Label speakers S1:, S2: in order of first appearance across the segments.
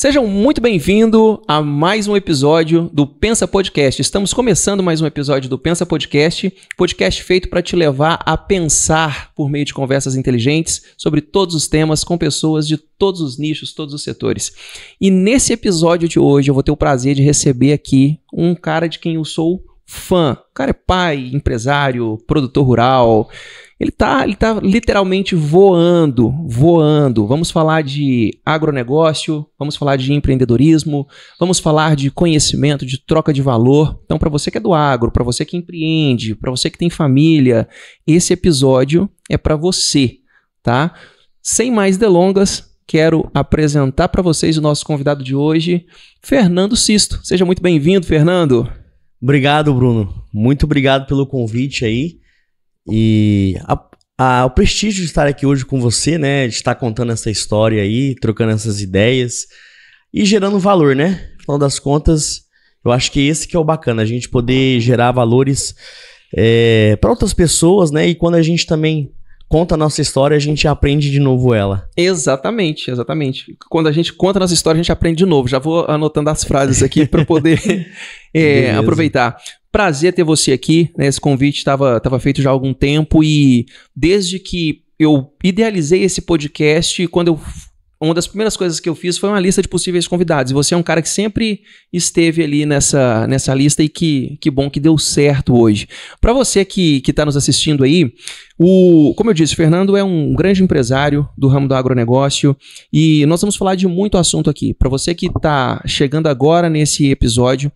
S1: Sejam muito bem-vindos a mais um episódio do Pensa Podcast. Estamos começando mais um episódio do Pensa Podcast, podcast feito para te levar a pensar por meio de conversas inteligentes sobre todos os temas com pessoas de todos os nichos, todos os setores. E nesse episódio de hoje eu vou ter o prazer de receber aqui um cara de quem eu sou fã. O cara é pai, empresário, produtor rural, ele está ele tá literalmente voando, voando. Vamos falar de agronegócio, vamos falar de empreendedorismo, vamos falar de conhecimento, de troca de valor. Então, para você que é do agro, para você que empreende, para você que tem família, esse episódio é para você, tá? Sem mais delongas, quero apresentar para vocês o nosso convidado de hoje, Fernando Sisto. Seja muito bem-vindo, Fernando.
S2: Obrigado, Bruno. Muito obrigado pelo convite aí. E a, a, o prestígio de estar aqui hoje com você, né? De estar contando essa história aí, trocando essas ideias e gerando valor, né? Afinal das contas, eu acho que esse que é o bacana, a gente poder gerar valores é, para outras pessoas, né? E quando a gente também conta a nossa história, a gente aprende de novo ela.
S1: Exatamente, exatamente. Quando a gente conta a nossa história, a gente aprende de novo. Já vou anotando as frases aqui para poder é, aproveitar. Prazer ter você aqui. Né? Esse convite estava feito já há algum tempo e desde que eu idealizei esse podcast, quando eu uma das primeiras coisas que eu fiz foi uma lista de possíveis convidados. E você é um cara que sempre esteve ali nessa, nessa lista e que, que bom que deu certo hoje. Para você que está nos assistindo aí, o, como eu disse, o Fernando é um grande empresário do ramo do agronegócio e nós vamos falar de muito assunto aqui. Para você que está chegando agora nesse episódio,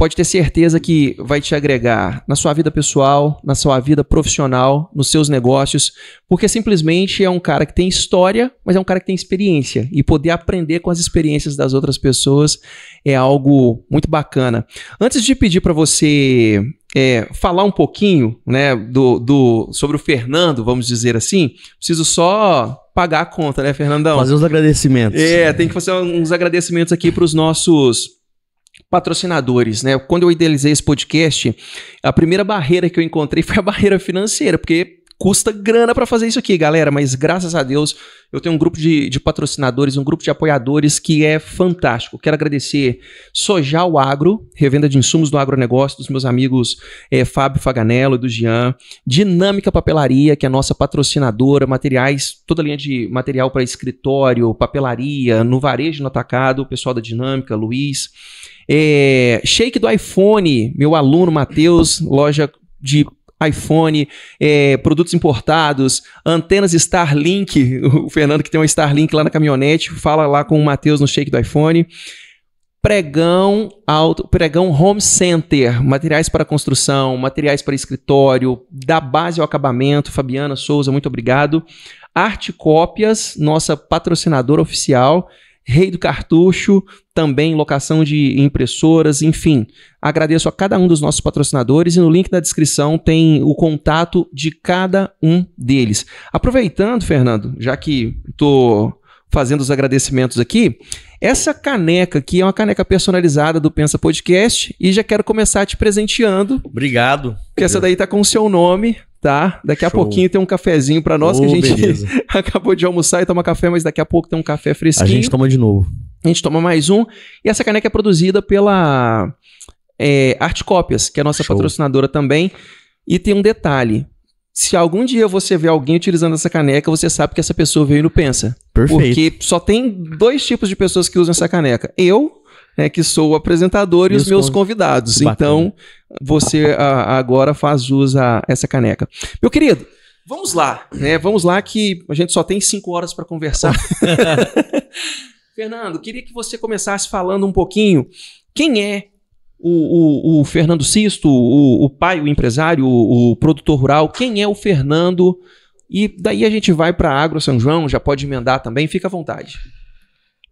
S1: pode ter certeza que vai te agregar na sua vida pessoal, na sua vida profissional, nos seus negócios, porque simplesmente é um cara que tem história, mas é um cara que tem experiência e poder aprender com as experiências das outras pessoas é algo muito bacana. Antes de pedir para você é, falar um pouquinho, né, do, do sobre o Fernando, vamos dizer assim, preciso só pagar a conta, né, Fernandão? Fazer uns
S2: agradecimentos. É,
S1: tem que fazer uns agradecimentos aqui para os nossos patrocinadores, né? Quando eu idealizei esse podcast, a primeira barreira que eu encontrei foi a barreira financeira, porque custa grana para fazer isso aqui, galera, mas graças a Deus eu tenho um grupo de, de patrocinadores, um grupo de apoiadores que é fantástico. Quero agradecer Sojal Agro, revenda de insumos do agronegócio, dos meus amigos é, Fábio Faganello e do Jean, Dinâmica Papelaria, que é a nossa patrocinadora, materiais, toda a linha de material para escritório, papelaria, no varejo, no atacado, o pessoal da Dinâmica, Luiz. É, shake do iPhone, meu aluno Matheus, loja de iPhone, é, produtos importados, antenas Starlink, o Fernando que tem uma Starlink lá na caminhonete, fala lá com o Matheus no shake do iPhone. Pregão alto, pregão home center, materiais para construção, materiais para escritório, da base ao acabamento. Fabiana Souza, muito obrigado. Arte Cópias, nossa patrocinadora oficial. Rei do Cartucho, também locação de impressoras, enfim. Agradeço a cada um dos nossos patrocinadores e no link da descrição tem o contato de cada um deles. Aproveitando, Fernando, já que estou fazendo os agradecimentos aqui, essa caneca aqui é uma caneca personalizada do Pensa Podcast e já quero começar te presenteando.
S2: Obrigado. Que essa daí
S1: tá com o seu nome tá? Daqui a pouquinho tem um cafezinho para nós oh, que a gente acabou de almoçar e tomar café, mas daqui a pouco tem um café fresquinho. A gente toma de novo. A gente toma mais um. E essa caneca é produzida pela é, Arte Cópias, que é a nossa Show. patrocinadora também. E tem um detalhe. Se algum dia você vê alguém utilizando essa caneca, você sabe que essa pessoa veio no Pensa. Perfeito. Porque só tem dois tipos de pessoas que usam essa caneca. Eu é que sou o apresentador e, e os, meus convidados. Então, você a, agora faz uso a essa caneca. Meu querido, vamos lá, né? Vamos lá que a gente só tem cinco horas para conversar. Fernando, queria que você começasse falando um pouquinho quem é o, o, o Fernando Sisto, o, o, pai, o empresário, o, produtor rural, quem é o Fernando? E daí a gente vai para Agro São João, já pode emendar também, fica à vontade.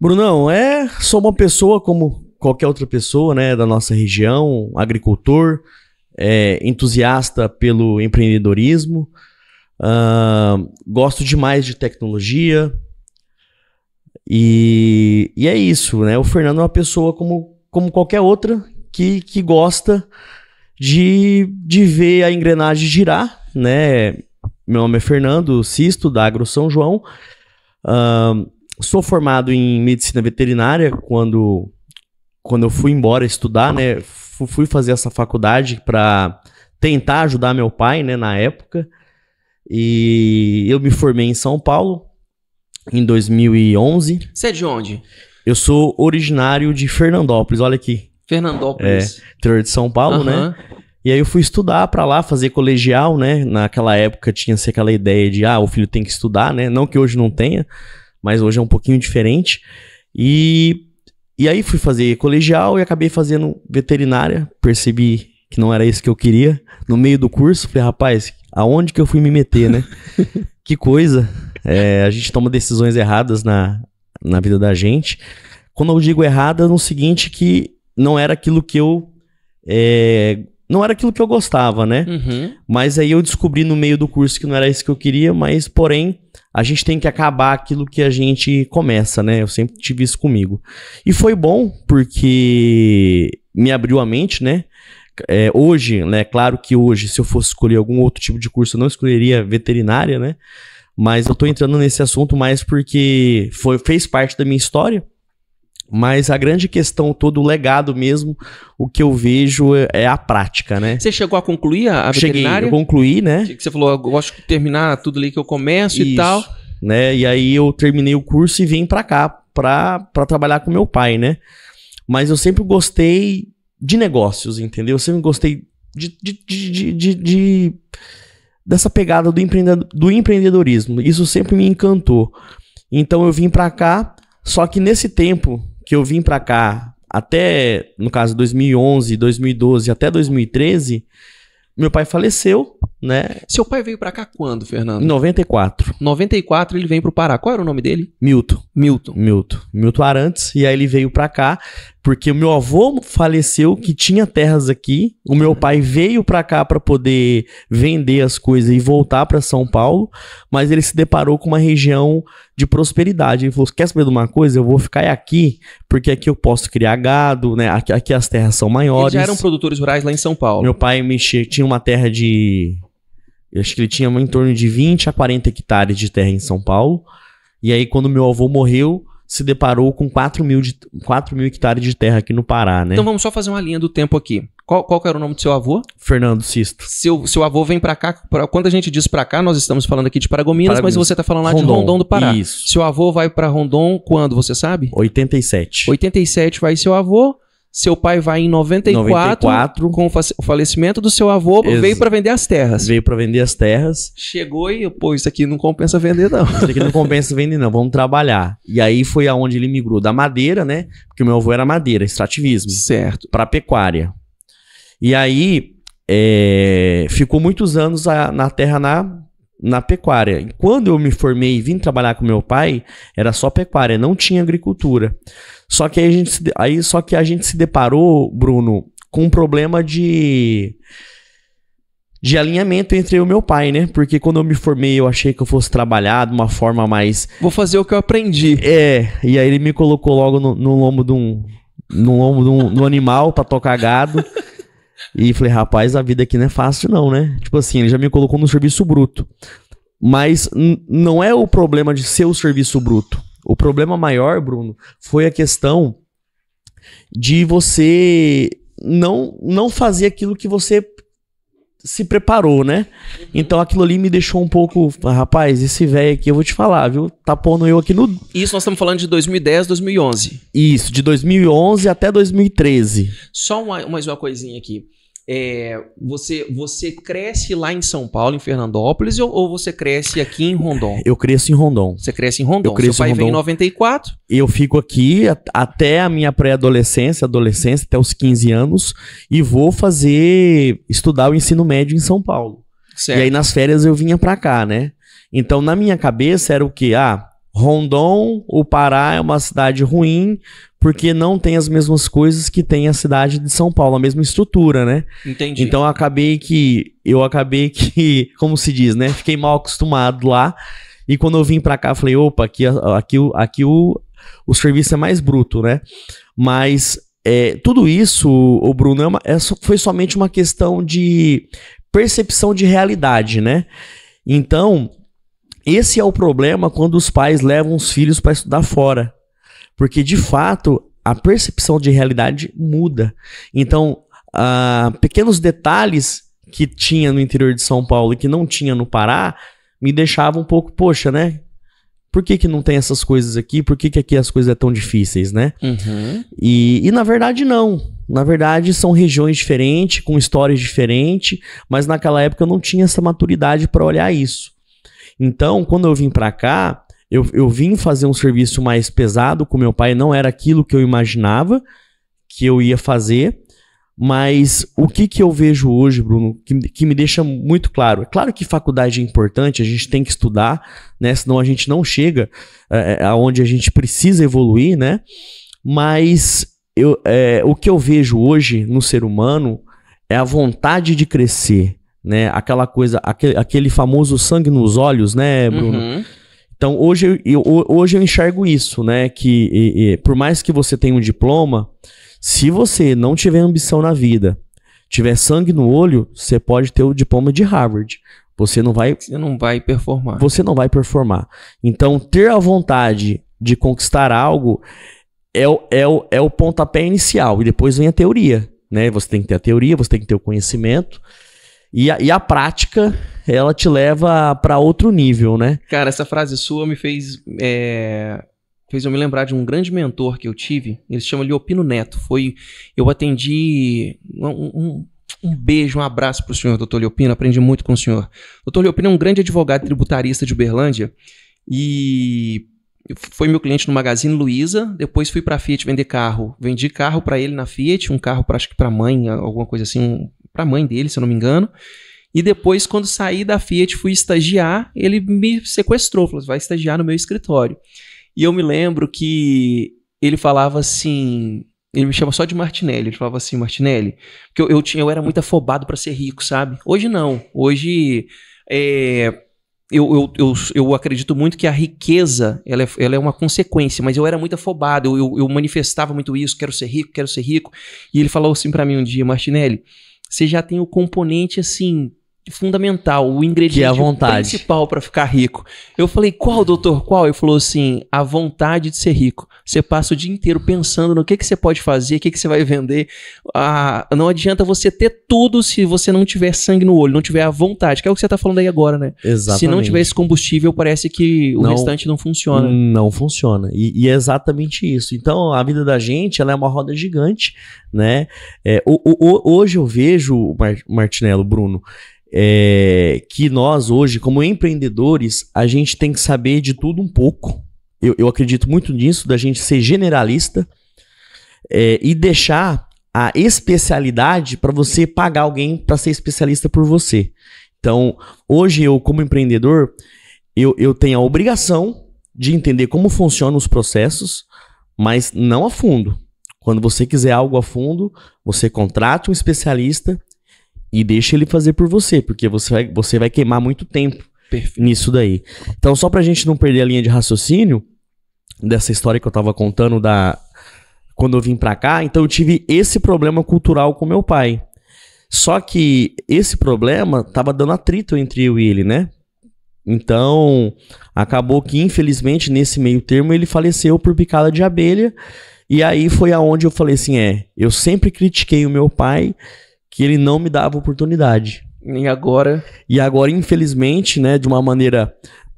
S2: Brunão, é, sou uma pessoa como qualquer outra pessoa, né, da nossa região, agricultor, é, entusiasta pelo empreendedorismo, uh, gosto demais de tecnologia e, e é isso, né? O Fernando é uma pessoa como, como qualquer outra que, que gosta de, de ver a engrenagem girar, né? Meu nome é Fernando Sisto, da Agro São João. Uh, sou formado em medicina veterinária quando quando eu fui embora estudar, né, fui fazer essa faculdade para tentar ajudar meu pai, né, na época. E eu me formei em São Paulo em 2011.
S1: Você é de onde?
S2: Eu sou originário de Fernandópolis, olha aqui.
S1: Fernandópolis. É,
S2: interior de São Paulo, uhum. né? E aí eu fui estudar para lá, fazer colegial, né? Naquela época tinha-se aquela ideia de, ah, o filho tem que estudar, né? Não que hoje não tenha, mas hoje é um pouquinho diferente. E, e aí fui fazer colegial e acabei fazendo veterinária, percebi que não era isso que eu queria. No meio do curso, falei, rapaz, aonde que eu fui me meter, né? que coisa. É, a gente toma decisões erradas na, na vida da gente. Quando eu digo errada, no seguinte que não era aquilo que eu é, não era aquilo que eu gostava, né? Uhum. Mas aí eu descobri no meio do curso que não era isso que eu queria, mas porém a gente tem que acabar aquilo que a gente começa, né? Eu sempre tive isso comigo. E foi bom porque me abriu a mente, né? É, hoje, né? Claro que hoje, se eu fosse escolher algum outro tipo de curso, eu não escolheria veterinária, né? Mas eu tô entrando nesse assunto mais porque foi, fez parte da minha história. Mas a grande questão, todo o legado mesmo, o que eu vejo é, é a prática, né? Você chegou a concluir a, a Cheguei, veterinária? Cheguei, eu concluí, né? Que você falou, eu gosto de terminar tudo ali que eu começo Isso, e tal. Né? E aí eu terminei o curso e vim para cá, para trabalhar com meu pai, né? Mas eu sempre gostei de negócios, entendeu? Eu sempre gostei de, de, de, de dessa pegada do, empreendedor, do empreendedorismo. Isso sempre me encantou. Então eu vim para cá, só que nesse tempo que eu vim para cá até, no caso, 2011, 2012, até 2013, meu pai faleceu né? Seu pai veio para cá quando, Fernando? Em 94. 94 ele vem pro Pará. Qual era o nome dele? Milton. Milton. Milton. Milton Arantes. E aí ele veio para cá porque o meu avô faleceu que tinha terras aqui. O meu pai veio para cá para poder vender as coisas e voltar para São Paulo, mas ele se deparou com uma região de prosperidade. Ele falou: "Quer saber de uma coisa? Eu vou ficar aqui porque aqui eu posso criar gado, né? Aqui, aqui as terras são maiores." Eles já eram
S1: produtores rurais
S2: lá em São Paulo. Meu pai mexia, tinha uma terra de eu acho que ele tinha em torno de 20 a 40 hectares de terra em São Paulo. E aí, quando meu avô morreu, se deparou com 4 mil, de, 4 mil hectares de terra aqui no Pará, né? Então vamos só fazer uma linha do tempo aqui. Qual,
S1: qual era o nome do seu avô? Fernando Sisto. Seu, seu avô vem para cá, pra, quando a gente diz para cá, nós estamos falando aqui de Paragominas, Paragominas. mas você tá falando lá Rondon, de Rondon do Pará. Isso. Seu avô vai para Rondon quando, você sabe? 87. 87 vai seu avô, seu pai vai em 94, 94. com
S2: o falecimento do seu avô, Ex veio para vender as terras. Veio para vender as terras.
S1: Chegou e,
S2: pô, isso aqui não compensa vender não. isso aqui não compensa vender não, vamos trabalhar. E aí foi aonde ele migrou da madeira, né? Porque meu avô era madeira, extrativismo. Certo. Para pecuária. E aí é, ficou muitos anos a, na terra na na pecuária. E quando eu me formei e vim trabalhar com meu pai, era só pecuária, não tinha agricultura. Só que aí a gente se, aí, só que a gente se deparou, Bruno, com um problema de de alinhamento entre eu e meu pai, né? Porque quando eu me formei, eu achei que eu fosse trabalhar de uma forma mais. Vou fazer o que eu aprendi. É, e aí ele me colocou logo no, no lombo de um. No lombo de um, do animal pra tocar gado. e falei, rapaz, a vida aqui não é fácil, não, né? Tipo assim, ele já me colocou no serviço bruto. Mas não é o problema de ser o serviço bruto. O problema maior, Bruno, foi a questão de você não, não fazer aquilo que você se preparou, né? Uhum. Então aquilo ali me deixou um pouco. Rapaz, esse velho aqui eu vou te falar, viu? Tá pondo eu aqui no.
S1: Isso nós estamos falando de 2010,
S2: 2011. Isso, de 2011 até 2013.
S1: Só uma, mais uma coisinha aqui é, você, você cresce lá em São
S2: Paulo, em Fernandópolis,
S1: ou, ou, você cresce
S2: aqui em Rondon? Eu cresço em Rondon. Você
S1: cresce em Rondon. Eu cresço Seu pai em Rondon. vem em
S2: 94. Eu fico aqui a, até a minha pré-adolescência, adolescência, até os 15 anos, e vou fazer, estudar o ensino médio em São Paulo. Certo. E aí nas férias eu vinha pra cá, né? Então na minha cabeça era o que? Ah, Rondon, o Pará é uma cidade ruim porque não tem as mesmas coisas que tem a cidade de São Paulo, a mesma estrutura, né? Entendi. Então eu acabei que eu acabei que, como se diz, né? Fiquei mal acostumado lá. E quando eu vim para cá, falei, opa, aqui aqui aqui o o serviço é mais bruto, né? Mas é, tudo isso, o Bruno, é uma, é, foi somente uma questão de percepção de realidade, né? Então, esse é o problema quando os pais levam os filhos para estudar fora. Porque, de fato, a percepção de realidade muda. Então, uh, pequenos detalhes que tinha no interior de São Paulo e que não tinha no Pará me deixavam um pouco, poxa, né? Por que, que não tem essas coisas aqui? Por que, que aqui as coisas é tão difíceis, né?
S3: Uhum.
S2: E, e na verdade, não. Na verdade, são regiões diferentes, com histórias diferentes, mas naquela época eu não tinha essa maturidade para olhar isso. Então, quando eu vim para cá, eu, eu vim fazer um serviço mais pesado com meu pai, não era aquilo que eu imaginava que eu ia fazer. Mas o que, que eu vejo hoje, Bruno, que, que me deixa muito claro. É claro que faculdade é importante, a gente tem que estudar, né? Senão a gente não chega é, é aonde a gente precisa evoluir, né? Mas eu, é, o que eu vejo hoje no ser humano é a vontade de crescer, né? Aquela coisa, aquele, aquele famoso sangue nos olhos, né, Bruno? Uhum. Então hoje eu, hoje eu enxergo isso, né? Que e, e, por mais que você tenha um diploma, se você não tiver ambição na vida, tiver sangue no olho, você pode ter o diploma de Harvard. Você não vai. Você não vai performar. Você não vai performar. Então, ter a vontade de conquistar algo é, o, é, o, é o pontapé inicial. E depois vem a teoria. Né? Você tem que ter a teoria, você tem que ter o conhecimento. E a, e a prática, ela te leva para outro nível, né?
S1: Cara, essa frase sua me fez. É, fez eu me lembrar de um grande mentor que eu tive. Ele se chama Leopino Neto. Foi. Eu atendi. um, um um beijo, um abraço para o senhor, doutor Leopino. Aprendi muito com o senhor. Doutor Leopino é um grande advogado tributarista de Uberlândia e foi meu cliente no Magazine Luiza. Depois fui para a Fiat vender carro. Vendi carro para ele na Fiat, um carro para acho que para mãe, alguma coisa assim, para a mãe dele, se eu não me engano. E depois, quando saí da Fiat, fui estagiar, ele me sequestrou, falou: vai estagiar no meu escritório. E eu me lembro que ele falava assim. Ele me chama só de Martinelli. Ele falava assim, Martinelli, porque eu, eu, tinha, eu era muito afobado para ser rico, sabe? Hoje não. Hoje é, eu, eu, eu, eu, acredito muito que a riqueza ela é, ela é uma consequência, mas eu era muito afobado, eu, eu, eu manifestava muito isso, quero ser rico, quero ser rico. E ele falou assim para mim um dia, Martinelli, você já tem o componente assim fundamental, o ingrediente é principal para ficar rico. Eu falei, qual, doutor, qual? Ele falou assim, a vontade de ser rico. Você passa o dia inteiro pensando no que, que você pode fazer, o que, que você vai vender. Ah, não adianta você ter tudo se você não tiver sangue no olho, não tiver a vontade, que é o que você está falando aí agora, né? Exatamente. Se não tiver esse combustível, parece que
S2: o não, restante não funciona. Não funciona. E, e, é exatamente isso. Então, a vida da gente, ela é uma roda gigante, né? É, o, o, hoje eu vejo, Martinello, Bruno, é, que nós hoje, como empreendedores, a gente tem que saber de tudo um pouco. Eu, eu acredito muito nisso, da gente ser generalista é, e deixar a especialidade para você pagar alguém para ser especialista por você. Então, hoje eu, como empreendedor, eu, eu tenho a obrigação de entender como funcionam os processos, mas não a fundo. Quando você quiser algo a fundo, você contrata um especialista e deixa ele fazer por você, porque você vai, você vai queimar muito tempo Perfeito. nisso daí. Então, só pra gente não perder a linha de raciocínio dessa história que eu tava contando da quando eu vim pra cá, então eu tive esse problema cultural com meu pai. Só que esse problema tava dando atrito entre eu e ele, né? Então, acabou que, infelizmente, nesse meio termo, ele faleceu por picada de abelha. E aí foi aonde eu falei assim: é, eu sempre critiquei o meu pai que ele não me dava oportunidade. E agora? E agora, infelizmente, né, de uma maneira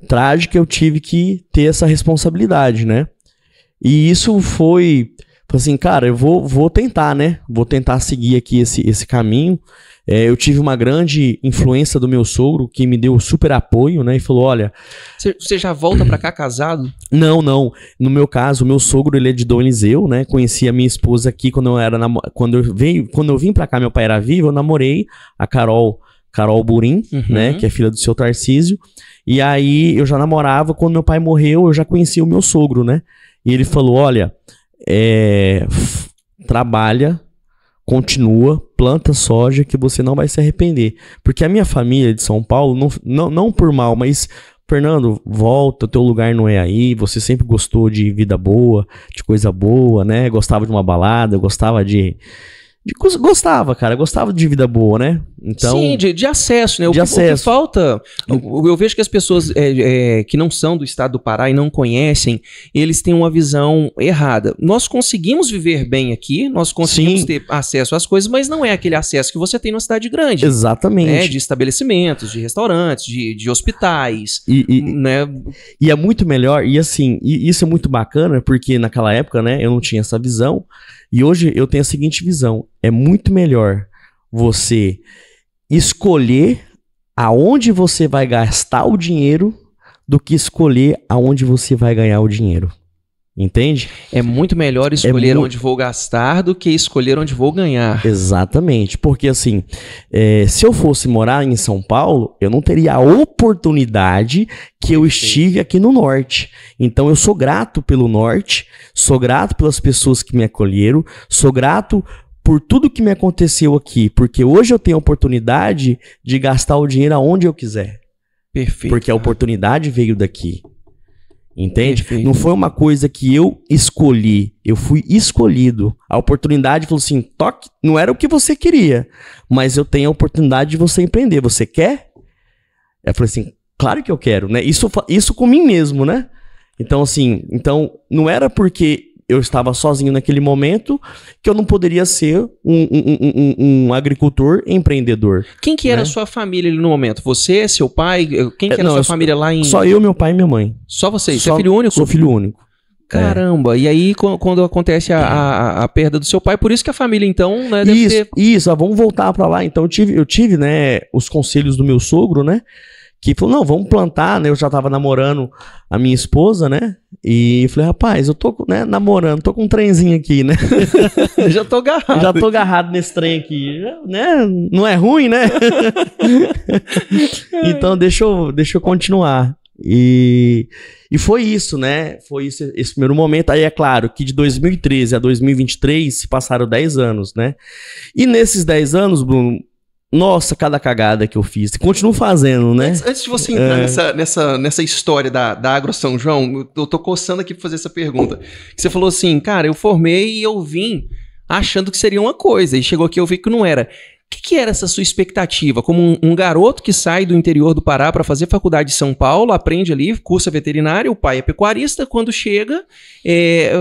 S2: trágica, eu tive que ter essa responsabilidade, né? E isso foi, foi assim, cara, eu vou, vou tentar, né? Vou tentar seguir aqui esse, esse caminho. É, eu tive uma grande influência do meu sogro que me deu super apoio, né? E falou: olha.
S1: Você já volta para cá casado?
S2: Não, não. No meu caso, o meu sogro ele é de Dom Eliseu, né? Conheci a minha esposa aqui quando eu era quando eu veio, quando eu vim para cá, meu pai era vivo, eu namorei a Carol. Carol Burim, uhum. né, que é filha do seu Tarcísio. E aí eu já namorava, quando meu pai morreu, eu já conhecia o meu sogro, né? E ele falou: "Olha, é, trabalha continua, planta soja que você não vai se arrepender. Porque a minha família de São Paulo, não, não, não por mal, mas Fernando, volta, teu lugar não é aí, você sempre gostou de vida boa, de coisa boa, né? Gostava de uma balada, gostava de de, gostava, cara, gostava de vida boa, né? Então, Sim,
S1: de, de acesso, né? O, de que, acesso. o que falta, eu, eu vejo que as pessoas é, é, que não são do estado do Pará e não conhecem, eles têm uma visão errada. Nós conseguimos viver bem aqui, nós conseguimos Sim. ter acesso às coisas, mas não é aquele acesso que você tem numa cidade grande.
S2: Exatamente. Né? De
S1: estabelecimentos, de restaurantes, de, de hospitais.
S2: E, e, né? e é muito melhor, e assim, e isso é muito bacana, porque naquela época, né, eu não tinha essa visão. E hoje eu tenho a seguinte visão: é muito melhor você escolher aonde você vai gastar o dinheiro do que escolher aonde você vai ganhar o dinheiro. Entende? É muito melhor é escolher é muito... onde vou gastar do que escolher onde vou ganhar. Exatamente, porque assim, é, se eu fosse morar em São Paulo, eu não teria a oportunidade que eu estive aqui no Norte. Então eu sou grato pelo Norte, sou grato pelas pessoas que me acolheram, sou grato por tudo que me aconteceu aqui, porque hoje eu tenho a oportunidade de gastar o dinheiro aonde eu quiser. Perfeito. Porque a oportunidade veio daqui. Entende? Perfeito. Não foi uma coisa que eu escolhi, eu fui escolhido. A oportunidade falou assim: toque, não era o que você queria, mas eu tenho a oportunidade de você empreender. Você quer? Eu falei assim: claro que eu quero, né? Isso, isso com mim mesmo, né? Então, assim, então não era porque eu estava sozinho naquele momento, que eu não poderia ser um, um, um, um agricultor empreendedor. Quem que era né? sua
S1: família no momento? Você, seu pai? Eh, quem é, que era não, sua família lá em... Só eu,
S2: meu pai e minha mãe. Só vocês? É só, é filho único? Sou filho único. É. Caramba, é. e aí quando
S1: acontece a, a, a, perda do seu pai, por isso que a família então, né, isso, ter... Isso, ah, vamos voltar para lá.
S2: Então eu tive, eu tive, né, os conselhos do meu sogro, né, que falou: não, vamos plantar, né? Eu já estava namorando a minha esposa, né? E falei, rapaz, eu tô né, namorando, tô com um trenzinho aqui, né? já tô agarrado. Já tô agarrado nesse trem aqui, né? Não é ruim, né? então deixa eu, deixa eu continuar. E, e foi isso, né? Foi isso, esse primeiro momento. Aí é claro que de 2013 a 2023 se passaram 10 anos, né? E nesses 10 anos, Bruno, nossa, cada cagada que eu fiz. Continuo fazendo, né? Antes, antes de você entrar é. nessa,
S1: nessa, nessa história da, da Agro São João, eu, tô coçando aqui pra fazer essa pergunta. Você falou assim, cara, eu formei e eu vim achando que seria uma coisa. E chegou aqui eu vi que não era que, que era essa sua expectativa? Como um, um garoto que sai do interior do Pará para fazer faculdade em São Paulo, aprende ali, cursa veterinária. o pai é pecuarista, quando chega, é,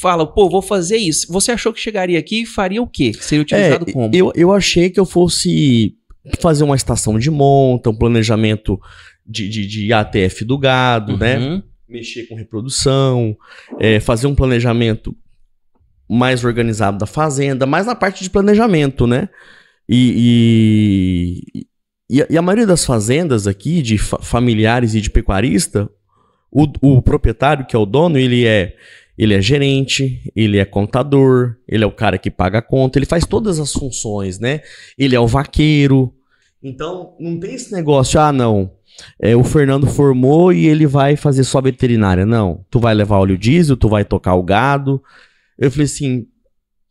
S1: fala, pô, vou fazer isso. Você achou que chegaria aqui e faria o quê? Seria utilizado é, como?
S2: Eu, eu achei que eu fosse fazer uma estação de monta, um planejamento de, de, de ATF do gado, né? uhum. né? Mexer com reprodução, é, fazer um planejamento mais organizado da fazenda, mais na parte de planejamento, né? E, e, e, a maioria das fazendas aqui, de fa familiares e de pecuarista, o, o proprietário, que é o dono, ele é ele é gerente, ele é contador, ele é o cara que paga a conta, ele faz todas as funções, né? Ele é o vaqueiro. Então, não tem esse negócio, ah, não, é, o Fernando formou e ele vai fazer só veterinária. Não, tu vai levar óleo diesel, tu vai tocar o gado. Eu falei assim,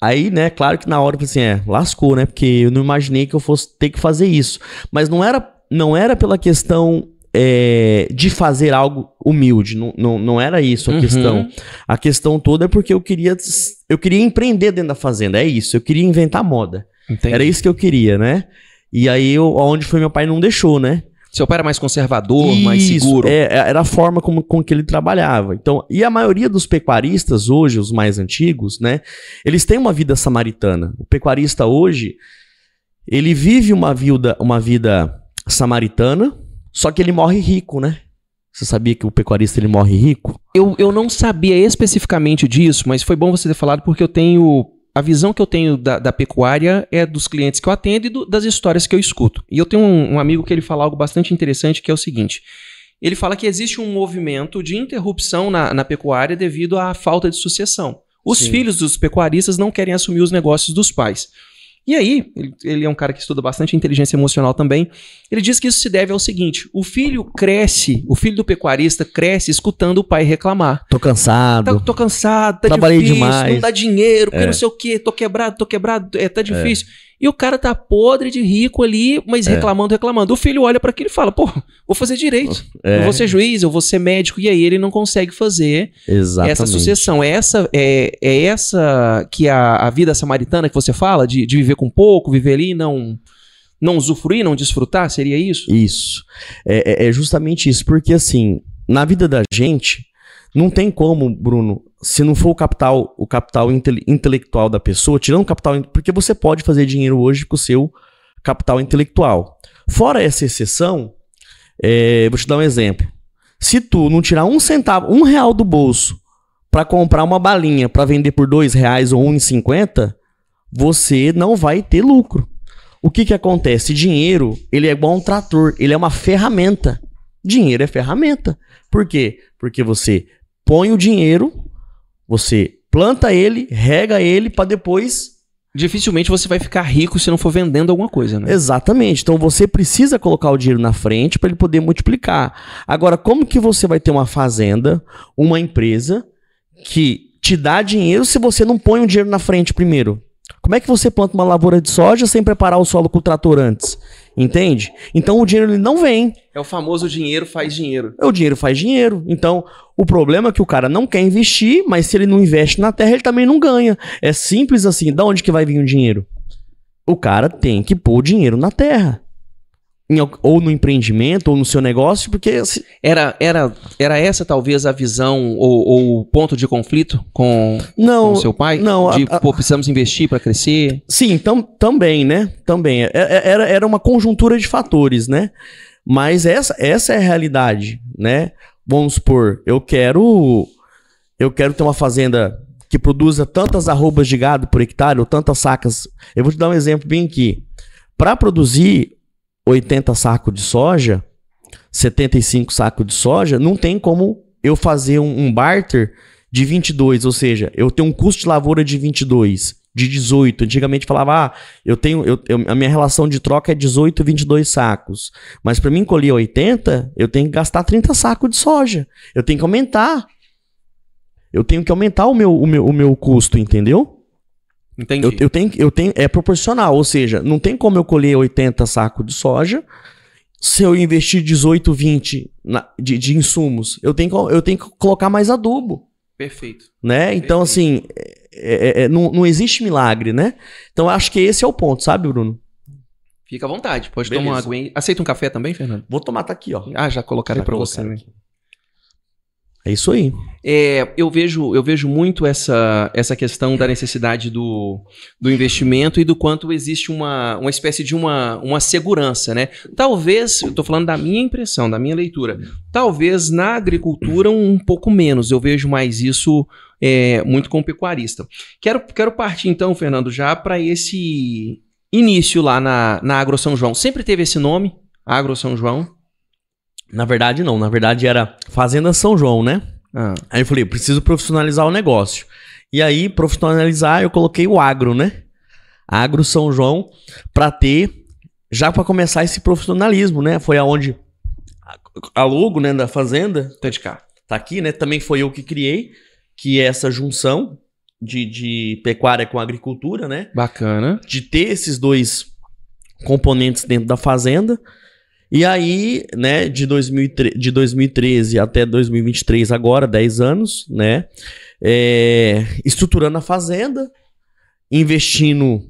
S2: Aí, né, claro que na hora eu falei assim, é, lascou, né? Porque eu não imaginei que eu fosse ter que fazer isso. Mas não era, não era pela questão é, de fazer algo humilde, não, não, não era isso a uhum. questão. A questão toda é porque eu queria, eu queria empreender dentro da fazenda, é isso. Eu queria inventar moda. Entendi. Era isso que eu queria, né? E aí, eu, onde foi meu pai não deixou, né? Seu pai era mais conservador, Isso, mais seguro. É, é, era a forma como, com que ele trabalhava. Então, e a maioria dos pecuaristas hoje, os mais antigos, né? Eles têm uma vida samaritana. O pecuarista hoje, ele vive uma vida, uma vida samaritana, só que ele morre rico, né? Você sabia que o pecuarista ele morre rico? Eu, eu não sabia especificamente disso, mas foi bom você
S1: ter falado porque eu tenho a visão que eu tenho da, da, pecuária é dos clientes que eu atendo e do, das histórias que eu escuto. E eu tenho um, um, amigo que ele fala algo bastante interessante, que é o seguinte. Ele fala que existe um movimento de interrupção na, na pecuária devido à falta de sucessão. Os Sim. filhos dos pecuaristas não querem assumir os negócios dos pais. E aí, ele, ele é um cara que estuda bastante inteligência emocional também. Ele diz que isso se deve ao seguinte: o filho cresce, o filho do pecuarista cresce escutando o pai reclamar. Tô cansado. Tá, tô cansado, tá Trabalhei difícil, demais. não dá dinheiro, porque é. não sei o quê, tô quebrado, tô quebrado, é, tá é. difícil. É. E o cara tá podre de rico ali, mas é. reclamando, reclamando. O filho olha para aquilo e fala: pô, vou fazer direito. É. Eu vou ser juiz, eu vou ser médico. E aí ele não consegue fazer Exatamente. essa sucessão. É essa, é, é essa que é a, a vida samaritana que você fala, de, de viver com pouco, viver ali, não
S2: não usufruir, não desfrutar? Seria isso? Isso. É, é, é justamente isso, porque assim, na vida da gente, não tem como, Bruno, se não for o capital, o capital intele intelectual da pessoa, tirando o capital, porque você pode fazer dinheiro hoje com o seu capital intelectual. Fora essa exceção, é, vou te dar um exemplo. Se tu não tirar um centavo, um real do bolso para comprar uma balinha para vender por dois reais ou um e cinquenta, você não vai ter lucro. O que que acontece? Dinheiro, ele é igual um trator, ele é uma ferramenta. Dinheiro é ferramenta. Por quê? Porque você põe o dinheiro, você planta ele, rega ele para depois. Dificilmente você vai ficar rico se não for vendendo alguma coisa, né? Exatamente. Então você precisa colocar o dinheiro na frente para ele poder multiplicar. Agora, como que você vai ter uma fazenda, uma empresa que te dá dinheiro se você não põe o dinheiro na frente primeiro? Como é que você planta uma lavoura de soja sem preparar o solo com o trator antes? Entende? Então o dinheiro ele não vem.
S1: É o famoso dinheiro faz dinheiro. É
S2: o dinheiro faz dinheiro. Então, o problema é que o cara não quer investir, mas se ele não investe na terra, ele também não ganha. É simples assim. Da onde que vai vir o dinheiro? O cara tem que pôr o dinheiro na terra em, ou no empreendimento ou no seu negócio, porque era,
S1: era, era essa talvez a visão ou o ponto de conflito com,
S2: não, seu pai? Não, de a, pô, precisamos investir para crescer? Sim, tam, também, né? Também. É, é, era, era uma conjuntura de fatores, né? Mas essa, essa é a realidade, né? Vamos supor, eu quero eu quero ter uma fazenda que produza tantas arrobas de gado por hectare ou tantas sacas. Eu vou te dar um exemplo bem aqui. Para produzir 80 sacos de soja, 75 sacos de soja, não tem como eu fazer um, um barter de 22, ou seja, eu tenho um custo de lavoura de 22, de 18. Antigamente falava, ah, eu tenho, eu, eu, a minha relação de troca é 18, 22 sacos. Mas para mim colher 80, eu tenho que gastar 30 sacos de soja. Eu tenho que aumentar. Eu tenho que aumentar o meu, o meu, o meu custo, entendeu? Entendi. Eu, eu, tenho, eu tenho. É proporcional, ou seja, não tem como eu colher 80 sacos de soja se eu investir 18, 20 na, de, de insumos. Eu tenho, eu tenho que colocar mais adubo. Perfeito. Né? Então, assim, é, é, é, não, não existe milagre, né? Então, acho que esse é o ponto, sabe, Bruno?
S1: Fica à vontade, pode Beleza. tomar uma aguinha. Aceita um café também, Fernando? Vou tomar, tá aqui, ó.
S2: Ah, já colocaram para você. Né? Aqui. É isso aí.
S1: É, eu, vejo, eu vejo muito essa, essa questão da necessidade do, do investimento e do quanto existe uma, uma espécie de uma, uma segurança, né? Talvez, eu estou falando da minha impressão, da minha leitura, talvez na agricultura um pouco menos. Eu vejo mais isso é, muito com o pecuarista. Quero, quero partir então, Fernando, já para esse início lá na, na Agro
S2: São João. Sempre teve esse nome, Agro São João? Na verdade, não. Na verdade, era Fazenda São João, né? Ah. Aí eu falei, preciso profissionalizar o negócio. E aí, profissionalizar, eu coloquei o agro, né? Agro São João, para ter, já para começar esse profissionalismo, né? Foi aonde a logo, né, da fazenda. Tá de cá. Tá aqui, né? Também foi eu que criei, que é essa junção de, de pecuária com agricultura, né? Bacana. De ter esses dois componentes dentro da fazenda. E aí, né, de, 2013, de 2013 até 2023, agora, 10 anos, né, é, estruturando a fazenda, investindo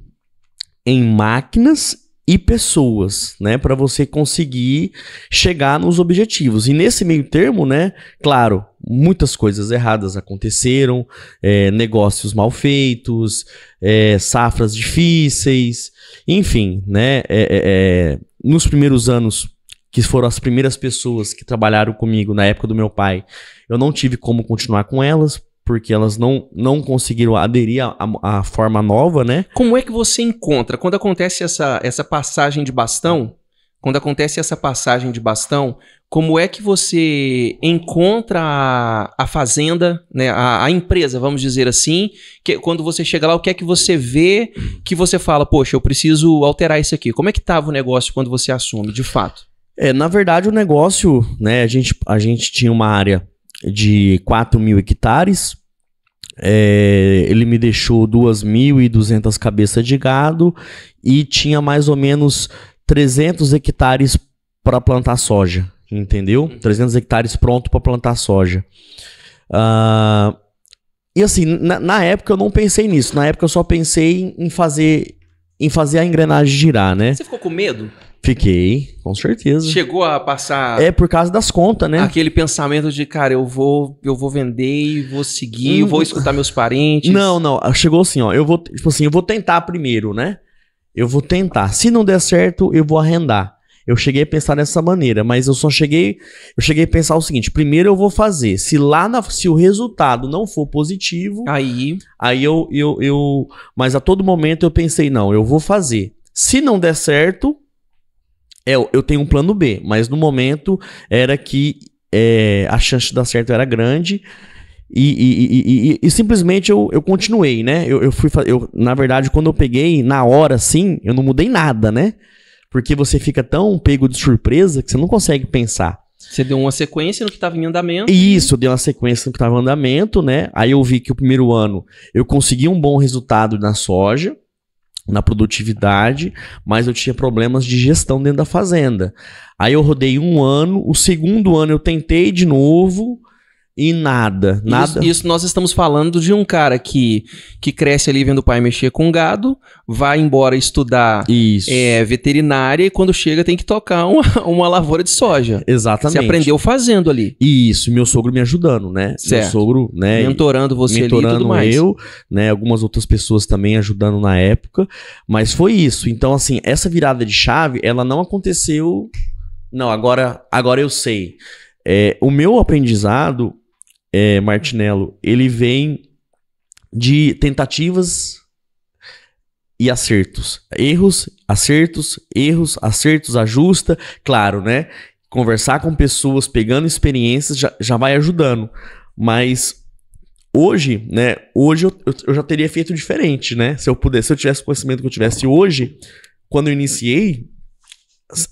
S2: em máquinas e pessoas, né, para você conseguir chegar nos objetivos. E nesse meio termo, né, claro, muitas coisas erradas aconteceram, é, negócios mal feitos, é, safras difíceis, enfim, né? É, é, é, nos primeiros anos, que foram as primeiras pessoas que trabalharam comigo na época do meu pai, eu não tive como continuar com elas. Porque elas não, não conseguiram aderir à, à forma nova, né?
S1: Como é que você encontra? Quando acontece essa, essa passagem de bastão, quando acontece essa passagem de bastão, como é que você encontra a, a fazenda, né, a, a, empresa, vamos dizer assim, que quando você chega lá, o que é que você vê que você fala, poxa, eu preciso alterar isso aqui. Como é que estava
S2: o negócio quando você assume, de fato? É, na verdade, o negócio, né, a gente, a gente tinha uma área de 4 mil hectares, é, ele me deixou 2.200 cabeças de gado e tinha mais ou menos 300 hectares para plantar soja entendeu? Uhum. 300 hectares pronto para plantar soja. Uh, e assim, na, na, época eu não pensei nisso. Na época eu só pensei em fazer, em fazer a engrenagem girar, né? Você ficou com medo? Fiquei, com certeza.
S1: Chegou a passar.
S2: É por causa das contas,
S1: né? Aquele pensamento de, cara, eu vou, eu vou vender,
S2: vou seguir, hum. vou escutar meus parentes. Não, não. Chegou assim, ó. Eu vou, tipo assim, eu vou tentar primeiro, né? Eu vou tentar. Se não der certo, eu vou arrendar. Eu cheguei a pensar dessa maneira, mas eu só cheguei, eu cheguei a pensar o seguinte: primeiro eu vou fazer. Se lá na, se o resultado não for positivo, aí, aí eu, eu, eu, mas a todo momento eu pensei não, eu vou fazer. Se não der certo, eu, é, eu tenho um plano B, mas no momento era que é, a chance de dar certo era grande. E, e, e, e, simplesmente eu, eu continuei, né? Eu, eu fui eu, Na verdade, quando eu peguei, na hora, sim, eu não mudei nada, né? porque você fica tão pego de surpresa que você não consegue pensar.
S1: Você deu uma sequência no que estava em andamento. Isso,
S2: deu uma sequência no que estava em andamento, né? Aí eu vi que o primeiro ano eu consegui um bom resultado na soja, na produtividade, mas eu tinha problemas de gestão dentro da fazenda. Aí eu rodei um ano, o segundo ano eu tentei de novo, e nada, nada. Isso, isso, nós estamos falando de um cara que,
S1: que cresce ali vendo o pai mexer com gado, vai embora estudar é, veterinária e quando chega tem que tocar uma, uma lavoura de soja. Exatamente. Você aprendeu
S2: fazendo ali. Isso, meu sogro me ajudando, né? Certo. Meu sogro, né? Mentorando você mentorando ali e tudo mais. eu, né? Algumas outras pessoas também ajudando na época, mas foi isso. Então, assim, essa virada de chave, ela não aconteceu... Não, agora, agora eu sei. É, o meu aprendizado é, Martinello, ele vem de tentativas e acertos. Erros, acertos, erros, acertos, ajusta, claro, né? Conversar com pessoas, pegando experiências, já, já vai ajudando. Mas hoje, né? Hoje eu, eu já teria feito diferente, né? Se eu pudesse, se eu tivesse o conhecimento que eu tivesse hoje, quando eu iniciei,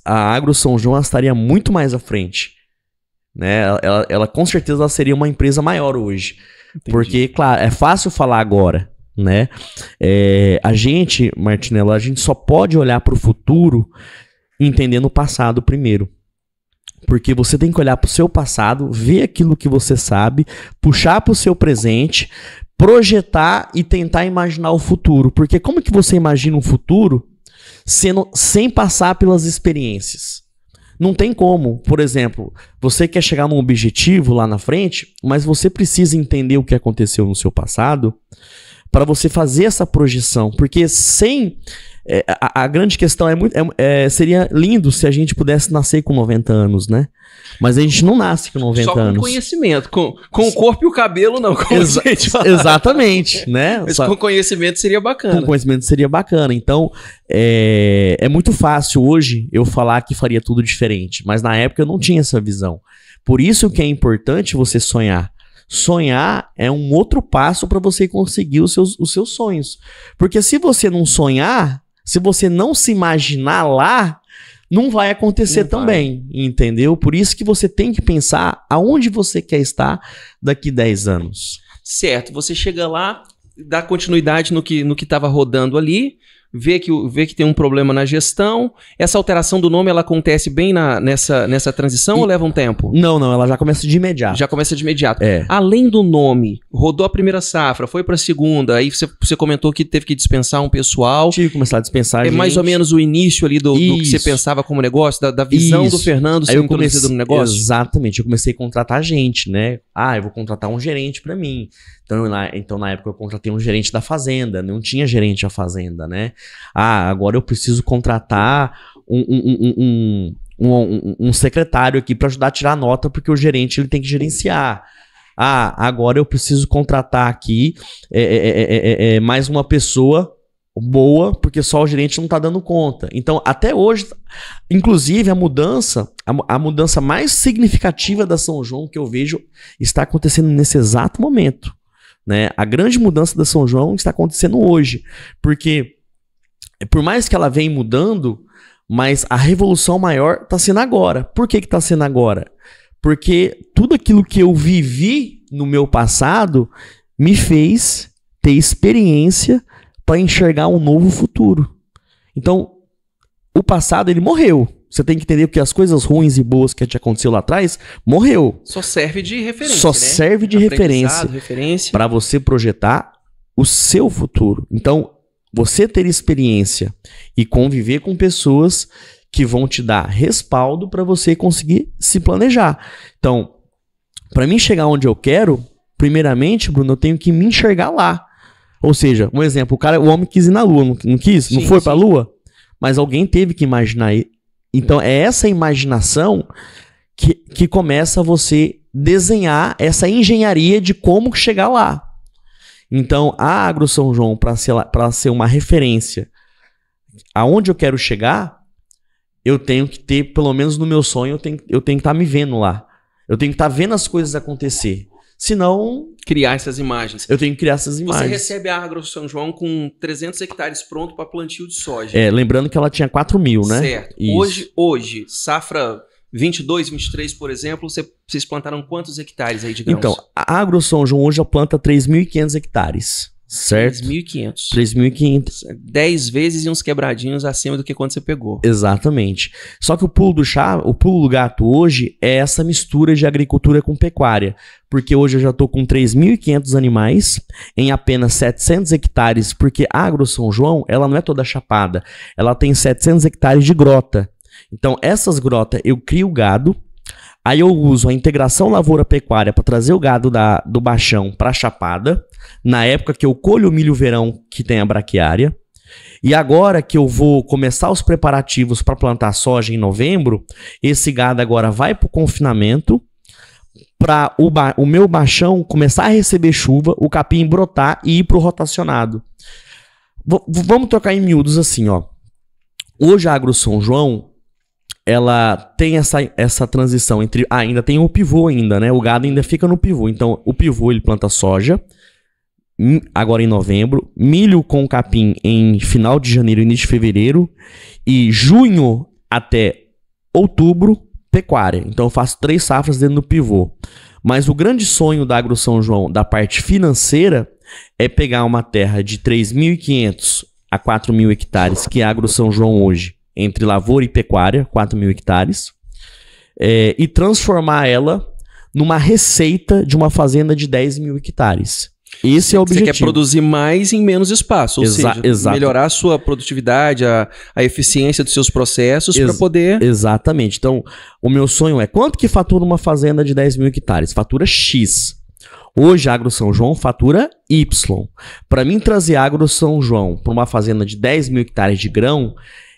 S2: a Agro São João estaria muito mais à frente. Né? Ela, ela, ela com certeza ela seria uma empresa maior hoje. Entendi. Porque, claro, é fácil falar agora, né? É, a gente, Martinello, a gente só pode olhar para o futuro entendendo o passado primeiro. Porque você tem que olhar para o seu passado, ver aquilo que você sabe, puxar para o seu presente, projetar e tentar imaginar o futuro. Porque como que você imagina um futuro sendo, sem passar pelas experiências? Não tem como, por exemplo, você quer chegar num objetivo lá na frente, mas você precisa entender o que aconteceu no seu passado para você fazer essa projeção, porque sem é, a, a, grande questão é muito. É, é, seria lindo se a gente pudesse nascer com 90 anos, né? Mas a gente não nasce com 90 Só com anos.
S1: conhecimento. Com, com o corpo e o cabelo, não. Exa
S2: exatamente, né? Mas Só, com
S1: conhecimento seria bacana. Com
S2: conhecimento seria bacana. Então, é, é muito fácil hoje eu falar que faria tudo diferente. Mas na época eu não tinha essa visão. Por isso que é importante você sonhar. Sonhar é um outro passo para você conseguir os seus, os seus sonhos. Porque se você não sonhar, se você não se imaginar lá, não vai acontecer não também, vai. entendeu? Por isso que você tem que pensar aonde você quer estar daqui 10 anos.
S1: Certo, você chega lá, dá continuidade no que no que estava rodando ali, vê que, vê que tem um problema na gestão. Essa alteração do nome ela acontece bem na, nessa, nessa transição e, ou leva um tempo? Não, não, ela já começa de imediato. Já começa de imediato. É. Além do nome, rodou a primeira safra, foi para a segunda, aí você, você comentou que teve que dispensar um pessoal. Tive que começar a dispensar. É gente. mais ou menos o início ali do, do que você pensava como
S2: negócio, da, da visão Isso. do Fernando sendo conhecido no negócio? Exatamente, eu comecei a contratar gente, né? Ah, eu vou contratar um gerente para mim. Então, na, então, na época, eu contratei um gerente da fazenda, não tinha gerente da fazenda, né? Ah, agora eu preciso contratar um, um, um, um secretário aqui para ajudar a tirar a nota, porque o gerente ele tem que gerenciar. Ah, agora eu preciso contratar aqui é, é, é, mais uma pessoa boa, porque só o gerente não está dando conta. Então, até hoje, inclusive, a mudança, a, a, mudança mais significativa da São João que eu vejo está acontecendo nesse exato momento. Né? A grande mudança da São João está acontecendo hoje, porque por mais que ela venha mudando, mas a revolução maior está sendo agora. Por que está sendo agora? Porque tudo aquilo que eu vivi no meu passado me fez ter experiência para enxergar um novo futuro. Então, o passado ele morreu, você tem que entender que as coisas ruins e boas que te aconteceu lá atrás morreu.
S1: Só serve de referência. Só né? serve de referência. referência.
S2: Para você projetar o seu futuro. Então, você ter experiência e conviver com pessoas que vão te dar respaldo para você conseguir se planejar. Então, para mim chegar onde eu quero, primeiramente, Bruno, eu tenho que me enxergar lá. Ou seja, um exemplo, o cara, o homem quis ir na lua, não, não quis, sim, não foi para a lua, mas alguém teve que imaginar então é. é essa imaginação que, que começa você desenhar essa engenharia de como chegar lá. Então a Agro São João, para ser, ser uma referência aonde eu quero chegar, eu tenho que ter, pelo menos no meu sonho, eu tenho, eu tenho que estar tá me vendo lá. Eu tenho que estar tá vendo as coisas acontecer. Senão. Criar essas imagens. Eu tenho que criar essas imagens. Você recebe a Agro
S1: São João com 300 hectares pronto para plantio de soja. É,
S2: lembrando que ela tinha 4 mil, né? Certo. Hoje,
S1: hoje, safra 22, 23, por exemplo, vocês plantaram quantos hectares aí de grãos? Então,
S2: a Agro São João hoje planta 3.500 hectares. Certo? 3.500. 3.500. 10 vezes e uns quebradinhos acima do que quando você pegou. Exatamente. Só que o pulo do chá, o pulo do gato hoje é essa mistura de agricultura com pecuária. Porque hoje eu já estou com 3.500 animais em apenas 700 hectares, porque a Agro São João, ela não é toda chapada. Ela tem 700 hectares de grota. Então, essas grotas eu crio gado, Aí eu uso a integração lavoura-pecuária para trazer o gado da, do baixão para a chapada, na época que eu colho o milho verão que tem a braquiária. E agora que eu vou começar os preparativos para plantar soja em novembro, esse gado agora vai para o confinamento para o, o, meu baixão começar a receber chuva, o capim brotar e ir para o rotacionado. V vamos trocar em miúdos assim, ó. Hoje a Agro São João ela tem essa, essa transição entre. Ah, ainda tem o pivô ainda, né? O gado ainda fica no pivô. Então, o pivô ele planta soja hum, agora em novembro, milho com capim em final de janeiro, início de fevereiro e junho até outubro pecuária. Então eu faço três safras dentro do pivô. Mas o grande sonho da Agro São João, da parte financeira, é pegar uma terra de 3.500 a 4.000 hectares, que é a Agro São João hoje, entre lavoura e pecuária, 4 mil hectares, é, e transformar ela numa receita de uma fazenda de 10 mil hectares. Esse é o objetivo. Você quer produzir mais em
S1: menos espaço, ou Exa seja, exato. melhorar a sua produtividade, a, a eficiência dos seus processos para poder.
S2: Exatamente. Então, o meu sonho é quanto que fatura uma fazenda de 10 mil hectares? Fatura X. Hoje, a Agro São João fatura Y. Para mim, trazer a Agro São João para uma fazenda de 10 mil hectares de grão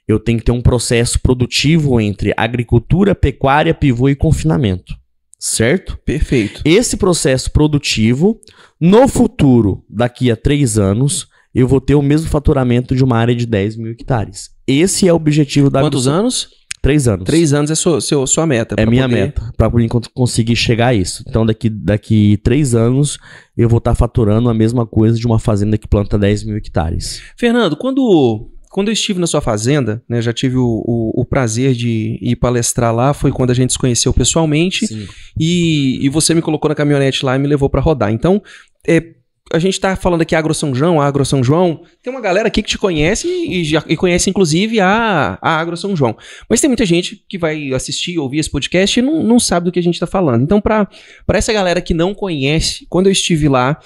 S2: eu tenho que ter um processo produtivo entre agricultura, pecuária, pivô e confinamento. Certo? Perfeito. Esse processo produtivo, no futuro, daqui a três anos, eu vou ter o mesmo faturamento de uma área de 10 mil hectares. Esse é o objetivo da. Quantos anos? Três anos. Três anos é sua, sua, sua meta. É minha poder... meta, para conseguir chegar a isso. Então, daqui, daqui três anos, eu vou estar tá faturando a mesma coisa de uma fazenda que planta 10 mil hectares.
S1: Fernando, quando quando eu estive na sua fazenda, né, já tive o, o, o, prazer de ir palestrar lá, foi quando a gente se conheceu pessoalmente. E, e, você me colocou na caminhonete lá e me levou para rodar. Então, é, a gente está falando aqui Agro São João, Agro São João. Tem uma galera aqui que te conhece e, já, e conhece inclusive a, a Agro São João. Mas tem muita gente que vai assistir, ouvir esse podcast e não, não sabe do que a gente está falando. Então, para essa galera que não conhece, quando eu estive lá,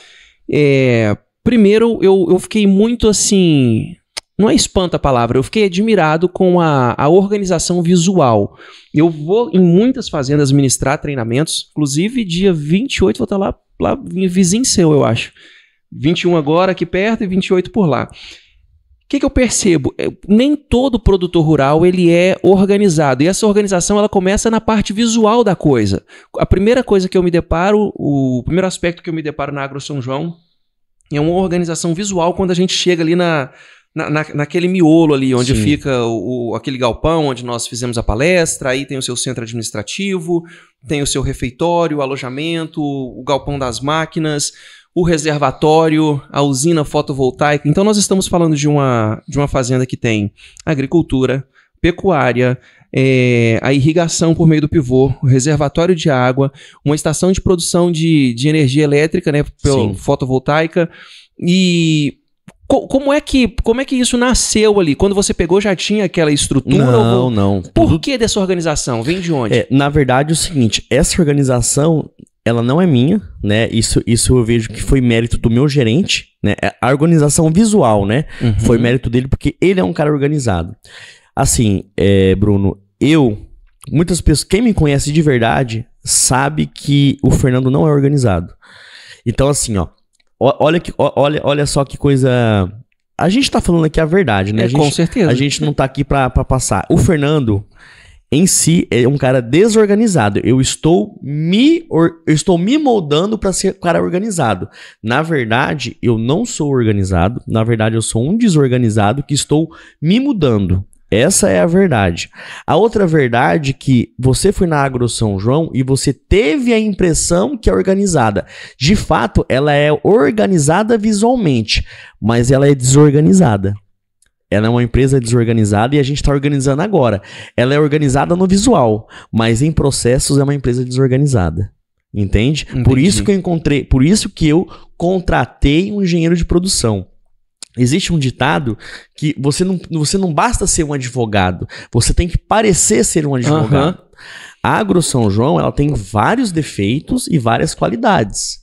S1: é, primeiro eu, eu fiquei muito assim não é espanto a palavra, eu fiquei admirado com a, a organização visual. Eu vou em muitas fazendas ministrar treinamentos, inclusive dia 28 vou estar lá, lá vizinho seu, eu acho. 21 agora aqui perto e 28 por lá. O que, que eu percebo? É, nem todo produtor rural ele é organizado. E essa organização ela começa na parte visual da coisa. A primeira coisa que eu me deparo, o primeiro aspecto que eu me deparo na Agro São João, é uma organização visual quando a gente chega ali na, na, na, naquele miolo ali, onde Sim. fica o, aquele galpão onde nós fizemos a palestra, aí tem o seu centro administrativo, tem o seu refeitório, o alojamento, o galpão das máquinas, o reservatório, a usina fotovoltaica. Então nós estamos falando de uma, de uma fazenda que tem agricultura, pecuária, é, a irrigação por meio do pivô, o reservatório de água, uma estação de produção de, de energia elétrica, né, pelo, fotovoltaica, e co como, é que, como é que isso nasceu ali? Quando você pegou, já tinha aquela estrutura? Não, ou... não.
S2: Por tudo... que dessa organização? Vem de onde? É, na verdade, é o seguinte: essa organização ela não é minha, né? Isso, isso eu vejo que foi mérito do meu gerente, né? É, a organização visual, né? Uhum. Foi mérito dele porque ele é um cara organizado. Assim, é, Bruno, eu muitas pessoas, quem me conhece de verdade sabe que o Fernando não é organizado. Então assim, ó, Olha, que, olha, olha só que coisa. A gente tá falando aqui a verdade, né? É, gente, com certeza. A gente não tá aqui pra, pra passar. O Fernando, em si, é um cara desorganizado. Eu estou me, or, eu estou me moldando para ser um cara organizado. Na verdade, eu não sou organizado. Na verdade, eu sou um desorganizado que estou me mudando. Essa é a verdade. A outra verdade é que você foi na Agro São João e você teve a impressão que é organizada. De fato, ela é organizada visualmente, mas ela é desorganizada. Ela é uma empresa desorganizada e a gente está organizando agora. Ela é organizada no visual, mas em processos é uma empresa desorganizada. Entende? Entendi. Por isso que eu encontrei, por isso que eu contratei um engenheiro de produção. Existe um ditado que você não, você não basta ser um advogado, você tem que parecer ser um advogado. Uhum. A Agro São João ela tem vários defeitos e várias qualidades.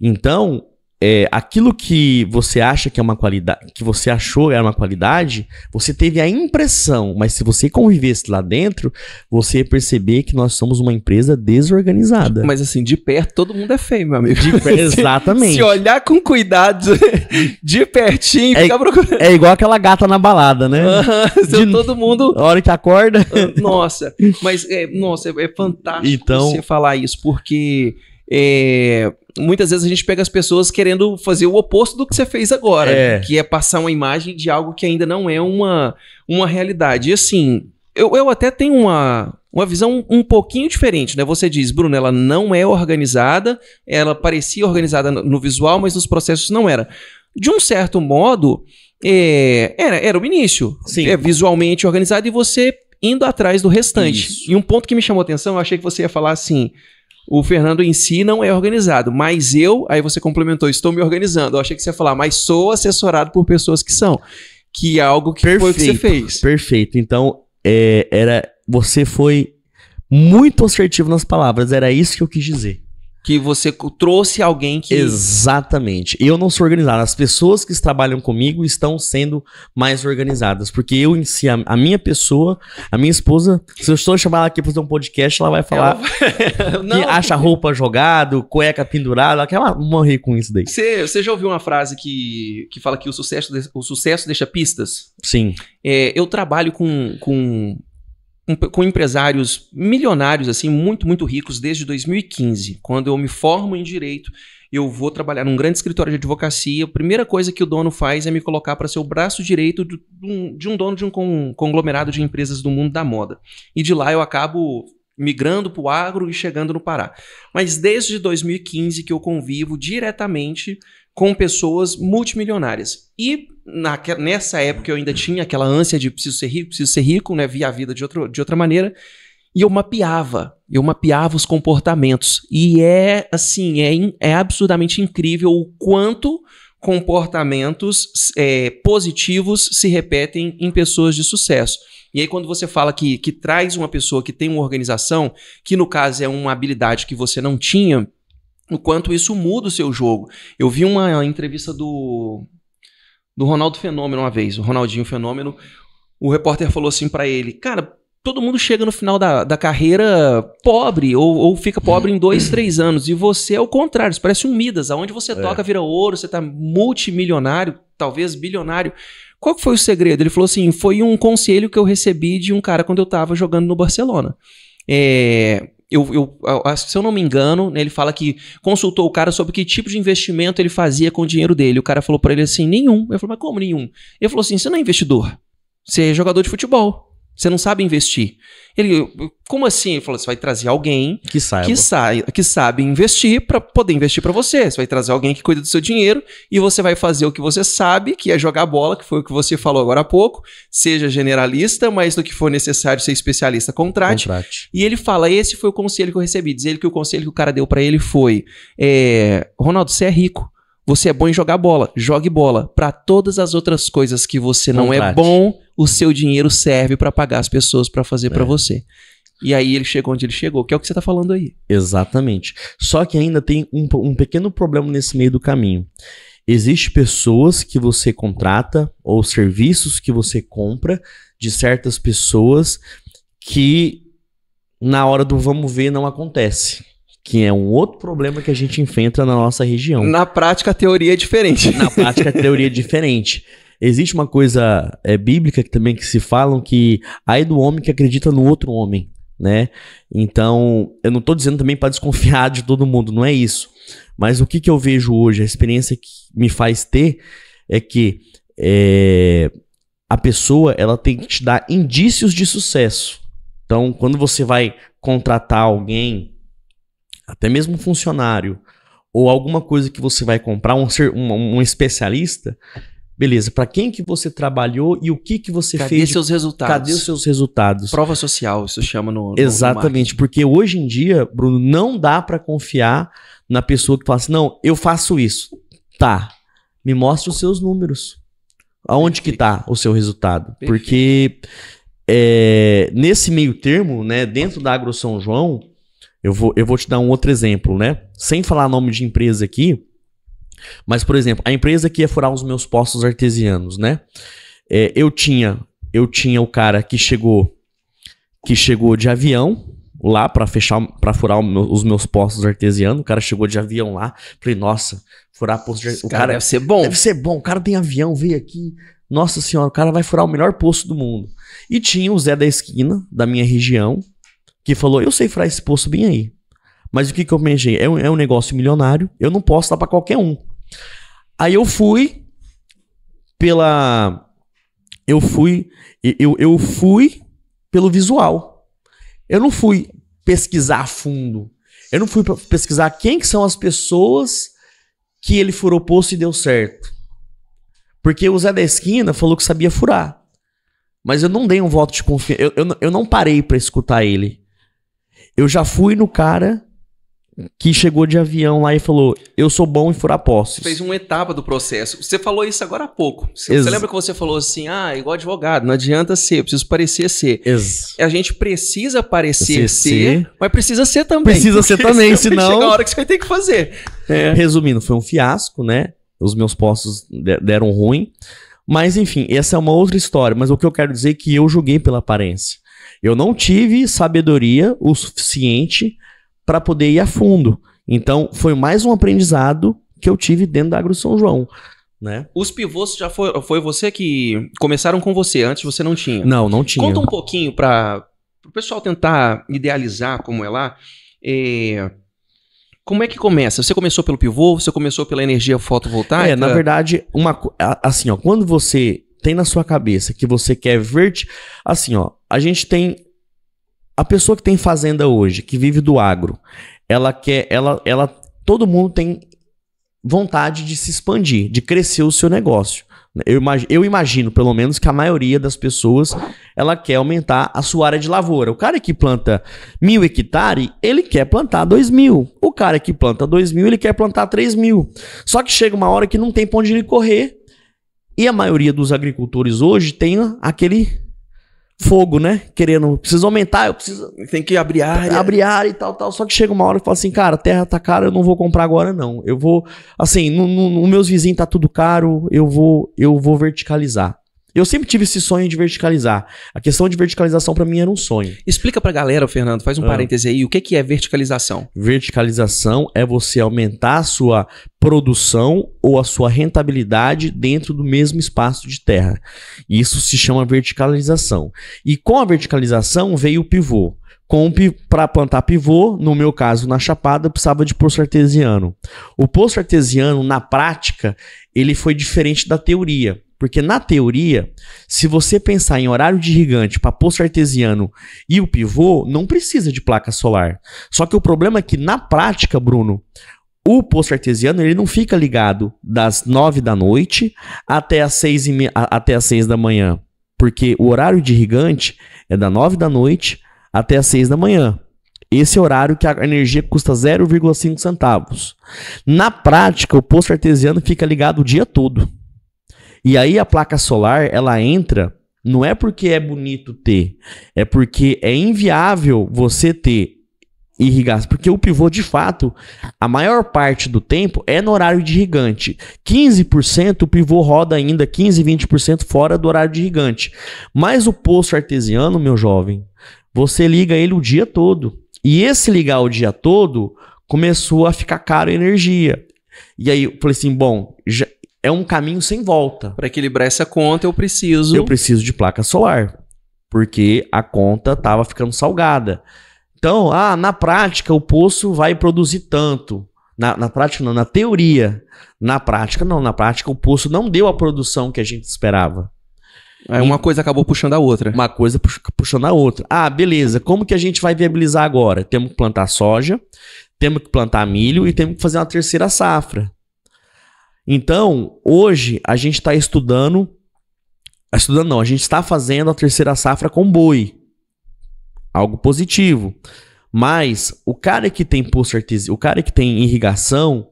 S2: Então, é, aquilo que você acha que é uma qualidade, que você achou era uma qualidade, você teve a impressão, mas se você convivesse lá dentro, você ia perceber que nós somos uma empresa desorganizada. Mas assim, de perto todo mundo é feio, meu amigo. De, exatamente. se, se olhar com cuidado, de
S1: pertinho,
S2: é, fica procurando. É igual aquela gata na balada, né? de, todo mundo. A hora que acorda. Ah,
S1: nossa, mas é, nossa, é fantástico então... você falar isso, porque. É, muitas vezes a gente pega as pessoas querendo fazer o oposto do que você fez agora, é. que é passar uma imagem de algo que ainda não é uma, uma realidade. E assim, eu, eu até tenho uma, uma visão um pouquinho diferente, né? Você diz, Bruno, ela não é organizada, ela parecia organizada no visual, mas nos processos não era. De um certo modo, é, era, era o início. Sim. É visualmente organizado e você indo atrás do restante. Isso. E um ponto que me chamou atenção, eu achei que você ia falar assim: o Fernando em si não é organizado, mas eu, aí você complementou, estou me organizando. Eu achei que você ia falar, mas sou assessorado
S2: por pessoas que são. Que é algo que perfeito, foi o que você fez. Perfeito. Então, é, era. Você foi muito assertivo nas palavras. Era isso que eu quis dizer que você trouxe alguém que. Exatamente. Eu não sou organizado. As pessoas que trabalham comigo estão sendo mais organizadas. Porque eu em si, a, a minha pessoa, a minha esposa, se eu estou chamando ela aqui para fazer um podcast, ela vai falar ela... que acha roupa jogado, cueca pendurada, ela quer ah, morrer com isso daí.
S1: Você, você já ouviu uma
S2: frase que, que fala que o
S1: sucesso, de, o sucesso deixa pistas? Sim. É, eu trabalho com, com com, com empresários milionários, assim, muito, muito ricos, desde 2015. Quando eu me formo em direito, eu vou trabalhar num grande escritório de advocacia. A primeira coisa que o dono faz é me colocar para ser o braço direito de um, de um dono de um conglomerado de empresas do mundo da moda. E de lá eu acabo migrando para o agro e chegando no Pará. Mas desde 2015 que eu convivo diretamente com pessoas multimilionárias. E nessa época eu ainda tinha aquela ânsia de preciso ser rico, preciso ser rico, né? Via a vida de, outro, de outra maneira. E eu mapeava, eu mapeava os comportamentos. E é assim, é, é absurdamente incrível o quanto comportamentos é, positivos se repetem em pessoas de sucesso. E aí, quando você fala que, que traz uma pessoa que tem uma organização, que no caso é uma habilidade que você não tinha, o quanto isso muda o seu jogo. Eu vi uma entrevista do do Ronaldo Fenômeno uma vez, o Ronaldinho Fenômeno. O repórter falou assim para ele: Cara, todo mundo chega no final da, da carreira pobre, ou, ou fica pobre em dois, três anos. E você é o contrário, você parece um Midas. Aonde você é. toca vira ouro, você tá multimilionário, talvez bilionário. Qual foi o segredo? Ele falou assim: foi um conselho que eu recebi de um cara quando eu tava jogando no Barcelona. É, eu, eu, se eu não me engano, né, ele fala que consultou o cara sobre que tipo de investimento ele fazia com o dinheiro dele. O cara falou para ele assim: nenhum. Eu falou, mas como nenhum? Ele falou assim: você não é investidor, você é jogador de futebol. Você não sabe investir. Ele, como assim? Ele falou: você vai trazer alguém que saiba, que, que sabe investir para poder investir para você. Você vai trazer alguém que cuida do seu dinheiro e você vai fazer o que você sabe, que é jogar bola, que foi o que você falou agora há pouco. Seja generalista, mas do que for necessário ser especialista, contrate. contrate. E ele fala: esse foi o conselho que eu recebi. Diz ele que o conselho que o cara deu para ele foi: é, Ronaldo, você é rico. Você é bom em jogar bola, jogue bola. Para todas as outras coisas que você não é contrate. é bom, o seu dinheiro serve para pagar as pessoas para fazer
S2: é. para você. E aí ele chegou onde ele chegou, que é o que você tá falando aí. Exatamente. Só que ainda tem um, um pequeno problema nesse meio do caminho. Existem pessoas que você contrata ou serviços que você compra de certas pessoas que na hora do vamos ver não acontece. Que é um outro problema que a gente enfrenta na nossa região. Na prática, a teoria é diferente. Na prática, a teoria é diferente existe uma coisa é, bíblica que também que se falam que aí do homem que acredita no outro homem, né? Então, eu não estou dizendo também para desconfiar de todo mundo, não é isso. Mas o que, que eu vejo hoje, a experiência que me faz ter é que é, a pessoa ela tem que te dar indícios de sucesso. Então, quando você vai contratar alguém, até mesmo um funcionário, ou alguma coisa que você vai comprar, um, um, um especialista, Beleza, para quem que você trabalhou e o que que você Cadê fez? Cadê seus resultados? Cadê os seus resultados? Prova social, isso chama no, no Exatamente, no porque hoje em dia, Bruno, não dá para confiar na pessoa que fala assim: "Não, eu faço isso". Tá. Me mostre os seus números. Aonde Perfeito. que tá o seu resultado? Perfeito. Porque é, nesse meio termo, né, dentro da Agro São João, eu vou, eu vou te dar um outro exemplo, né? Sem falar nome de empresa aqui, mas, por exemplo, a empresa que ia furar os meus postos artesianos, né? É, eu tinha eu tinha o cara que chegou que chegou de avião lá para fechar para furar meu, os meus postos artesianos. O cara chegou de avião lá, falei, nossa, furar posto de Esse o cara, deve ser bom. Deve ser bom. O cara tem avião, veio aqui. Nossa senhora, o cara vai furar o melhor posto do mundo. E tinha o Zé da esquina da minha região que falou: "Eu sei furar esse posto bem aí". Mas o que, que eu pensei? É um, é um negócio milionário, eu não posso dar para qualquer um. Aí eu fui pela. Eu fui. Eu, eu fui pelo visual. Eu não fui pesquisar a fundo. Eu não fui pesquisar quem que são as pessoas que ele furou poço e deu certo. Porque o Zé da Esquina falou que sabia furar. Mas eu não dei um voto de confiança. Eu, eu, eu não parei para escutar ele. Eu já fui no cara que chegou de avião lá e falou: Eu sou bom em furar postes.
S1: Fez uma etapa do processo. Você falou isso agora há pouco. Você, lembra que você falou assim: Ah, igual advogado, não adianta ser, eu preciso parecer ser. Ex a gente precisa parecer ser, ser, mas precisa ser também. Precisa ser também, senão. Chega a hora que você vai ter que
S2: fazer. É. é. Resumindo, foi um fiasco, né? Os meus postos deram ruim. Mas enfim, essa é uma outra história. Mas o que eu quero dizer é que eu julguei pela aparência. Eu não tive sabedoria o suficiente para poder ir a fundo. Então, foi mais um aprendizado que eu tive dentro da Agro São João.
S1: Né? Os pivôs já foi, foi você que começaram com você, antes você não tinha. Não, não tinha. Conta um pouquinho para o pessoal tentar idealizar como é lá. É, como é que começa? Você começou pelo pivô, você começou pela energia fotovoltaica? É, na
S2: verdade, uma assim, ó, quando você tem na sua cabeça que você quer verte, assim, ó, a gente tem a pessoa que tem fazenda hoje, que vive do agro, ela quer, ela, ela, todo mundo tem vontade de se expandir, de crescer o seu negócio. Eu imagino, eu imagino, pelo menos, que a maioria das pessoas ela quer aumentar a sua área de lavoura. O cara que planta mil hectares, ele quer plantar dois mil. O cara que planta dois mil, ele quer plantar três mil. Só que chega uma hora que não tem pra onde ele correr. E a maioria dos agricultores hoje tem aquele fogo, né? Querendo, preciso aumentar, eu preciso. Tem que abrir área. Abrir área e tal, tal. Só que chega uma hora que fala assim, cara, a terra tá cara, eu não vou comprar agora, não. Eu vou. Assim, no, no, no meus vizinhos tá tudo caro, eu vou, eu vou verticalizar. Eu sempre tive esse sonho de verticalizar. A questão de verticalização para mim era um sonho. Explica pra galera, Fernando, faz um ah. parêntese aí, o que, que é verticalização? Verticalização é você aumentar a sua produção ou a sua rentabilidade dentro do mesmo espaço de terra. Isso se chama verticalização. E com a verticalização veio o pivô para plantar pivô, no meu caso, na Chapada, eu precisava de poço artesiano. O poço artesiano, na prática, ele foi diferente da teoria. Porque na teoria, se você pensar em horário de gigante para posto artesiano e o pivô, não precisa de placa solar. Só que o problema é que na prática, Bruno, o posto artesiano ele não fica ligado das 9 da noite até as 6, me... até as 6 da manhã. Porque o horário de gigante é da 9 da noite até as 6 da manhã. Esse é horário que a energia custa 0,5 centavos. Na prática, o posto artesiano fica ligado o dia todo. E aí a placa solar, ela entra, não é porque é bonito ter, é porque é inviável você ter irrigação, porque o pivô de fato, a maior parte do tempo é no horário de irrigante. 15% o pivô roda ainda 15, 20% fora do horário de irrigante. Mas o poço artesiano, meu jovem, você liga ele o dia todo. E esse ligar o dia todo começou a ficar caro a energia. E aí eu falei assim, bom, já, é um caminho sem volta. Para equilibrar essa conta, eu preciso. Eu preciso de placa solar, porque a conta estava ficando salgada. Então, ah, na prática, o poço vai produzir tanto. Na, na, prática, não, na teoria. Na prática, não. Na prática, o poço não deu a produção que a gente esperava. Aí uma coisa acabou puxando a outra. Uma coisa puxando a outra. Ah, beleza. Como que a gente vai viabilizar agora? Temos que plantar soja, temos que plantar milho e temos que fazer uma terceira safra. Então, hoje a gente está estudando. Ah, estudando não, a gente está fazendo a terceira safra com boi. Algo positivo. Mas o cara que tem poço o cara que tem irrigação,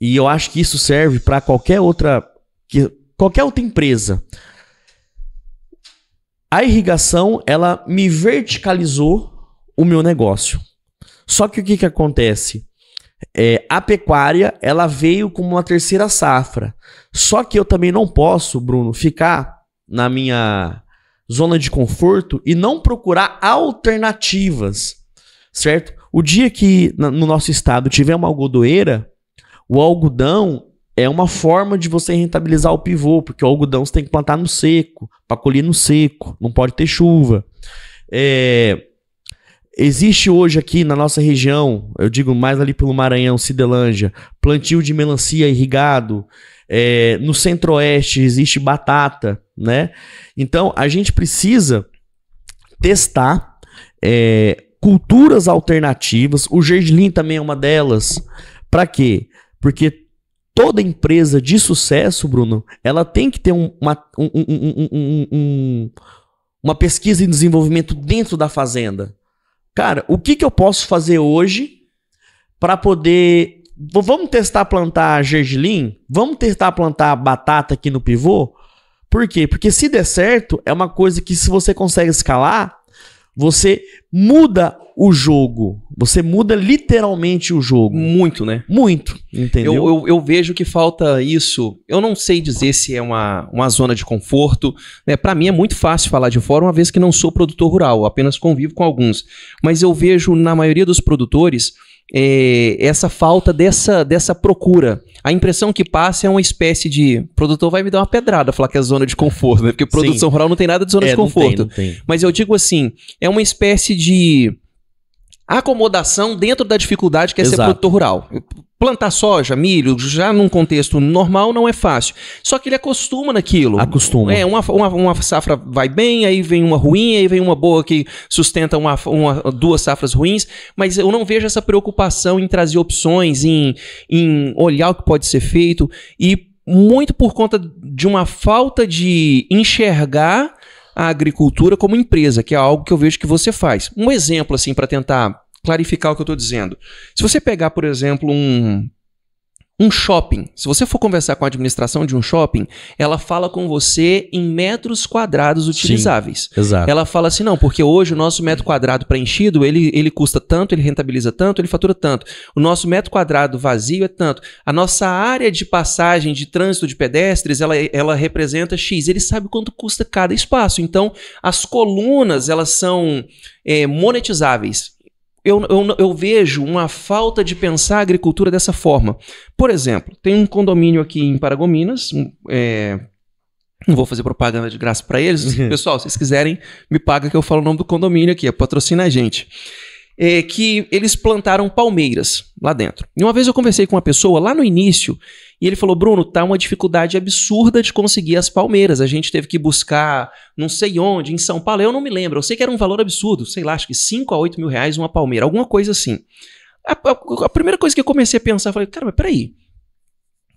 S2: e eu acho que isso serve para qualquer outra que, qualquer outra empresa. A irrigação, ela me verticalizou o meu negócio. Só que o que, que acontece? É, a pecuária, ela veio como uma terceira safra. Só que eu também não posso, Bruno, ficar na minha zona de conforto e não procurar alternativas, certo? O dia que no nosso estado tiver uma algodoeira, o algodão é uma forma de você rentabilizar o pivô, porque o algodão você tem que plantar no seco, para colher no seco, não pode ter chuva. É, Existe hoje aqui na nossa região, eu digo mais ali pelo Maranhão, Cidelândia, plantio de melancia irrigado. É, no centro-oeste existe batata, né? Então a gente precisa testar é, culturas alternativas. O gergelim também é uma delas. Para quê? Porque toda empresa de sucesso, Bruno, ela tem que ter um, uma, um, um, uma pesquisa e desenvolvimento dentro da fazenda. Cara, o que, que eu posso fazer hoje para poder. Vamos testar plantar gergelim? Vamos testar plantar batata aqui no pivô? Por quê? Porque se der certo, é uma coisa que se você consegue escalar, você muda o jogo. Você muda literalmente o jogo. Muito, né? Muito, entendeu? Eu,
S1: eu, eu, vejo que falta isso. Eu não sei dizer se é uma, uma zona de conforto. Né? Para mim é muito fácil falar de fora, uma vez que não sou produtor rural, apenas convivo com alguns. Mas eu vejo na maioria dos produtores é, essa falta dessa, dessa procura. A impressão que passa é uma espécie de o produtor vai me dar uma pedrada falar que é zona de conforto, né? Porque produção Sim. rural não tem nada de zona é, de conforto. Não tem, não tem. Mas eu digo assim, é uma espécie de acomodação dentro da dificuldade que é Exato. ser produtor rural. Plantar soja, milho, já num contexto normal não é fácil. Só que ele acostuma naquilo. Acostuma. É, uma, uma, uma safra vai bem, aí vem uma ruim, aí vem uma boa que sustenta uma, uma, duas safras ruins, mas eu não vejo essa preocupação em trazer opções, em, em olhar o que pode ser feito, e muito por conta de uma falta de enxergar a agricultura como empresa, que é algo que eu vejo que você faz. Um exemplo, assim, para tentar clarificar o que eu estou dizendo. Se você pegar, por exemplo, um, um shopping, se você for conversar com a administração de um shopping, ela fala com você em metros quadrados utilizáveis. Sim, exato. Ela fala assim, não, porque hoje o nosso metro quadrado preenchido, ele, ele custa tanto, ele rentabiliza tanto, ele fatura tanto. O nosso metro quadrado vazio é tanto. A nossa área de passagem de trânsito de pedestres, ela, ela representa X. Ele sabe quanto custa cada espaço. Então, as colunas, elas são é, monetizáveis eu, eu, eu, vejo uma falta de pensar a agricultura dessa forma. Por exemplo, tem um condomínio aqui em Paragominas, é, não vou fazer propaganda de graça para eles. Pessoal, se vocês quiserem, me paga que eu falo o nome do condomínio aqui, é patrocina a gente é, que eles plantaram palmeiras lá dentro. E uma vez eu conversei com uma pessoa lá no início e ele falou: Bruno, tá uma dificuldade absurda de conseguir as palmeiras. A gente teve que buscar não sei onde, em São Paulo, eu não me lembro. Eu sei que era um valor absurdo, sei lá, acho que 5 a 8 mil reais uma palmeira, alguma coisa assim. A, a, a primeira coisa que eu comecei a pensar, eu falei: cara, mas peraí.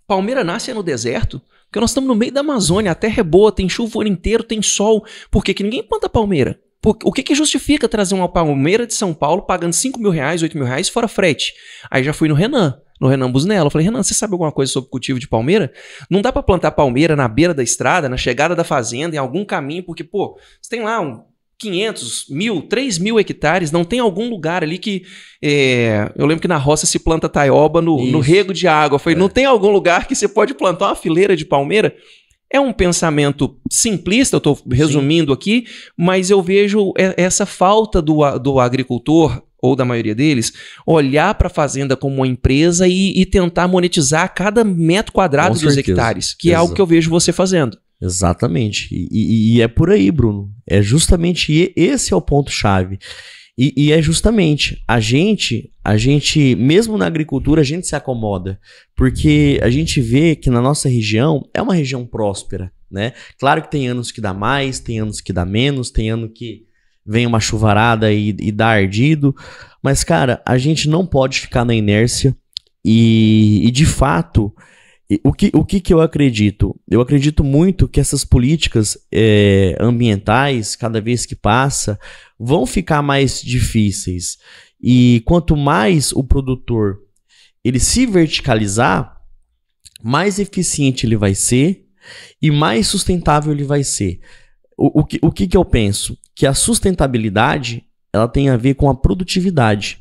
S1: Palmeira nasce no deserto? Porque nós estamos no meio da Amazônia, a terra é boa, tem chuva o ano inteiro, tem sol. Por que, que ninguém planta palmeira? Por, o que, que justifica trazer uma palmeira de São Paulo pagando 5 mil reais, 8 mil reais, fora frete? Aí já fui no Renan no Renan Busnello. Eu falei, Renan, você sabe alguma coisa sobre cultivo de palmeira? Não dá para plantar palmeira na beira da estrada, na chegada da fazenda, em algum caminho, porque, pô, você tem lá um 500, mil, 3 mil hectares, não tem algum lugar ali que. É... eu lembro que na roça se planta taioba no, no rego de água. Eu falei, é. não tem algum lugar que você pode plantar uma fileira de palmeira? É um pensamento simplista, eu estou resumindo Sim. aqui, mas eu vejo essa falta do, do agricultor, ou da maioria deles, olhar para a fazenda como uma empresa e, e, tentar monetizar cada metro quadrado Com dos certeza. hectares, que Exato. é algo que eu
S2: vejo você fazendo. Exatamente. E, e, e, é por aí, Bruno. É justamente esse é o ponto-chave. E, e, é justamente a gente, a gente, mesmo na agricultura, a gente se acomoda, porque a gente vê que na nossa região é uma região próspera, né? Claro que tem anos que dá mais, tem anos que dá menos, tem ano que vem uma chuvarada e, e dá ardido, mas cara, a gente não pode ficar na inércia e, e de fato o que, o que, que eu acredito? Eu acredito muito que essas políticas é, ambientais, cada vez que passa, vão ficar mais difíceis. E quanto mais o produtor ele se verticalizar, mais eficiente ele vai ser e mais sustentável ele vai ser. O, o, que, o que, que eu penso? Que a sustentabilidade ela tem a ver com a produtividade.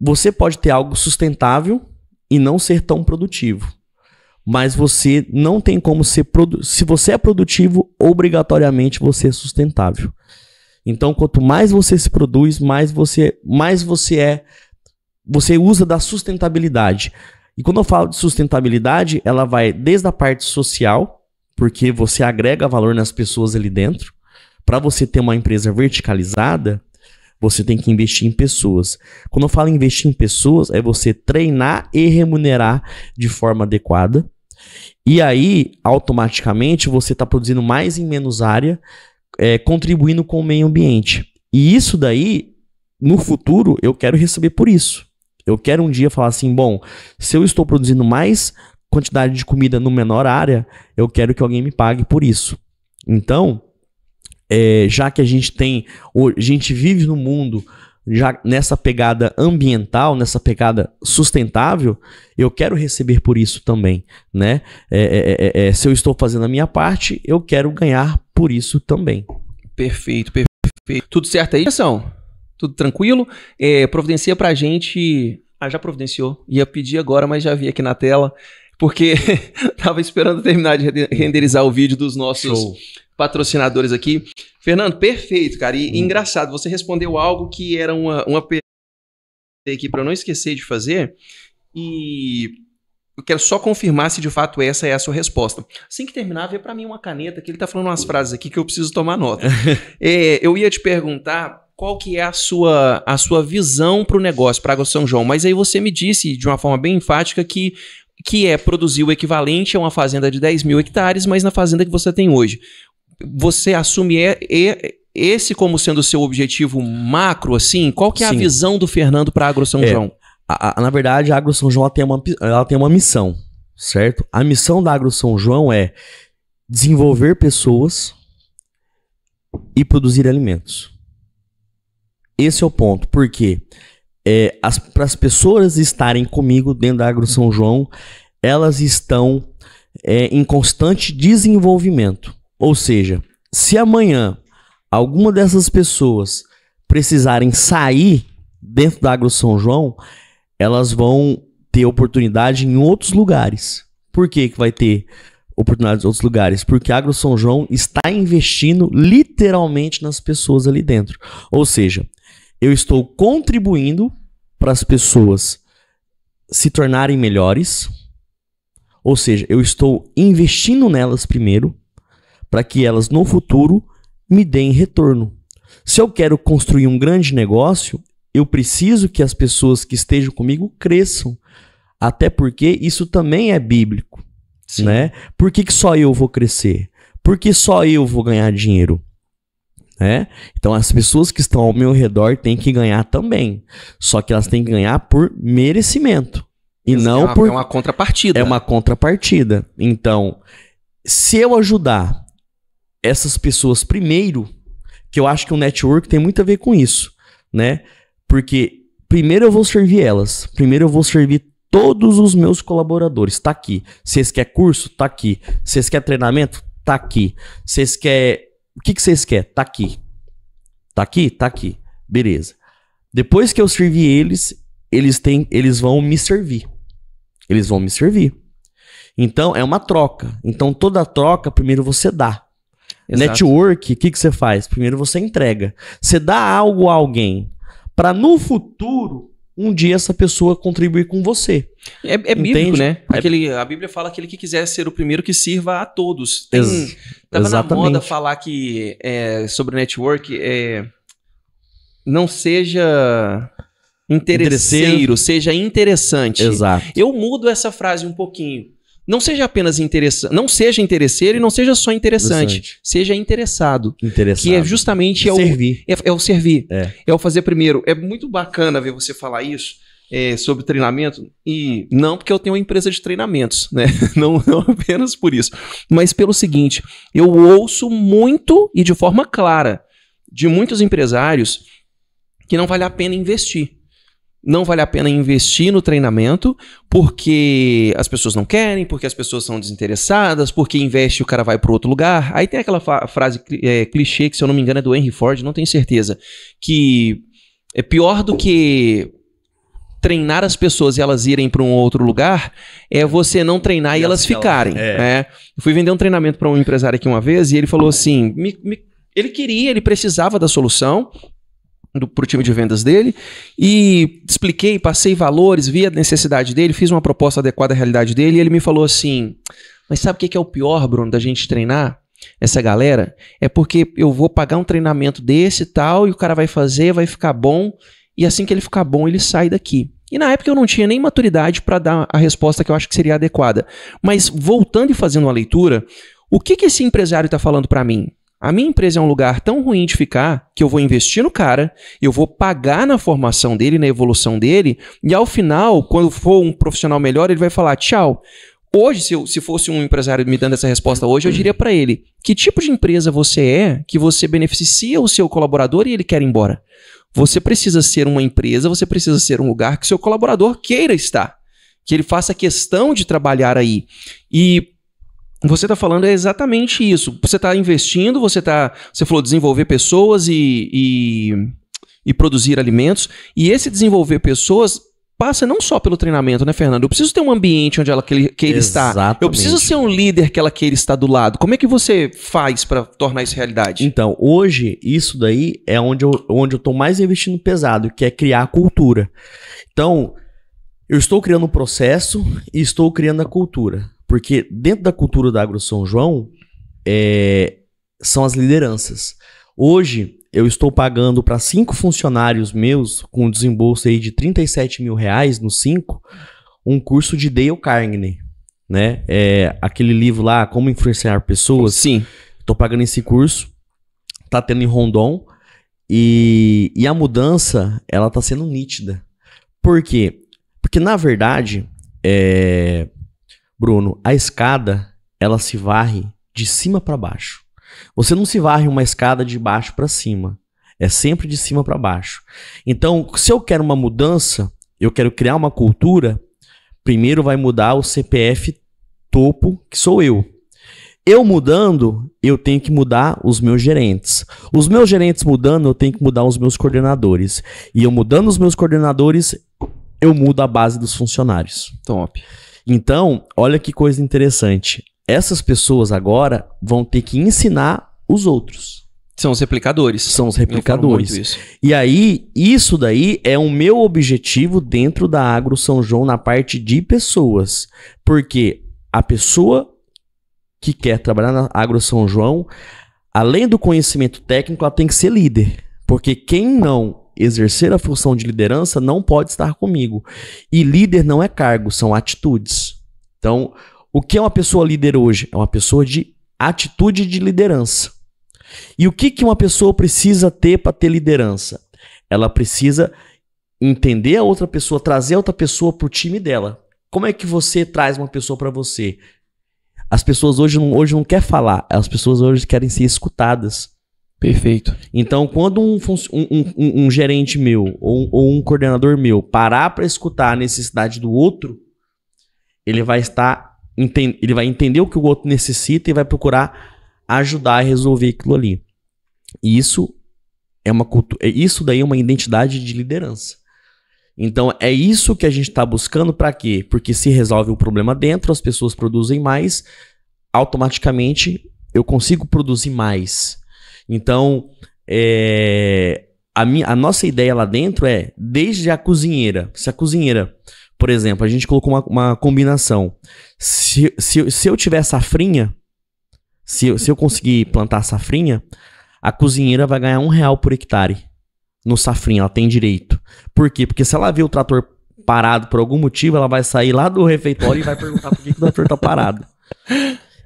S2: Você pode ter algo sustentável e não ser tão produtivo mas você não tem como ser se você é produtivo, obrigatoriamente você é sustentável. Então, quanto mais você se produz, mais você, mais você é você usa da sustentabilidade. E quando eu falo de sustentabilidade, ela vai desde a parte social, porque você agrega valor nas pessoas ali dentro. Para você ter uma empresa verticalizada, você tem que investir em pessoas. Quando eu falo investir em pessoas, é você treinar e remunerar de forma adequada. E aí, automaticamente, você está produzindo mais em menos área, é, contribuindo com o meio ambiente. E isso daí, no futuro, eu quero receber por isso. Eu quero um dia falar assim: bom, se eu estou produzindo mais quantidade de comida no menor área, eu quero que alguém me pague por isso. Então, é, já que a gente tem, a gente vive no mundo já nessa pegada ambiental, nessa pegada sustentável, eu quero receber por isso também, né? É é, é, é, é, se eu estou fazendo a minha parte, eu quero ganhar por isso também.
S1: Perfeito, perfeito. Tudo certo aí, São? Tudo tranquilo? É, providencia pra gente. Ah, já providenciou. Ia pedir agora, mas já vi aqui na tela. Porque tava esperando terminar de renderizar o vídeo dos nossos. Show patrocinadores aqui. Fernando, perfeito, cara. E, hum. engraçado, você respondeu algo que era uma, uma pergunta aqui para eu não esquecer de fazer. E eu quero só confirmar se de fato essa é a sua resposta. Assim que terminar, vê para mim uma caneta que ele tá falando umas frases aqui que eu preciso tomar nota. é, eu ia te perguntar qual que é a sua, a sua visão para o negócio, para Água São João, mas aí você me disse de uma forma bem enfática que que é produzir o equivalente a uma fazenda de 10 mil hectares, mas na fazenda que você tem hoje você assume e, e, esse como sendo o seu objetivo macro,
S2: assim? Qual que é Sim. a visão do Fernando para a Agro São é, João? A, a, na verdade, a Agro São João tem, uma, ela tem uma missão, certo? A missão da Agro São João é desenvolver pessoas e produzir alimentos. Esse é o ponto, porque é, para as pessoas estarem comigo dentro da Agro São João, elas estão é, em constante desenvolvimento. Ou seja, se amanhã alguma dessas pessoas precisarem sair dentro da Agro São João, elas vão ter oportunidade em outros lugares. Por que, que vai ter oportunidade em outros lugares? Porque a Agro São João está investindo literalmente nas pessoas ali dentro. Ou seja, eu estou contribuindo para as pessoas se tornarem melhores. Ou seja, eu estou investindo nelas primeiro para que elas no futuro me deem retorno. Se eu quero construir um grande negócio, eu preciso que as pessoas que estejam comigo cresçam. Até porque isso também é bíblico, né? Por que, que só eu vou crescer? Por que só eu vou ganhar dinheiro? Né? Então as pessoas que estão ao meu redor têm que ganhar também. Só que elas têm que ganhar por merecimento. E Mas não é uma, por. É uma contrapartida. É uma contrapartida. Então, se eu ajudar essas pessoas primeiro, que eu acho que o network tem muito a ver com isso, né? Porque primeiro eu vou servir elas, primeiro eu vou servir todos os meus colaboradores, tá aqui. Vocês quer curso? Tá aqui. Vocês quer treinamento? Tá aqui. Vocês quer o que que vocês quer? Tá aqui. Tá aqui? Tá aqui. Beleza. Depois que eu servi eles, eles têm, eles vão me servir. Eles vão me servir. Então é uma troca. Então toda troca primeiro você dá. Exato. Network, o que, que você faz? Primeiro você entrega. Você dá algo a alguém para no futuro um dia essa pessoa contribuir com você. É, é bíblico, né?
S1: É Aquele, a Bíblia fala que ele que quiser ser o primeiro que sirva a todos. Tem, Ex tava exatamente. na moda falar que é, sobre network é, não seja interesseiro, Interesseiro. seja interessante. Exato. Eu mudo essa frase um pouquinho não seja apenas interessante, não seja interesseiro e não seja só interessante, interessante. seja interessado, interessado, que é justamente é o servir, é, é o servir, é. é. o fazer primeiro. É muito bacana ver você falar isso. É, sobre treinamento e não porque eu tenho uma empresa de treinamentos, né? Não, não apenas por isso, mas pelo seguinte, eu ouço muito e de forma clara de muitos empresários que não vale a pena investir não vale a pena investir no treinamento porque as pessoas não querem, porque as pessoas são desinteressadas, porque investe o cara vai para outro lugar. Aí tem aquela frase é, clichê que, se eu não me engano, é do Henry Ford, não tenho certeza, que é pior do que treinar as pessoas e elas irem para um outro lugar é você não treinar e, e elas ficarem. é. né? Eu fui vender um treinamento para um empresário aqui uma vez e ele falou assim: me, me, ele queria, ele precisava da solução, para o time de vendas dele e expliquei, passei valores, vi a necessidade dele, fiz uma proposta adequada à realidade dele e ele me falou assim: Mas sabe o que, é o pior, Bruno, da gente treinar? Essa galera? É porque eu vou pagar um treinamento desse e tal, e o cara vai fazer, vai ficar bom, e assim que ele ficar bom, ele sai daqui. E na época eu não tinha nem maturidade para dar a resposta que eu acho que seria adequada. Mas voltando e fazendo uma leitura, o que, que esse empresário está falando para mim? A minha empresa é um lugar tão ruim de ficar que eu vou investir no cara, eu vou pagar na formação dele, na evolução dele, e ao final, quando for um profissional melhor, ele vai falar tchau. Hoje, se, eu, se fosse um empresário me dando essa resposta hoje, eu diria para ele: que tipo de empresa você é que você beneficia o seu colaborador e ele quer ir embora? Você precisa ser uma empresa, você precisa ser um lugar que seu colaborador queira estar, que ele faça questão de trabalhar aí. E você está falando é exatamente isso. Você está investindo, você está, Você falou desenvolver pessoas e, e, e, produzir alimentos. E esse desenvolver pessoas passa não só pelo treinamento, né, Fernando? Eu preciso ter um ambiente onde ela queira que estar. Eu preciso ser um líder que ela queira estar do lado. Como é que você
S2: faz para tornar isso realidade? Então, hoje, isso daí é onde eu, onde eu mais investindo pesado, que é criar a cultura. Então, eu estou criando um processo e estou criando a cultura. Porque dentro da cultura da Agro São João é, são as lideranças. Hoje eu estou pagando para cinco funcionários meus, com um desembolso aí de 37 mil reais nos cinco, um curso de Dale Carnegie, né? É, aquele livro lá, Como Influenciar Pessoas. Sim. Estou pagando esse curso, Está tendo em Rondon, e, e a mudança, ela está sendo nítida. Por quê? Porque, na verdade, é, Bruno, a escada, ela se varre de cima para baixo. Você não se varre uma escada de baixo para cima. É sempre de cima para baixo. Então, se eu quero uma mudança, eu quero criar uma cultura, primeiro vai mudar o CPF topo, que sou eu. Eu mudando, eu tenho que mudar os meus gerentes. Os meus gerentes mudando, eu tenho que mudar os meus coordenadores. E eu mudando os meus coordenadores, eu mudo a base dos funcionários. Top. Então, olha que coisa interessante. Essas pessoas agora vão ter que ensinar os outros. São os replicadores. São os replicadores. E aí, isso daí é o meu objetivo dentro da Agro São João na parte de pessoas. Porque a pessoa que quer trabalhar na Agro São João, além do conhecimento técnico, ela tem que ser líder. Porque quem não exercer a função de liderança não pode estar comigo. E líder não é cargo, são atitudes. Então, o que é uma pessoa líder hoje? É uma pessoa de atitude de liderança. E o que, que uma pessoa precisa ter para ter liderança? Ela precisa entender a outra pessoa, trazer a outra pessoa para o time dela. Como é que você traz uma pessoa para você? As pessoas hoje não, hoje não querem falar, as pessoas hoje querem ser escutadas. Perfeito. Então, quando um, um, um, um gerente meu ou, ou, um coordenador meu parar para escutar a necessidade do outro, ele vai estar ele vai entender o que o outro necessita e vai procurar ajudar a resolver aquilo ali. E isso é uma cultura, é, isso daí é uma identidade de liderança. Então é isso que a gente está buscando para quê? Porque se resolve o problema dentro, as pessoas produzem mais, automaticamente eu consigo produzir mais então, é, a, minha, a nossa ideia lá dentro é, desde a cozinheira, se a cozinheira, por exemplo, a gente colocou uma, uma combinação. Se, se, se eu tiver safrinha, se, se eu conseguir plantar safrinha, a cozinheira vai ganhar um real por hectare no safrinha, ela tem direito. Por quê? Porque se ela vê o trator parado por algum motivo, ela vai sair lá do refeitório e vai perguntar por que, que o trator tá parado.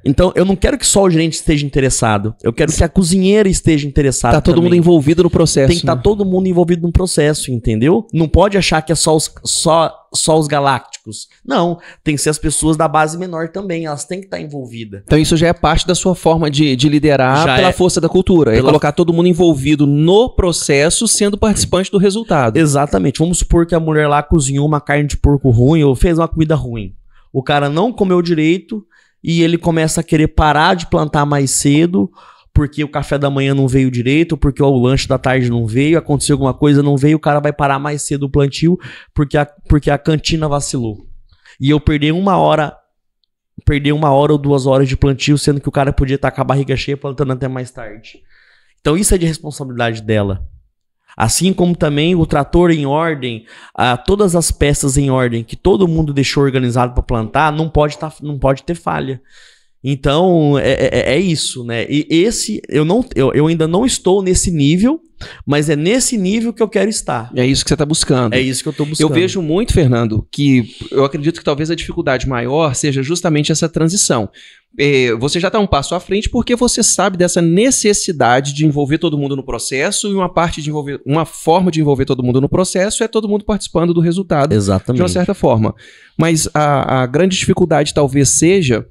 S2: Então, eu não quero que só o gerente esteja interessado. Eu quero que a cozinheira esteja interessada. Tá todo também. mundo envolvido no processo. Tem que estar tá né? todo mundo envolvido no processo, entendeu? Não pode achar que é só os, só, só os galácticos. Não. Tem que ser as pessoas da base menor também. Elas têm que estar tá envolvidas. Então, isso já é parte da sua forma de, de
S1: liderar já pela é, força da cultura. Pela... É colocar todo mundo envolvido no processo, sendo participante do
S2: resultado. Exatamente. Vamos supor que a mulher lá cozinhou uma carne de porco ruim ou fez uma comida ruim. O cara não comeu direito e ele começa a querer parar de plantar mais cedo, porque o café da manhã não veio direito, porque o lanche da tarde não veio, aconteceu alguma coisa, não veio, o cara vai parar mais cedo o plantio, porque a, porque a cantina vacilou. E eu perdi uma hora, perdi uma hora ou duas horas de plantio, sendo que o cara podia estar com a barriga cheia plantando até mais tarde. Então isso é de responsabilidade dela. Assim como também o trator em ordem, ah, todas as peças em ordem que todo mundo deixou organizado para plantar, não pode, tá, não pode ter falha. Então, é, é, é, é, isso, né? E esse, eu, não, eu, eu ainda não estou nesse nível, mas é nesse nível que eu quero estar. É isso que você está buscando. É isso que eu estou buscando. Eu vejo muito, Fernando, que eu acredito que talvez a dificuldade
S1: maior seja justamente essa transição. É, você já está um passo à frente porque você sabe dessa necessidade de envolver todo mundo no processo e uma parte de envolver, uma forma de envolver todo mundo no processo é todo mundo participando do resultado Exatamente. de uma certa forma. Mas a, a grande dificuldade talvez seja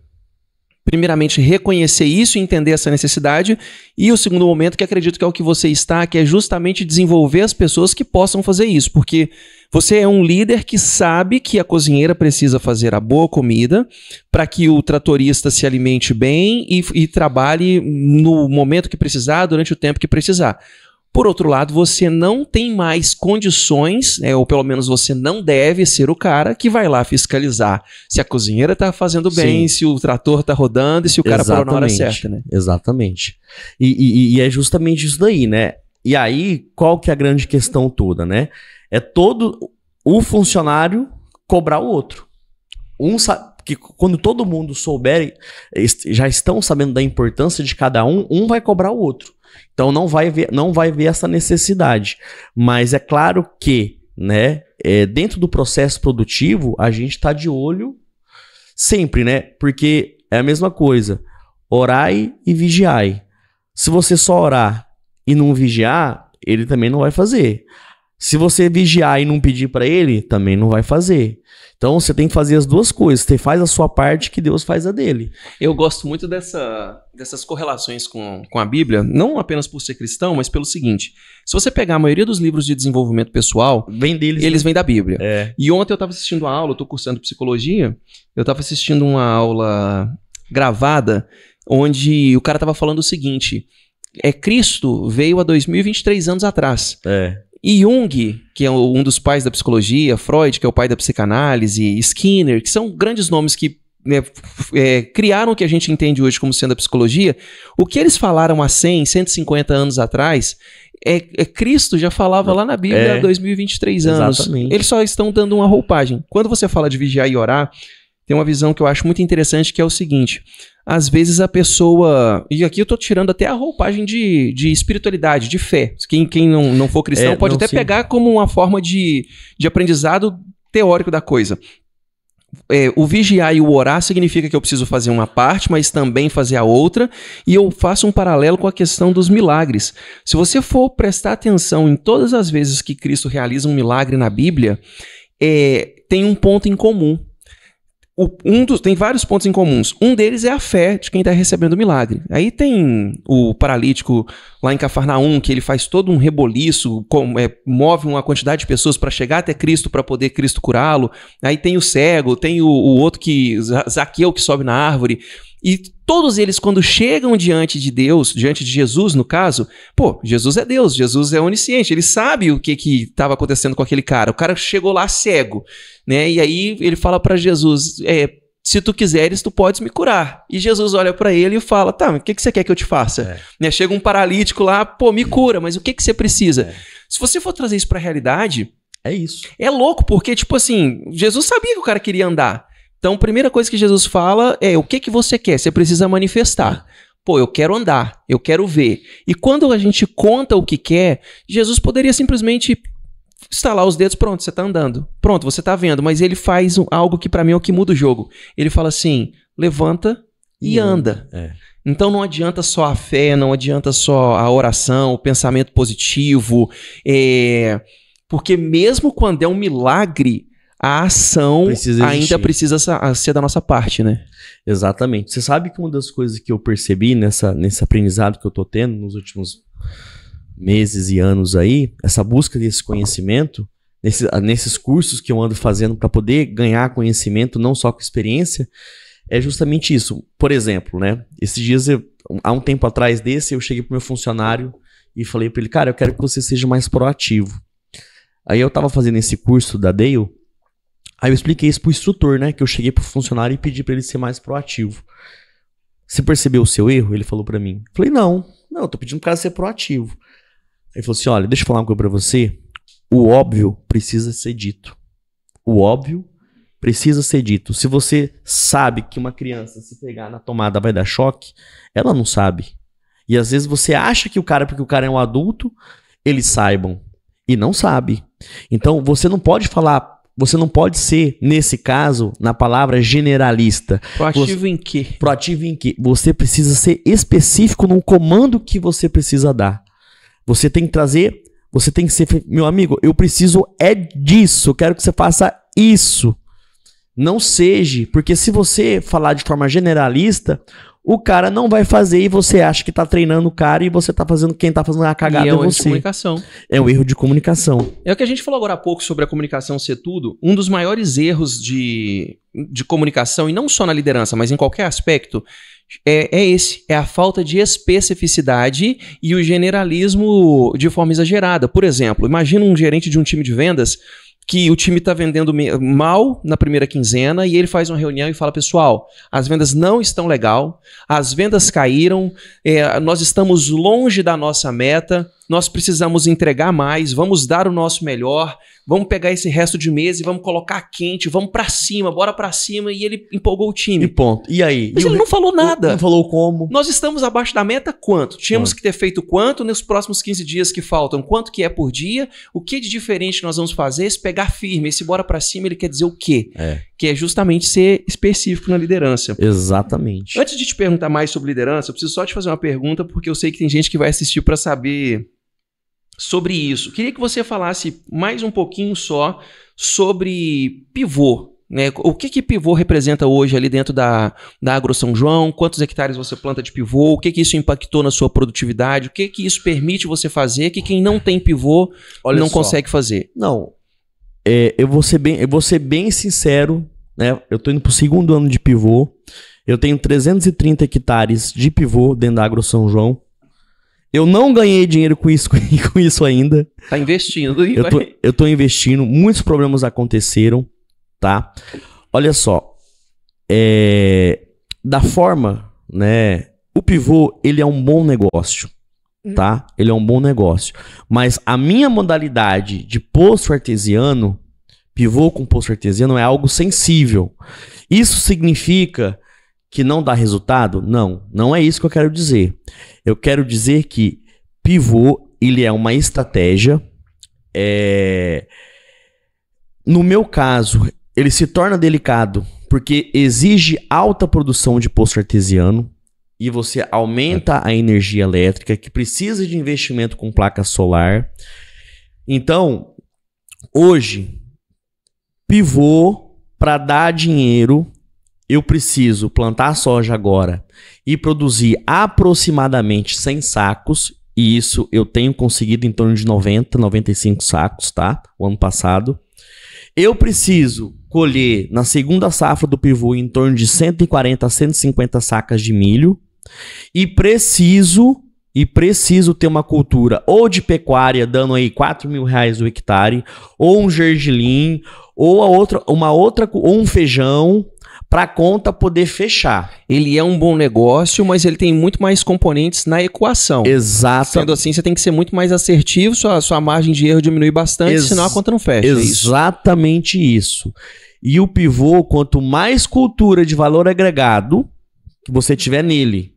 S1: primeiramente, reconhecer isso e entender essa necessidade. E o segundo momento, que acredito que é o que você está, que é justamente desenvolver as pessoas que possam fazer isso. Porque você é um líder que sabe que a cozinheira precisa fazer a boa comida para que o tratorista se alimente bem e, e trabalhe no momento que precisar, durante o tempo que precisar. Por outro lado, você não tem mais condições, né, ou pelo menos você não deve ser o cara que vai lá fiscalizar se a cozinheira está fazendo bem, Sim. se o trator está rodando e se o cara parou na hora certa, né?
S2: Exatamente. E, e, e é justamente isso daí, né? E aí, qual que é a grande questão toda, né? É todo o funcionário cobrar o outro. Um que quando todo mundo souber, já estão sabendo da importância de cada um, um vai cobrar o outro. Então não vai ver, não vai ver essa necessidade. Mas é claro que, né, é, dentro do processo produtivo, a gente está de olho sempre, né? Porque é a mesma coisa. Orai e vigiai. Se você só orar e não vigiar, ele também não vai fazer. Se você vigiar e não pedir para ele, também não vai fazer. Então você tem que fazer as duas coisas. Você faz a sua parte que Deus faz a dele.
S1: Eu gosto muito dessa, dessas correlações com, com a Bíblia, não apenas por ser cristão, mas pelo seguinte: se você pegar a maioria dos livros de desenvolvimento pessoal, vem deles, eles né? vêm da Bíblia. É. E ontem eu estava assistindo uma aula, eu estou cursando psicologia, eu estava assistindo uma aula gravada onde o cara estava falando o seguinte: é Cristo veio há 2023 anos atrás. É. E Jung, que é um dos pais da psicologia, Freud, que é o pai da psicanálise, Skinner, que são grandes nomes que né, é, criaram o que a gente entende hoje como sendo a psicologia, o que eles falaram há 100, 150 anos atrás, é, é Cristo já falava lá na Bíblia é, há 2023 anos. Exatamente. Eles só estão dando uma roupagem. Quando você fala de vigiar e orar, tem uma visão que eu acho muito interessante, que é o seguinte: às vezes a pessoa. E aqui eu tô tirando até a roupagem de, de espiritualidade, de fé. Quem, quem não, não for cristão é, pode não, até sim. pegar como uma forma de, de aprendizado teórico da coisa. É, o vigiar e o orar significa que eu preciso fazer uma parte, mas também fazer a outra, e eu faço um paralelo com a questão dos milagres. Se você for prestar atenção em todas as vezes que Cristo realiza um milagre na Bíblia, é, tem um ponto em comum o, um dos, tem vários pontos em comuns. Um deles é a fé de quem está recebendo o milagre. Aí tem o paralítico lá em Cafarnaum, que ele faz todo um reboliço, com, é, move uma quantidade de pessoas para chegar até Cristo, para poder Cristo curá-lo. Aí tem o cego, tem o, o outro que, Zaqueu, que sobe na árvore. E todos eles, quando chegam diante de Deus, diante de Jesus, no caso, pô, Jesus é Deus, Jesus é onisciente, ele sabe o que que estava acontecendo com aquele cara. O cara chegou lá cego, né? E aí ele fala para Jesus, é, se tu quiseres, tu podes me curar. E Jesus olha para ele e fala: tá, o que, que você quer que eu te faça? É. Né? Chega um paralítico lá, pô, me cura, mas o que, que você precisa? É. Se você for trazer isso para a realidade. É isso. É louco, porque, tipo assim, Jesus sabia que o cara queria andar. Então, a primeira coisa que Jesus fala é: o que, que você quer? Você precisa manifestar. Pô, eu quero andar, eu quero ver. E quando a gente conta o que quer, Jesus poderia simplesmente estalar os dedos, pronto, você está andando. Pronto, você está vendo. Mas ele faz algo que para mim é o que muda o jogo. Ele fala assim: levanta e, e anda. É. Então não adianta só a fé, não adianta só a oração, o pensamento positivo. É... Porque mesmo quando é um milagre,
S2: a ação precisa ainda precisa ser da nossa parte, né? Exatamente. Você sabe que uma das coisas que eu percebi nessa, nesse aprendizado que eu tô tendo nos últimos meses e anos aí, essa busca desse conhecimento, nesse, nesses cursos que eu ando fazendo para poder ganhar conhecimento, não só com experiência, é justamente isso. Por exemplo, né? Esses dias, eu, há um tempo atrás desse, eu cheguei pro meu funcionário e falei para ele, cara, eu quero que você seja mais proativo. Aí eu tava fazendo esse curso da Dale Aí eu expliquei isso pro instrutor, né? Que eu cheguei pro funcionário e pedi para ele ser mais proativo. Você percebeu o seu erro? Ele falou para mim. Falei, não, não, eu tô pedindo pro cara ser proativo. Ele falou assim: olha, deixa eu falar uma coisa pra você. O óbvio precisa ser dito. O óbvio precisa ser dito. Se você sabe que uma criança, se pegar na tomada, vai dar choque, ela não sabe. E às vezes você acha que o cara, porque o cara é um adulto, eles saibam. E não sabe. Então você não pode falar você não pode ser, nesse caso, na palavra generalista. Proativo você, em quê? Proativo em quê? Você precisa ser específico no comando que você precisa dar. Você tem que trazer, você tem que ser, meu amigo, eu preciso é disso, eu quero que você faça isso. Não seja, porque se você falar de forma generalista, o cara não vai fazer e você acha que tá treinando o cara e você tá fazendo quem tá fazendo a cagada e é um é erro de comunicação. É um erro de comunicação. É
S1: o que a gente falou agora há pouco sobre a comunicação ser tudo. Um dos maiores erros de, de comunicação, e não só na liderança, mas em qualquer aspecto, é, é esse. É a falta de especificidade e o generalismo de forma exagerada. Por exemplo, imagina um gerente de um time de vendas que o time está vendendo mal na primeira quinzena e ele faz uma reunião e fala, pessoal, as vendas não estão legal, as vendas caíram, é, nós estamos longe da nossa meta, nós precisamos entregar mais, vamos dar o nosso melhor, vamos pegar esse resto de mês e vamos colocar quente, vamos para cima, bora para cima. E ele empolgou o time. E ponto. E aí? Mas e ele o... não falou nada. Não
S2: falou como.
S1: Nós estamos abaixo da meta quanto? Tínhamos quanto? que ter feito quanto nos próximos 15 dias que faltam? Quanto que é por dia? O que de diferente nós vamos fazer? Se pegar firme, esse bora para cima, ele quer dizer o quê? É. Que é justamente ser específico na liderança.
S2: Exatamente.
S1: Antes de te perguntar mais sobre liderança, eu preciso só te fazer uma pergunta, porque eu sei que tem gente que vai assistir para saber sobre isso. Queria que você falasse mais um pouquinho só sobre pivô. Né? O que, que pivô representa hoje ali dentro da, da Agro São João? Quantos hectares você planta de pivô? O que, que isso impactou na sua produtividade? O que, que isso permite você fazer que quem não tem pivô Olha não só. consegue fazer?
S2: Não, é, eu, vou ser bem, eu vou ser bem sincero, né? eu estou indo para o segundo ano de pivô, eu tenho 330 hectares de pivô dentro da Agro São João, eu não ganhei dinheiro com isso, com isso ainda.
S1: Tá investindo. eu, tô,
S2: eu tô investindo. Muitos problemas aconteceram, tá? Olha só. É, da forma, né? O pivô, ele é um bom negócio, hum. tá? Ele é um bom negócio. Mas a minha modalidade de poço artesiano, pivô com poço artesiano, é algo sensível. Isso significa que não dá resultado? Não, não é isso que eu quero dizer. Eu quero dizer que pivô ele é uma estratégia. É... No meu caso, ele se torna delicado porque exige alta produção de poço artesiano e você aumenta a energia elétrica que precisa de investimento com placa solar. Então, hoje, pivô para dar dinheiro eu preciso plantar soja agora e produzir aproximadamente 100 sacos, e isso eu tenho conseguido em torno de 90, 95 sacos, tá? O ano passado. Eu preciso colher na segunda safra do pivô em torno de 140 a 150 sacas de milho e preciso e preciso ter uma cultura ou de pecuária dando aí 4 mil reais o hectare, ou um gergelim, ou a outra, uma outra, ou um feijão, para a conta poder fechar. Ele é um bom negócio, mas ele tem muito mais componentes na
S1: equação. Exato. Sendo assim, você tem que ser muito mais assertivo, sua, sua margem de erro diminui bastante, Ex senão a conta não
S2: fecha. É Exatamente isso. isso. E o pivô, quanto mais cultura de valor agregado que você tiver nele,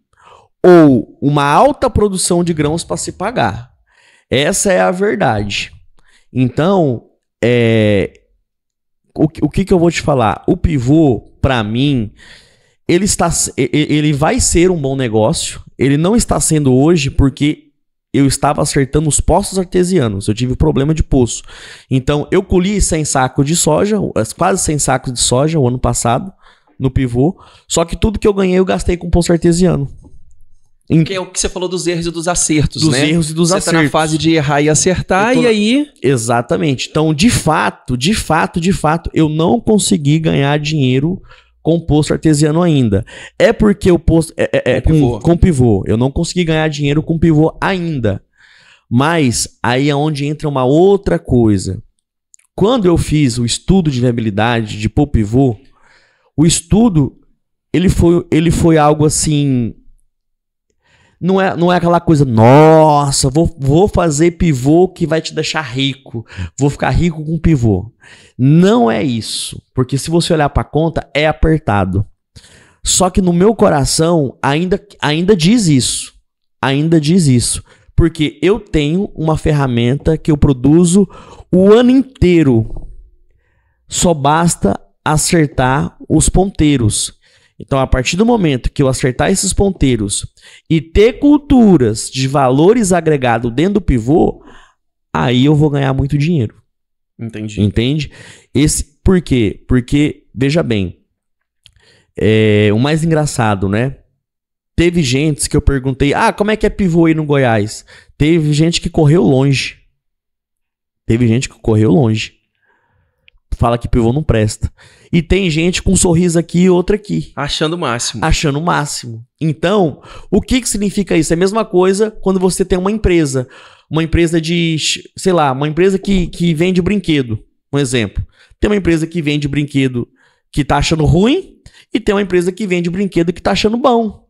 S2: ou uma alta produção de grãos para se pagar. Essa é a verdade. Então, é, o, o que, que eu vou te falar? O pivô, para mim, ele, está, ele vai ser um bom negócio. Ele não está sendo hoje porque eu estava acertando os poços artesianos, eu tive problema de poço. Então, eu colhi 100 sacos de soja, quase 100 sacos de soja o ano passado, no pivô. Só que tudo que eu ganhei eu gastei com poço artesiano. Em...
S1: Que é o que você falou dos erros e dos acertos, dos né? Dos erros e dos você acertos. Você tá na fase
S2: de errar e acertar e aí... Exatamente. Então, de fato, de fato, de fato, eu não consegui ganhar dinheiro com posto artesiano ainda. É porque o posto... É, é, é com, pivô. com pivô. Eu não consegui ganhar dinheiro com pivô ainda. Mas aí é onde entra uma outra coisa. Quando eu fiz o estudo de viabilidade de pivô, o estudo ele foi, ele foi algo assim não é, não é aquela coisa, nossa, vou, vou fazer pivô que vai te deixar rico, vou ficar rico com pivô. Não é isso, porque se você olhar para a conta, é apertado. Só que no meu coração ainda, ainda diz isso, ainda diz isso, porque eu tenho uma ferramenta que eu produzo o ano inteiro. Só basta acertar os ponteiros. Então, a partir do momento que eu acertar esses ponteiros e ter culturas de valores agregados dentro do pivô, aí eu vou ganhar muito dinheiro. Entendi. Entende? Esse, por quê? Porque, veja bem, é, o mais engraçado, né? Teve gente que eu perguntei, ah, como é que é pivô aí no Goiás? Teve gente que correu longe. Teve gente que correu longe fala que pivô não presta. E tem gente com um sorriso aqui e outro aqui. Achando o máximo. Achando o máximo. Então, o que, que significa isso? É a mesma coisa quando você tem uma empresa. Uma empresa de, sei lá, uma empresa que, que vende brinquedo. Um exemplo. Tem uma empresa que vende brinquedo que tá achando ruim e tem uma empresa que vende brinquedo que tá achando bom.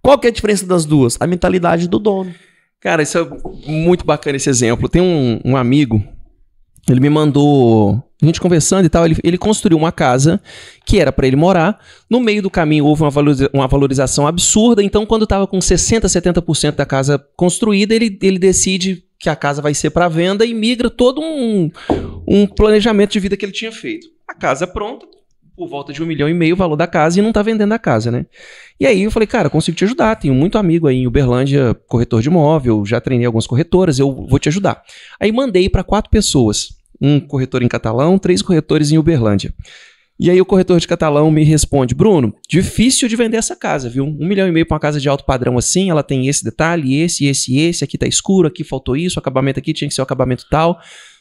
S2: Qual que é a diferença das duas? A mentalidade do dono. Cara, isso é muito bacana esse exemplo. Tem um, um amigo
S1: ele me mandou, a gente conversando e tal, ele, ele construiu uma casa que era para ele morar. No meio do caminho houve uma, valoriza, uma valorização absurda, então quando estava com 60, 70% da casa construída, ele, ele decide que a casa vai ser para venda e migra todo um, um planejamento de vida que ele tinha feito. A casa é pronta, por volta de um milhão e meio o valor da casa e não tá vendendo a casa, né? E aí eu falei, cara, consigo te ajudar. Tenho muito amigo aí em Uberlândia, corretor de imóvel, já treinei algumas corretoras, eu vou te ajudar. Aí mandei para quatro pessoas um corretor em Catalão, três corretores em Uberlândia. E aí o corretor de Catalão me responde, Bruno, difícil de vender essa casa, viu? Um milhão e meio para uma casa de alto padrão assim, ela tem esse detalhe, esse, esse, esse, aqui tá escuro, aqui faltou isso, o acabamento aqui tinha que ser o acabamento tal.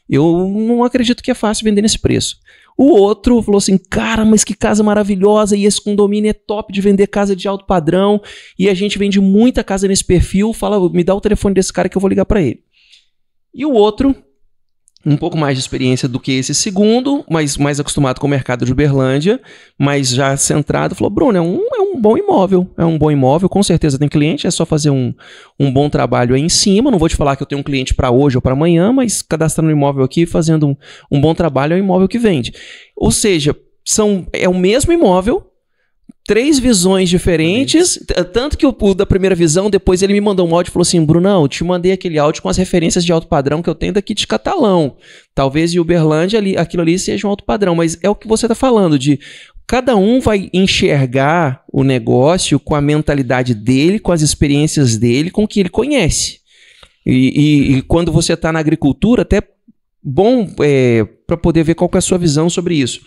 S1: Eu não acredito que é fácil vender nesse preço. O outro falou assim: cara, mas que casa maravilhosa! E esse condomínio é top de vender casa de alto padrão. E a gente vende muita casa nesse perfil. Fala, me dá o telefone desse cara que eu vou ligar para ele. E o outro um pouco mais de experiência do que esse segundo, mas mais acostumado com o mercado de Uberlândia, mas já centrado, falou: Bruno, é um, é um bom imóvel, é um bom imóvel, com certeza tem cliente, é só fazer um, um bom trabalho aí em cima. Não vou te falar que eu tenho um cliente para hoje ou para amanhã, mas cadastrando um imóvel aqui, fazendo um, um bom trabalho, é um imóvel que vende. Ou seja, são, é o mesmo imóvel, três visões diferentes, tanto que o, o, da primeira visão, depois ele me mandou um áudio e falou assim, Brunão, te mandei aquele áudio com as referências de alto padrão que eu tenho daqui de Catalão. Talvez em Uberlândia ali, aquilo ali seja um alto padrão, mas é o que você está falando de cada um vai enxergar o negócio com a mentalidade dele, com as experiências dele, com o que ele conhece. E, e, e quando você está na agricultura, até bom é, para poder ver qual é a sua visão sobre isso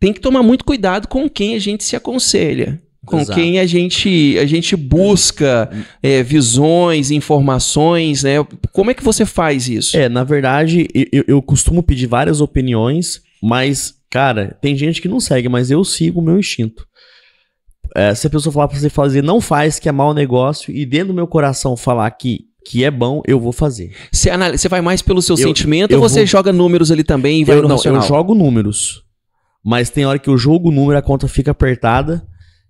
S1: tem que tomar muito cuidado com quem a gente se aconselha. Com Exato. quem a gente, a gente busca é,
S2: visões, informações, né? Como é que você faz isso? É, na verdade, eu, eu costumo pedir várias opiniões, mas, cara, tem gente que não segue, mas eu sigo o meu instinto. É, se a pessoa falar pra você fazer, não faz, que é mau negócio, e dentro do meu coração falar que que é bom, eu vou fazer.
S1: Você, analisa, você vai mais pelo seu eu, sentimento eu ou você joga
S2: números ali também e vai eu, no não, racional? Eu jogo números. Mas tem hora que eu jogo o número, a conta fica apertada.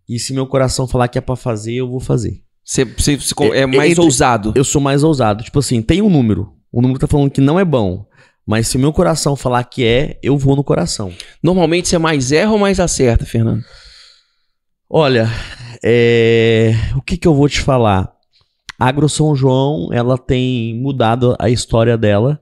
S2: E se meu coração falar que é para fazer, eu vou fazer. Você, você, você é, é, mais entre, ousado. Eu sou mais ousado. Tipo assim, tem um número. O número tá falando que não é bom. Mas se meu coração falar que é, eu vou no coração. Normalmente você mais erra ou mais acerta, Fernando? Olha, é... o que, que eu vou te falar? A Agro São João, ela tem mudado a história dela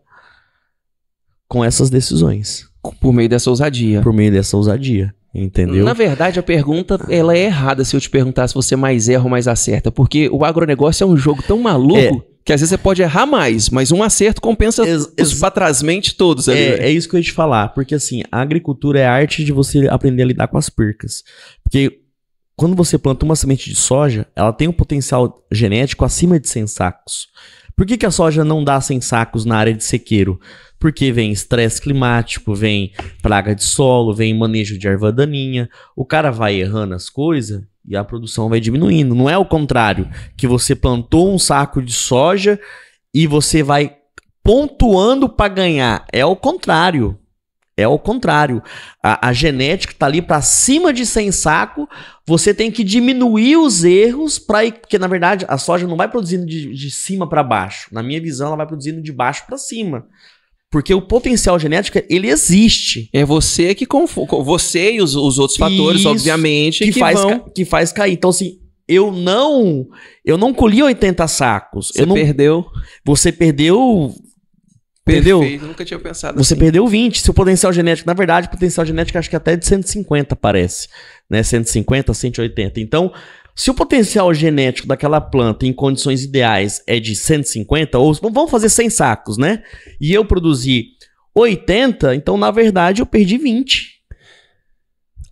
S2: com essas decisões. Por meio dessa ousadia. Por meio dessa ousadia. Entendeu? Na verdade,
S1: a pergunta ela é errada se eu te perguntar se você mais erra ou mais acerta. Porque o agronegócio é um jogo tão maluco é. que às vezes você pode errar mais, mas um acerto compensa ex os patrasmente todos. é, é
S2: isso que eu ia te falar. Porque assim, a agricultura é a arte de você aprender a lidar com as percas. Porque quando você planta uma semente de soja, ela tem um potencial genético acima de 100 sacos. Por que, que a soja não dá sem sacos na área de sequeiro? Porque vem estresse climático, vem praga de solo, vem manejo de erva daninha. O cara vai errando as coisas e a produção vai diminuindo. Não é o contrário, que você plantou um saco de soja e você vai pontuando para ganhar. É o contrário. É ao contrário. A, a genética está ali para cima de 100 saco. Você tem que diminuir os erros para porque na verdade a soja não vai produzindo de, de cima para baixo. Na minha visão, ela vai produzindo de baixo para cima. Porque o potencial genético, ele existe. É você que confunde. Você e os, os outros fatores, Isso, obviamente, que, que faz, vão... que faz cair. Então, assim, eu não eu não colhi 80 sacos. Você não, perdeu. Você perdeu Perdeu? Perfeito, nunca tinha pensado Você assim. perdeu 20, seu potencial genético. Na verdade, potencial genético acho que é até de 150 parece, né? 150, 180. Então, se o potencial genético daquela planta em condições ideais é de 150, ou vamos fazer 100 sacos, né? E eu produzi 80, então na verdade eu perdi 20.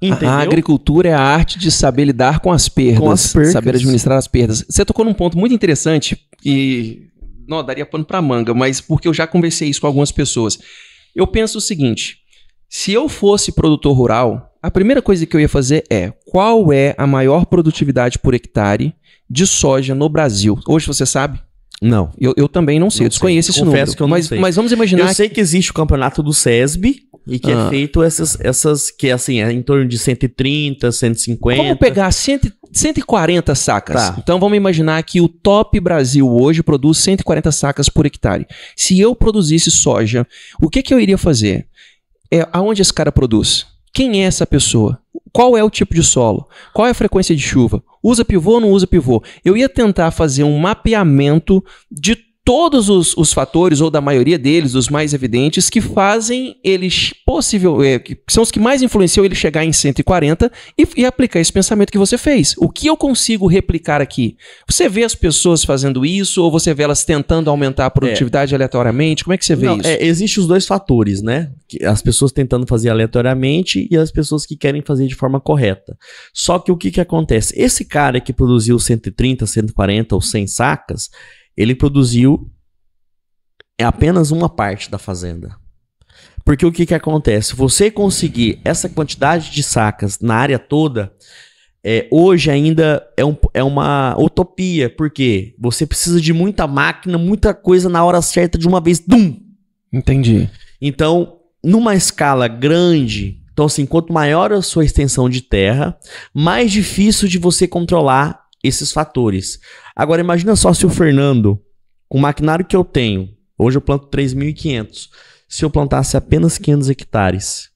S2: Entendeu? A agricultura
S1: é a arte de saber lidar com as perdas, com as saber administrar as perdas. Você tocou num ponto muito interessante e não, daria pano para manga, mas porque eu já conversei isso com algumas pessoas. Eu penso o seguinte: se eu fosse produtor rural, a primeira coisa que eu ia fazer é qual é a maior produtividade por hectare de soja no Brasil? Hoje você sabe? Não, eu, eu também não sei, não eu desconheço sei. esse Confesso número. Que eu não mas, sei. mas vamos imaginar. Eu que... sei
S2: que existe o campeonato do SESB e que é ah. é feito essas, essas. que é assim, é em torno de 130, 150. Vamos
S1: pegar 100, 140 sacas.
S2: Tá. Então vamos imaginar que o Top Brasil
S1: hoje produz 140 sacas por hectare. Se eu produzisse soja, o que, que eu iria fazer? É aonde esse cara produz? Quem é essa pessoa? Qual é o tipo de solo? Qual é a frequência de chuva? Usa pivô ou não usa pivô? Eu ia tentar fazer um mapeamento de todos os, os, fatores, ou da maioria deles, os mais evidentes, que fazem eles possível, é, que são os que mais influenciam ele chegar em 140 e, e aplicar esse pensamento que você fez. O que eu consigo replicar aqui? Você vê as pessoas fazendo isso, ou você vê elas tentando aumentar a produtividade é. aleatoriamente? Como é que você vê Não, isso? É, Existem os dois
S2: fatores, né? As pessoas tentando fazer aleatoriamente e as pessoas que querem fazer de forma correta. Só que o que, que acontece? Esse cara que produziu 130, 140 ou 100 sacas, ele produziu é apenas uma parte da fazenda. Porque o que, que acontece? Você conseguir essa quantidade de sacas na área toda, é, hoje ainda é, um, é uma utopia, porque você precisa de muita máquina, muita coisa na hora certa de uma vez. Dum! Entendi. Então, numa escala grande, então assim, quanto maior a sua extensão de terra, mais difícil de você controlar esses fatores. Agora imagina só se o Fernando, com o maquinário que eu tenho, hoje eu planto 3.500, se eu plantasse apenas 500 hectares,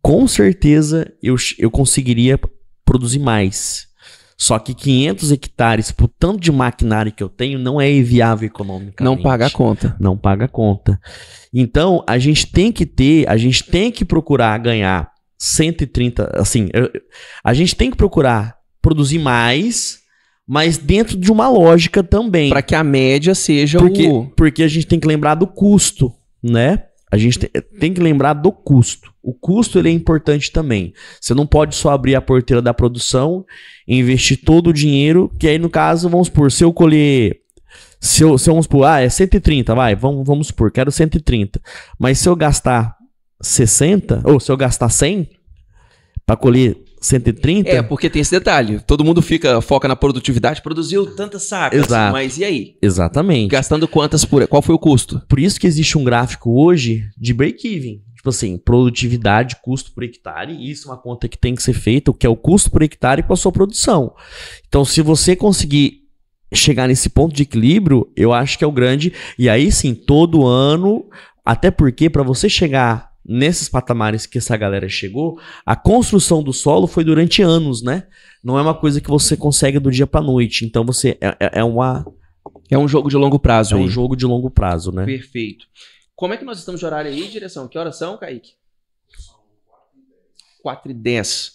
S2: com certeza eu, eu conseguiria produzir mais. Só que 500 hectares, por tanto de maquinário que eu tenho, não é viável economicamente. Não paga a conta. Não paga a conta. Então, a gente tem que ter, a gente tem que procurar ganhar 130, assim, eu, a gente tem que procurar produzir mais, mas dentro de uma lógica também. Para que a média seja porque, o. Porque a gente tem que lembrar do custo, né? A gente tem que lembrar do custo. O custo ele é importante também. Você não pode só abrir a porteira da produção, investir todo o dinheiro, que aí, no caso, vamos supor, se eu colher. Se eu, se eu vamos supor, ah, é 130, vai, vamos, vamos supor, quero 130. Mas se eu gastar 60, ou se eu gastar 100, para colher 130? É,
S1: porque tem esse detalhe. Todo mundo fica, foca na produtividade, produziu tantas sacas, Exato. mas e aí?
S2: Exatamente. Gastando quantas por. Qual foi o custo? Por isso que existe um gráfico hoje de break-even. Tipo assim, produtividade, custo por hectare, isso é uma conta que tem que ser feita, o que é o custo por hectare com a sua produção. Então, se você conseguir chegar nesse ponto de equilíbrio, eu acho que é o grande. E aí sim, todo ano, até porque para você chegar nesses patamares que essa galera chegou, a construção do solo foi durante anos, né? Não é uma coisa que você consegue do dia para noite. Então você é, é, é, uma é um jogo de longo prazo. É aí. um jogo de longo prazo, né?
S1: Perfeito. Como é que nós estamos de horário aí, direção? Que horas são, Kaique? 4 e 10.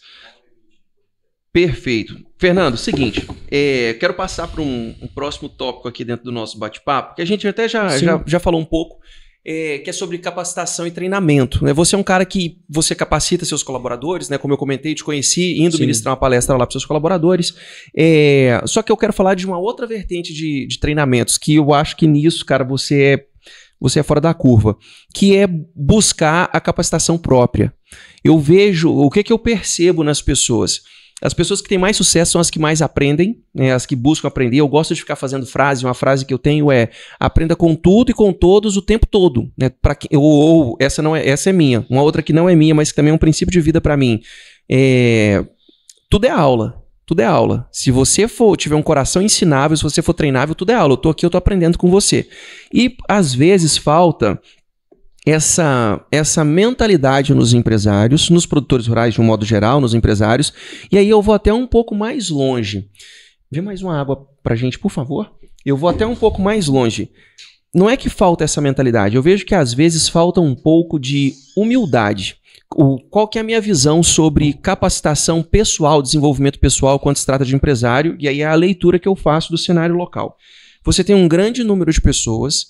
S1: Perfeito. Fernando, seguinte, é, quero passar para um, um, próximo tópico aqui dentro do nosso bate-papo, que a gente até já, já, já falou um pouco, é, que é sobre capacitação e treinamento. Né? Você é um cara que você capacita seus colaboradores, né? Como eu comentei, te conheci indo Sim. ministrar uma palestra lá para seus colaboradores. É, só que eu quero falar de uma outra vertente de, de treinamentos que eu acho que nisso, cara, você é você é fora da curva, que é buscar a capacitação própria. Eu vejo o que, que eu percebo nas pessoas as pessoas que têm mais sucesso são as que mais aprendem, né, as que buscam aprender. Eu gosto de ficar fazendo frase, uma frase que eu tenho é: aprenda com tudo e com todos o tempo todo. Né, que, ou, ou essa não é, essa é minha. Uma outra que não é minha, mas que também é um princípio de vida para mim. É, tudo é aula. Tudo é aula. Se você for tiver um coração ensinável, se você for treinável, tudo é aula. Eu tô aqui, eu tô aprendendo com você. E às vezes falta essa, essa mentalidade nos empresários, nos produtores rurais de um modo geral, nos empresários. E aí eu vou até um pouco mais longe. Vê mais uma água para a gente, por favor. Eu vou até um pouco mais longe. Não é que falta essa mentalidade, eu vejo que às vezes falta um pouco de humildade. O, qual que é a minha visão sobre capacitação pessoal, desenvolvimento pessoal quando se trata de empresário? E aí é a leitura que eu faço do cenário local. Você tem um grande número de pessoas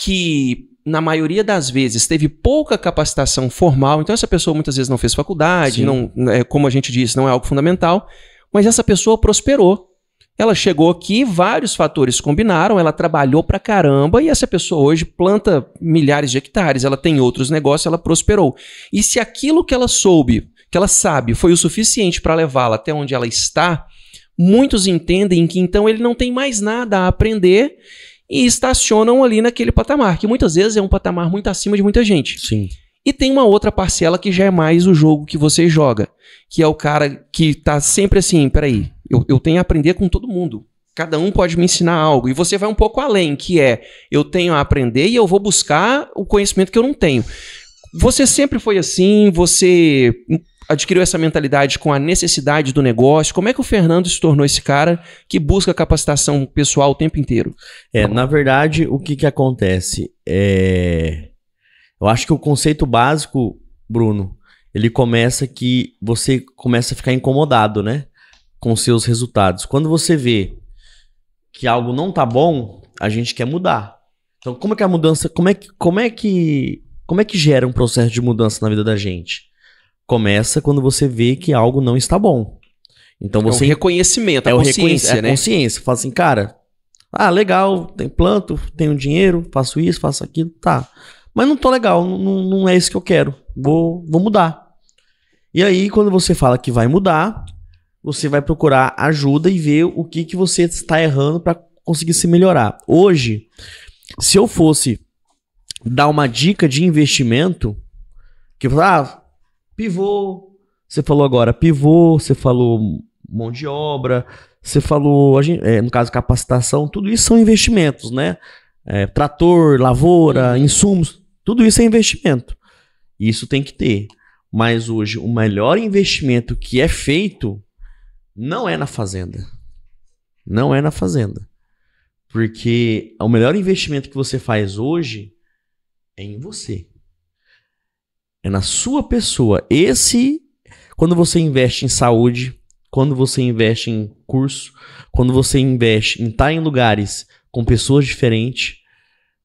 S1: que na maioria das vezes, teve pouca capacitação formal, então essa pessoa muitas vezes não fez faculdade, não, é, como a gente disse, não é algo fundamental, mas essa pessoa prosperou. Ela chegou aqui, vários fatores combinaram, ela trabalhou pra caramba e essa pessoa hoje planta milhares de hectares, ela tem outros negócios, ela prosperou. E se aquilo que ela soube, que ela sabe, foi o suficiente para levá-la até onde ela está, muitos entendem que então ele não tem mais nada a aprender e estacionam ali naquele patamar, que muitas vezes é um patamar muito acima de muita gente. Sim. E tem uma outra parcela que já é mais o jogo que você joga, que é o cara que tá sempre assim, peraí, eu, eu tenho a aprender com todo mundo. Cada um pode me ensinar algo. E você vai um pouco além, que é, eu tenho a aprender e eu vou buscar o conhecimento que eu não tenho. Você sempre foi assim? Você adquiriu essa mentalidade com a necessidade do negócio? Como é que o Fernando se tornou esse cara que busca capacitação pessoal o tempo
S2: inteiro? É, na verdade, o que, que acontece? É... Eu acho que o conceito básico, Bruno, ele começa que você começa a ficar incomodado, né? Com seus resultados. Quando você vê que algo não tá bom, a gente quer mudar. Então, como é que a mudança, como é que, como é que, como é que gera um processo de mudança na vida da gente? começa quando você vê que algo não está bom. Então você. É o reconhecimento, é a consciência, o né? É a né? consciência. Fala assim, cara, ah, legal, tem planto, tenho dinheiro, faço isso, faço aquilo, tá. Mas não tô legal, não, não é isso que eu quero. Vou, vou mudar. E aí, quando você fala que vai mudar, você vai procurar ajuda e ver o que, que você está errando para conseguir se melhorar. Hoje, se eu fosse dar uma dica de investimento, que ah, pivô. Você falou agora pivô, você falou mão de obra, você falou, gente, eh, é, no caso, capacitação, tudo isso são investimentos, né? É, trator, lavoura, uhum. insumos, tudo isso é investimento. Isso tem que ter. Mas hoje, o melhor investimento que é feito não é na fazenda. Não é na fazenda. Porque o melhor investimento que você faz hoje é em você. É na sua pessoa. Esse, quando você investe em saúde, quando você investe em curso, quando você investe em estar tá em lugares com pessoas diferentes,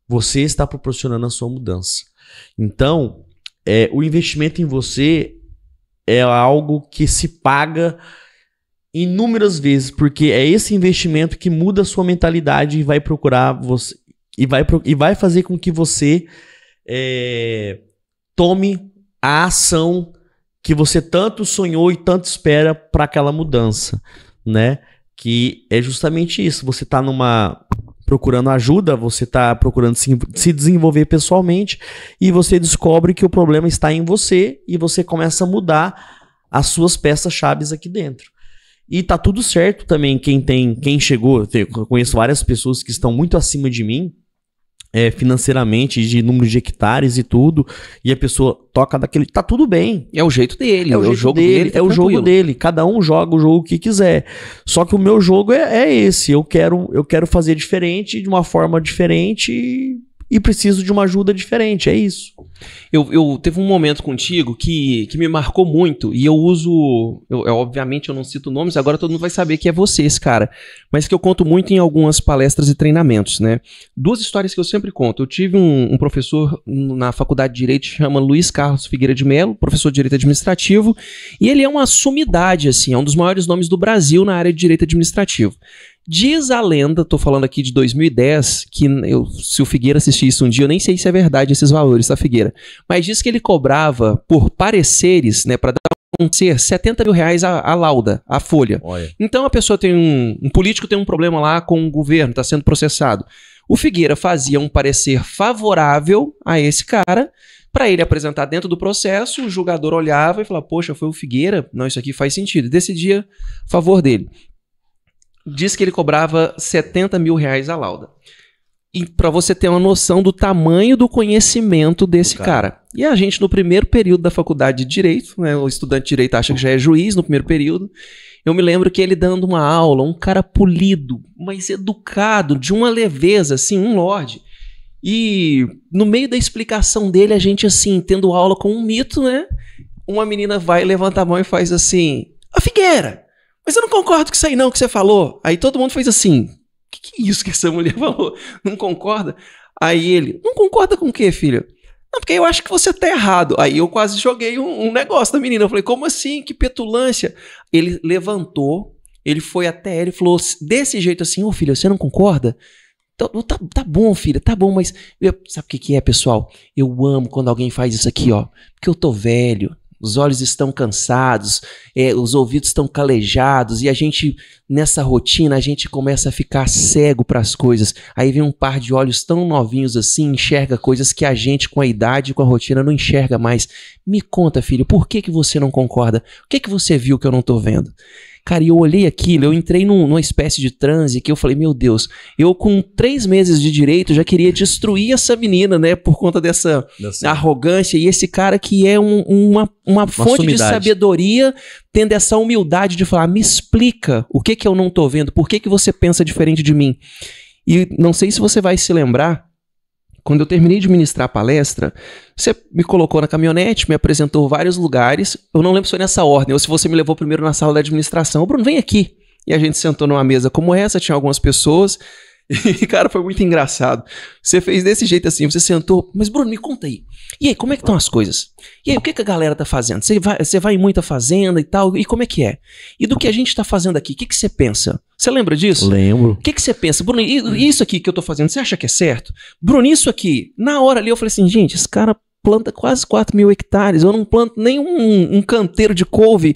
S2: você está proporcionando a sua mudança. Então, é, o investimento em você é algo que se paga inúmeras vezes, porque é esse investimento que muda a sua mentalidade e vai procurar você e vai, e vai fazer com que você é, tome a ação que você tanto sonhou e tanto espera para aquela mudança, né? Que é justamente isso. Você está numa procurando ajuda, você está procurando se, se, desenvolver pessoalmente e você descobre que o problema está em você e você começa a mudar as suas peças chaves aqui dentro. E tá tudo certo também quem tem, quem chegou, eu conheço várias pessoas que estão muito acima de mim, é, financeiramente, de número de hectares e tudo, e a pessoa toca daquele. Tá tudo bem. É o jeito dele, é o, é o jogo dele, dele tá é tranquilo. o jogo dele. Cada um joga o jogo que quiser. Só que o meu jogo é, é esse. Eu quero, eu quero fazer diferente, de uma forma diferente, e preciso de uma ajuda diferente, é isso.
S1: Eu, eu teve um momento contigo que, que me marcou muito, e eu uso. Eu, eu, obviamente eu não cito nomes, agora todo mundo vai saber que é você, esse cara. Mas que eu conto muito em algumas palestras e treinamentos, né? Duas histórias que eu sempre conto. Eu tive um, um professor na faculdade de Direito, chama Luiz Carlos Figueira de Melo, professor de Direito Administrativo, e ele é uma sumidade, assim, é um dos maiores nomes do Brasil na área de Direito Administrativo. Diz a lenda, tô falando aqui de 2010, que eu, se o Figueira assistir isso um dia, eu nem sei se é verdade esses valores, tá, Figueira? Mas diz que ele cobrava por pareceres, né, para dar um ser 70 mil reais a, a lauda, a folha. Olha. Então a pessoa tem um, um político tem um problema lá com o governo, tá sendo processado. O Figueira fazia um parecer favorável a esse cara, para ele apresentar dentro do processo, o julgador olhava e falava: Poxa, foi o Figueira, não, isso aqui faz sentido, e decidia a favor dele diz que ele cobrava 70 mil reais a lauda. E para você ter uma noção do tamanho do conhecimento desse cara. cara. E a gente, no primeiro período da faculdade de Direito, né, o estudante de Direito acha que já é juiz no primeiro período, eu me lembro que ele dando uma aula, um cara polido, mas educado, de uma leveza, assim, um lorde. E no meio da explicação dele, a gente, assim, tendo aula com um mito, né? Uma menina vai levanta a mão e faz assim: A figueira! Mas eu não concordo com isso aí, não, que você falou. Aí todo mundo fez assim: o que, que, é isso que essa mulher falou? Não concorda? Aí ele: não concorda com o quê, filha? Não, porque eu acho que você tá errado. Aí eu quase joguei um, um negócio da menina. Eu falei: como assim? Que petulância. Ele levantou, ele foi até ela e falou desse jeito assim: ô oh, filha, você não concorda? Tá, tá, tá, bom, filha, tá bom, mas eu, sabe o que, que é, pessoal? Eu amo quando alguém faz isso aqui, ó. Porque eu tô velho, os olhos estão cansados, é, os ouvidos estão calejados, e a gente, nessa rotina, a gente começa a ficar cego para as coisas. Aí vem um par de olhos tão novinhos assim, enxerga coisas que a gente, com a idade, com a rotina, não enxerga mais. Me conta, filho, por que, que você não concorda? O que, que você viu que eu não estou vendo? Cara, e eu olhei aquilo, eu entrei num, numa espécie de transe que eu falei, meu Deus, eu com três meses de direito já queria destruir essa menina, né? Por conta dessa Nossa. arrogância e esse cara que é um, uma, uma, uma, fonte sumidade. de sabedoria, tendo essa humildade de falar, me explica o que que eu não tô vendo, por que que você pensa diferente de mim? E não sei se você vai se lembrar, quando eu terminei de ministrar a palestra, você me colocou na caminhonete, me apresentou vários lugares. Eu não lembro se foi nessa ordem ou se você me levou primeiro na sala da administração. Bruno, vem aqui. E a gente sentou numa mesa como essa, tinha algumas pessoas. E, cara, foi muito engraçado. Você fez desse jeito assim, você sentou. Mas, Bruno, me conta aí. E aí, como é que estão as coisas? E aí, o que, que a galera tá fazendo? Você vai, você vai em muita fazenda e tal, e como é que é? E do que a gente tá fazendo aqui, o que, que você pensa? Você lembra disso? Lembro. O que, que você pensa? Bruno, isso aqui que eu tô fazendo, você acha que é certo? Bruno, isso aqui. Na hora ali eu falei assim, gente, esse cara planta quase 4 mil hectares, eu não planto nem um, um canteiro de couve.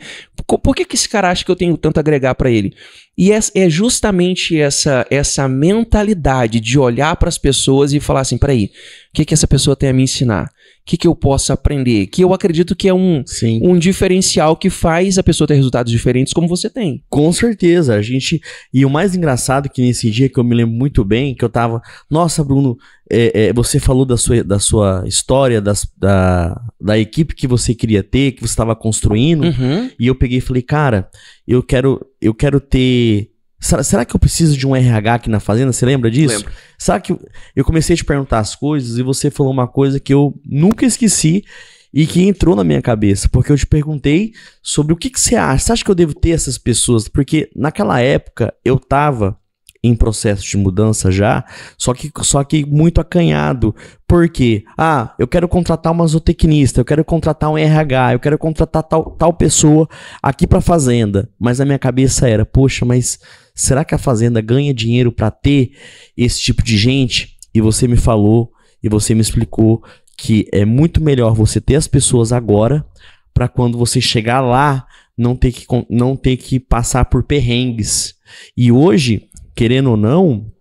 S1: Por que, que esse cara acha que eu tenho tanto a agregar para ele? E é justamente essa essa mentalidade de olhar para as pessoas e falar assim: peraí, o que, que essa pessoa tem a me ensinar? que, que eu
S2: posso aprender? Que eu acredito que é um, Sim. um diferencial que faz a pessoa ter resultados diferentes como você tem. Com certeza. A gente. E o mais engraçado que nesse dia que eu me lembro muito bem, que eu tava. Nossa, Bruno, é, é, você falou da sua, da sua história, das, da, da equipe que você queria ter, que você estava construindo. Uhum. E eu peguei e falei, cara, eu quero, eu quero ter Será, será, que eu preciso de um RH aqui na fazenda? Você lembra disso? Lembro. Será que eu, eu comecei a te perguntar as coisas e você falou uma coisa que eu nunca esqueci e que entrou na minha cabeça, porque eu te perguntei sobre o que, que você acha. Você acha que eu devo ter essas pessoas? Porque naquela época eu tava em processo de mudança já, só que só que muito acanhado. porque Ah, eu quero contratar uma zootecnista, eu quero contratar um RH, eu quero contratar tal, tal pessoa aqui para fazenda. Mas a minha cabeça era, poxa, mas Será que a Fazenda ganha dinheiro para ter esse tipo de gente? E você me falou e você me explicou que é muito melhor você ter as pessoas agora para quando você chegar lá não ter que não ter que passar por perrengues. E hoje, querendo ou não,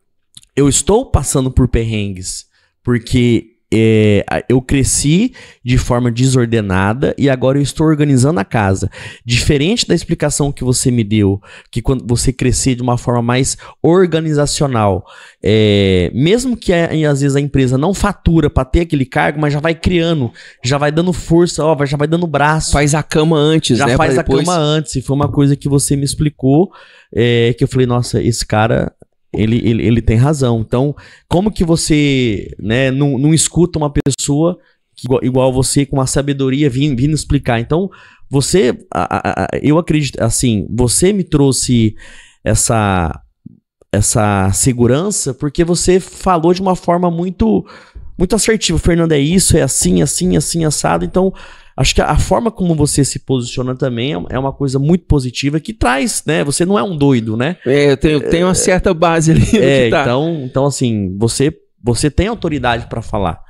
S2: eu estou passando por perrengues porque é, eu cresci de forma desordenada e agora eu estou organizando a casa. Diferente da explicação que você me deu, que quando você crescer de uma forma mais organizacional, é, mesmo que às vezes a empresa não fatura para ter aquele cargo, mas já vai criando, já vai dando força, ó, já vai dando braço. Faz a cama antes, já né? faz a cama antes. E foi uma coisa que você me explicou, é, que eu falei, nossa, esse cara ele, ele, ele tem razão. Então, como que você né, não, não escuta uma pessoa que, igual, igual você, com uma sabedoria vindo, vindo explicar? Então, você, a, a, eu acredito, assim, você me trouxe essa, essa segurança porque você falou de uma forma muito muito assertiva. Fernando, é isso, é assim, assim, assim, assado. Então, acho que a forma como você se posiciona também é, é uma coisa muito positiva que traz, né? Você não é um doido, né? É, eu tenho, é, tenho uma certa base ali. É, tá. então, então, assim, você, você tem autoridade para falar.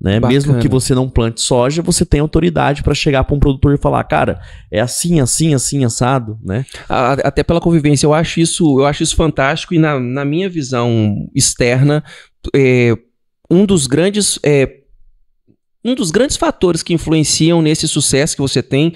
S2: Né? Mesmo que você não plante soja, você tem autoridade para chegar para um produtor e falar, cara, é assim, assim, assim, assado, né? Até pela convivência, eu acho isso, eu acho isso fantástico e na, na minha visão
S1: externa, é, um dos grandes é, um dos grandes fatores que influenciam nesse sucesso que você tem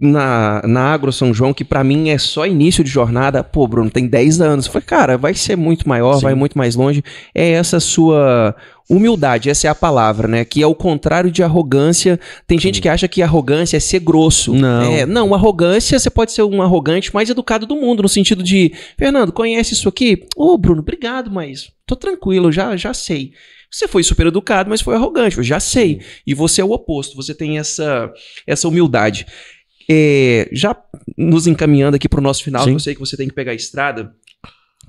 S1: na, na Agro São João, que para mim é só início de jornada, pô, Bruno, tem 10 anos. Foi, cara, vai ser muito maior, Sim. vai muito mais longe. É essa sua humildade, essa é a palavra, né? Que é o contrário de arrogância. Tem gente que acha que arrogância é ser grosso. Não. É, não, arrogância, você pode ser um arrogante mais educado do mundo, no sentido de, Fernando, conhece isso aqui? Ô, oh, Bruno, obrigado, mas tô tranquilo, já, já sei. Você foi super educado, mas foi arrogante. Eu já sei. E você é o oposto. Você tem essa, essa humildade. É, já nos encaminhando aqui para o nosso final, eu sei que você tem que pegar a estrada.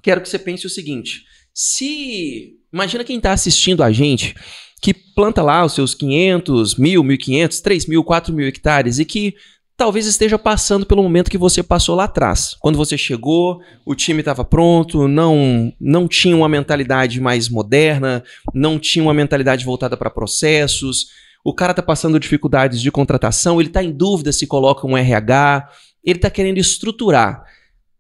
S1: Quero que você pense o seguinte: se imagina quem está assistindo a gente que planta lá os seus 500, 1.000, 1.500, 3.000, 4.000 hectares e que talvez esteja passando pelo momento que você passou lá atrás. Quando você chegou, o time estava pronto, não não tinha uma mentalidade mais moderna, não tinha uma mentalidade voltada para processos. O cara está passando dificuldades de contratação, ele está em dúvida se coloca um RH, ele está querendo estruturar.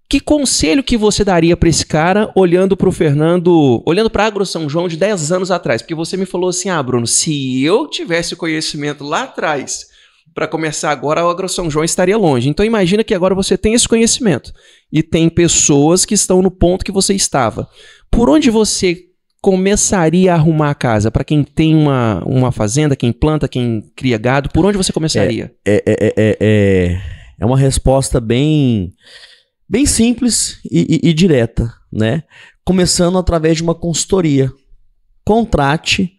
S1: Que conselho que você daria para esse cara olhando para o Fernando, olhando para Agro São João de 10 anos atrás? Porque você me falou assim: "Ah, Bruno, se eu tivesse conhecimento lá atrás, para começar agora, o Agro São João estaria longe. Então imagina que agora você tem esse conhecimento e tem pessoas que estão no ponto que você estava. Por onde você começaria a arrumar a casa? Para quem tem uma, uma fazenda, quem planta, quem cria gado, por onde você começaria?
S2: É, é, é, é, é uma resposta bem, bem simples e, e, e direta, né? Começando através de uma consultoria. Contrate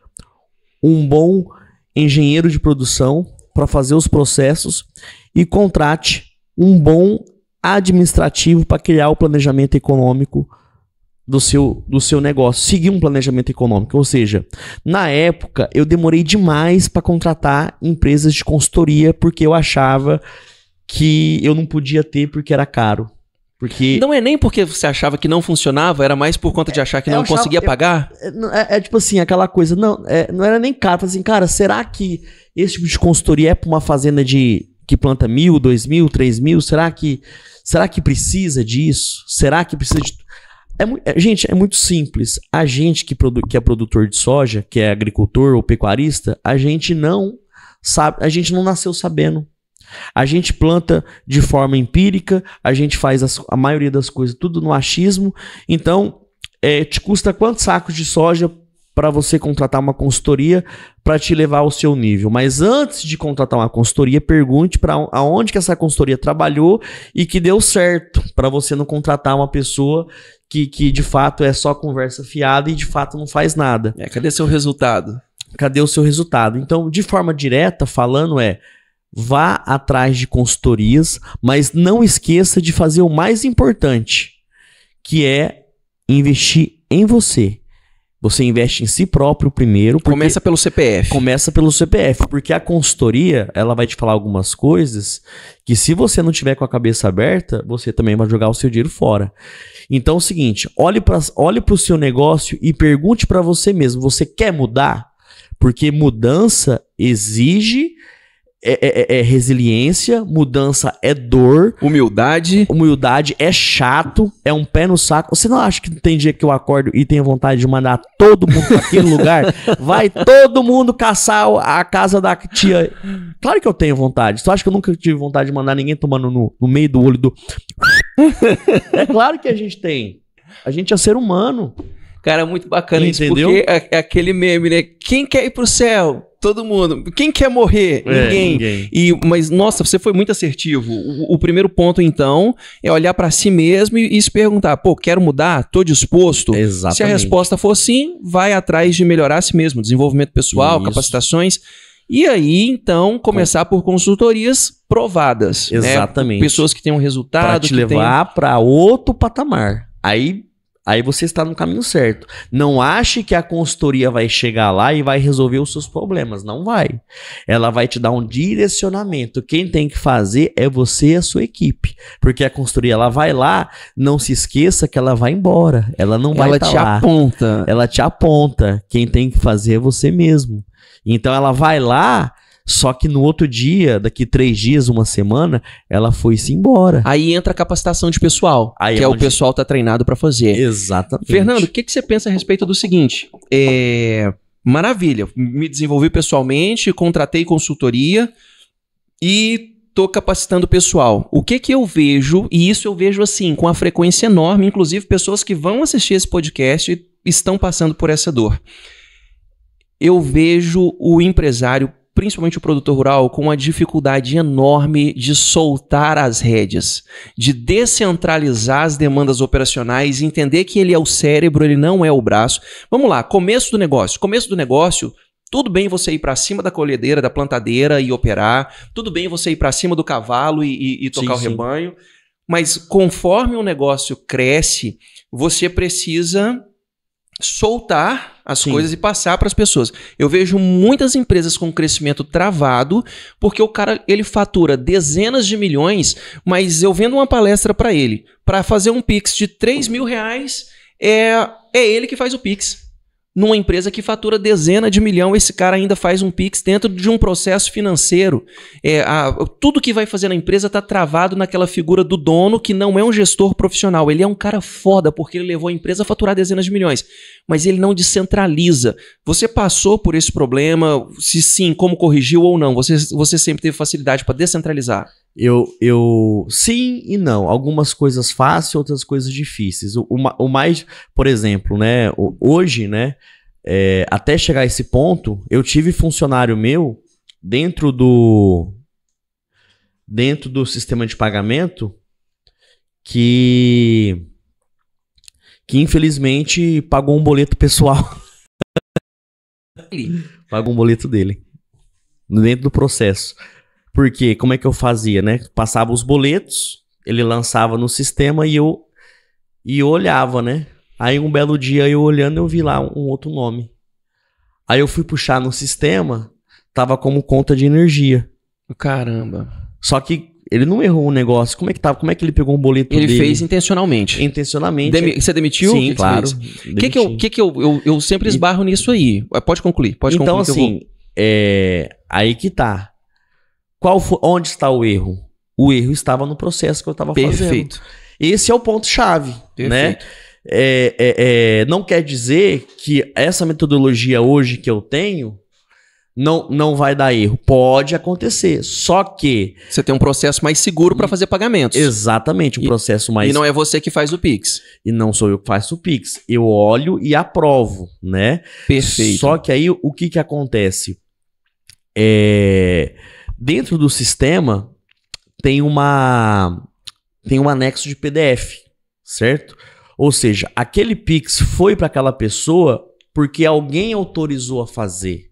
S2: um bom engenheiro de produção para fazer os processos e contrate um bom administrativo para criar o planejamento econômico do seu, do seu negócio, seguir um planejamento econômico. Ou seja, na época eu demorei demais para contratar empresas de consultoria porque eu achava que eu não podia ter porque era caro. Porque... Não
S1: é nem porque você achava que não funcionava, era mais por conta de é, achar que é, não achava, conseguia pagar?
S2: É, é, é, tipo assim, aquela coisa, não, é, não era nem cara, assim, cara, será que esse tipo de consultoria é para uma fazenda de que planta mil, dois mil, três mil? Será que, será que precisa disso? Será que precisa de... É, é, gente, é muito simples. A gente que, produ, que é produtor de soja, que é agricultor ou pecuarista, a gente não sabe, a gente não nasceu sabendo a gente planta de forma empírica, a gente faz as, a maioria das coisas tudo no achismo. Então, é, te custa quantos sacos de soja para você contratar uma consultoria para te levar ao seu nível. Mas antes de contratar uma consultoria, pergunte para aonde que essa consultoria trabalhou e que deu certo, para você não contratar uma pessoa que, que de fato é só conversa fiada e de fato não faz nada. É, cadê seu resultado? Cadê o seu resultado? Então, de forma direta falando é vá atrás de consultorias, mas não esqueça de fazer o mais importante, que é investir em você. Você investe em si próprio primeiro. Começa pelo CPF. Começa pelo CPF, porque a consultoria ela vai te falar algumas coisas que se você não tiver com a cabeça aberta, você também vai jogar o seu dinheiro fora. Então é o seguinte, olhe para olhe o seu negócio e pergunte para você mesmo, você quer mudar? Porque mudança exige é é, é, é, resiliência, mudança é dor. Humildade. Humildade é chato, é um pé no saco. Você não acha que tem dia que eu acordo e tenho vontade de mandar todo mundo pra aquele lugar? Vai todo mundo caçar a casa da tia. Claro que eu tenho vontade. Tu acha que eu nunca tive vontade de mandar ninguém tomando no, no meio do olho do. é claro que a gente tem. A gente é ser humano. Cara, muito bacana
S1: Entendeu? isso, é, é aquele meme, né? Quem quer ir pro céu? todo mundo. Quem quer morrer? É, ninguém. ninguém. E, mas, nossa, você foi muito assertivo. O, o primeiro ponto, então, é olhar para si mesmo e, e, se perguntar: pô, quero mudar? Tô disposto? Exatamente. Se a resposta for sim, vai atrás de melhorar a si mesmo, desenvolvimento pessoal, Isso. capacitações. E aí, então,
S2: começar por consultorias provadas. Né? Exatamente. Né? Pessoas que tenham resultado. Para te levar tenham... para outro patamar. Aí aí você está no caminho certo. Não ache que a consultoria vai chegar lá e vai resolver os seus problemas. Não vai. Ela vai te dar um direcionamento. Quem tem que fazer é você e a sua equipe. Porque a consultoria ela vai lá, não se esqueça que ela vai embora. Ela não vai ela tá te aponta. Ela te aponta. Quem tem que fazer é você mesmo. Então ela vai lá só que no outro dia, daqui três dias, uma semana, ela foi-se embora. Aí entra a capacitação de pessoal, Aí que é, é onde... o pessoal tá treinado para fazer. Exatamente. Fernando,
S1: o que, que você pensa a respeito do seguinte? É... Maravilha, me desenvolvi pessoalmente, contratei consultoria e estou capacitando pessoal. O que que eu vejo, e isso eu vejo assim, com a frequência enorme, inclusive pessoas que vão assistir esse podcast estão passando por essa dor. Eu vejo o empresário principalmente o produtor rural, com uma dificuldade enorme de soltar as rédeas, de descentralizar as demandas operacionais, entender que ele é o cérebro, ele não é o braço. Vamos lá, começo do negócio. Começo do negócio, tudo bem você ir para cima da colhedeira, da plantadeira e operar, tudo bem você ir para cima do cavalo e, e, e tocar sim, o rebanho, sim. mas conforme o negócio cresce, você precisa soltar as Sim. coisas e passar para as pessoas. Eu vejo muitas empresas com crescimento travado, porque o cara ele fatura dezenas de milhões, mas eu vendo uma palestra para ele, para fazer um Pix de 3 mil reais, é, é ele que faz o Pix numa empresa que fatura dezena de milhão, esse cara ainda faz um Pix dentro de um processo financeiro. É, a, tudo que vai fazer na empresa está travado naquela figura do dono, que não é um gestor profissional. Ele é um cara foda, porque ele levou a empresa a faturar dezenas de milhões. Mas ele não descentraliza. Você passou por esse problema? Se sim, como corrigiu ou não? Você,
S2: você sempre teve facilidade para descentralizar? eu, eu sim e não. Algumas coisas fáceis, outras coisas difíceis. O, o, o mais, por exemplo, né? Hoje, né? É, até chegar a esse ponto, eu tive funcionário meu dentro do dentro do sistema de pagamento que que infelizmente pagou um boleto pessoal. pagou um boleto dele dentro do processo. Porque como é que eu fazia, né? Passava os boletos, ele lançava no sistema e eu e eu olhava, né? Aí um belo dia eu olhando eu vi lá um, um outro nome. Aí eu fui puxar no sistema, tava como conta de energia. Caramba. Só que ele não errou o negócio. Como é que tava? Como é que ele pegou um boleto ele dele? fez intencionalmente. Intencionalmente. Demi você demitiu? Sim, que claro. O que, que, eu, que, que eu, eu, eu sempre esbarro e... nisso aí? Pode concluir, pode então, concluir. Então, assim, é... aí que tá. Qual foi, onde está o erro? O erro estava no processo que eu estava fazendo. Perfeito. Esse é o ponto-chave, né? É, é, é, não quer dizer que essa metodologia hoje que eu tenho não, não vai dar erro. Pode acontecer. Só que. Você tem um processo mais seguro para fazer pagamentos. Exatamente, um e, processo mais. E não é você que faz o Pix. E não sou eu que faço o Pix. Eu olho e aprovo, né? Perfeito. Só que aí o que, que acontece? É. Dentro do sistema tem uma tem um anexo de PDF, certo? Ou seja, aquele Pix foi para aquela pessoa porque alguém autorizou a fazer.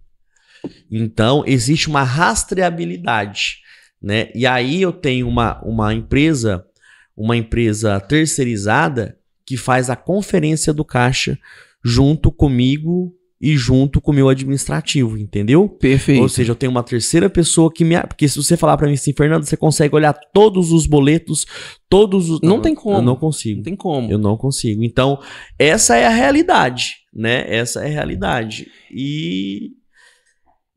S2: Então, existe uma rastreabilidade, né? E aí eu tenho uma, uma empresa, uma empresa terceirizada que faz a conferência do caixa junto comigo e junto com o meu administrativo, entendeu? Perfeito. Ou seja, eu tenho uma terceira pessoa que me. Porque se você falar para mim assim, Fernando, você consegue olhar todos os boletos, todos os. Não, não tem como. Eu não consigo. Não tem como. Eu não consigo. Então, essa é a realidade, né? Essa é a realidade. E.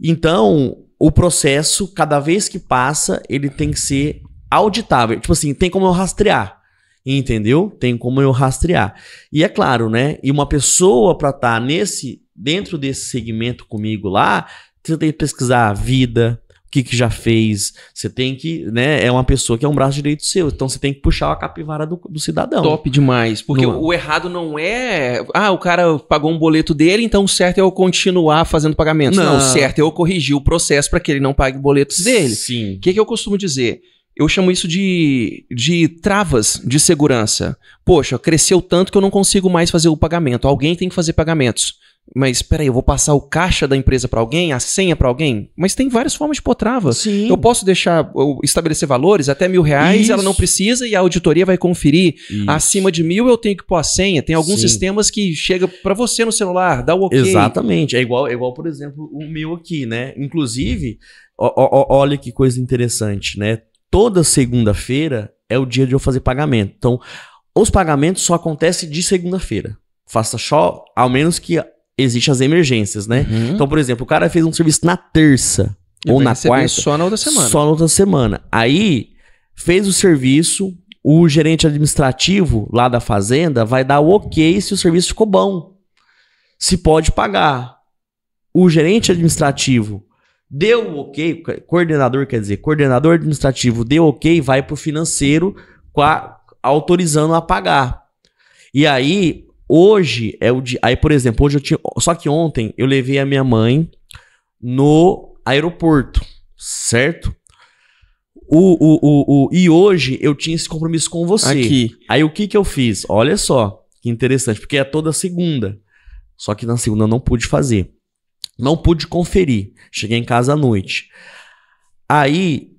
S2: Então, o processo, cada vez que passa, ele tem que ser auditável. Tipo assim, tem como eu rastrear. Entendeu? Tem como eu rastrear. E é claro, né? E uma pessoa para estar tá nesse dentro desse segmento comigo lá, você tem que pesquisar a vida, o que, que já fez. Você tem que, né? É uma pessoa que é um braço direito seu. Então você tem que puxar a capivara do, do cidadão. Top demais. Porque o, é?
S1: o errado não é. Ah, o cara pagou um boleto dele, então o certo é eu continuar fazendo pagamentos. Não, não o certo é eu corrigir o processo para que ele não pague boletos dele. Sim. O que, que eu costumo dizer? eu chamo isso de, de travas de segurança. Poxa, cresceu tanto que eu não consigo mais fazer o pagamento. Alguém tem que fazer pagamentos. Mas espera aí, eu vou passar o caixa da empresa para alguém, a senha para alguém. Mas tem várias formas de pôr trava. Sim. Eu posso deixar, eu estabelecer valores até mil reais, Isso. ela não precisa e a auditoria vai conferir. Isso. Acima de mil eu tenho que pôr a senha. Tem alguns Sim. sistemas que chega para você no celular, dá
S2: o ok. Exatamente. É igual, é igual por exemplo o meu aqui, né? Inclusive, o, o, olha que coisa interessante, né? toda segunda-feira é o dia de eu fazer pagamento. Então, os pagamentos só acontecem de segunda-feira. Faça só, ao menos que existam as emergências, né? Uhum. Então, por exemplo, o cara fez um serviço na terça ou na quarta. Só na outra semana. Só na outra semana. Aí, fez o serviço, o gerente administrativo lá da fazenda vai dar o ok se o serviço ficou bom. Se pode pagar. O gerente administrativo Deu ok, coordenador quer dizer, coordenador administrativo deu ok, vai para o financeiro a, autorizando a pagar. E aí, hoje é o dia. Aí, por exemplo, hoje eu tinha. Só que ontem eu levei a minha mãe no aeroporto, certo? O, o, o, o, e hoje eu tinha esse compromisso com você. Aqui. Aí o que, que eu fiz? Olha só, que interessante, porque é toda segunda. Só que na segunda eu não pude fazer. Não pude conferir. Cheguei em casa à noite. Aí,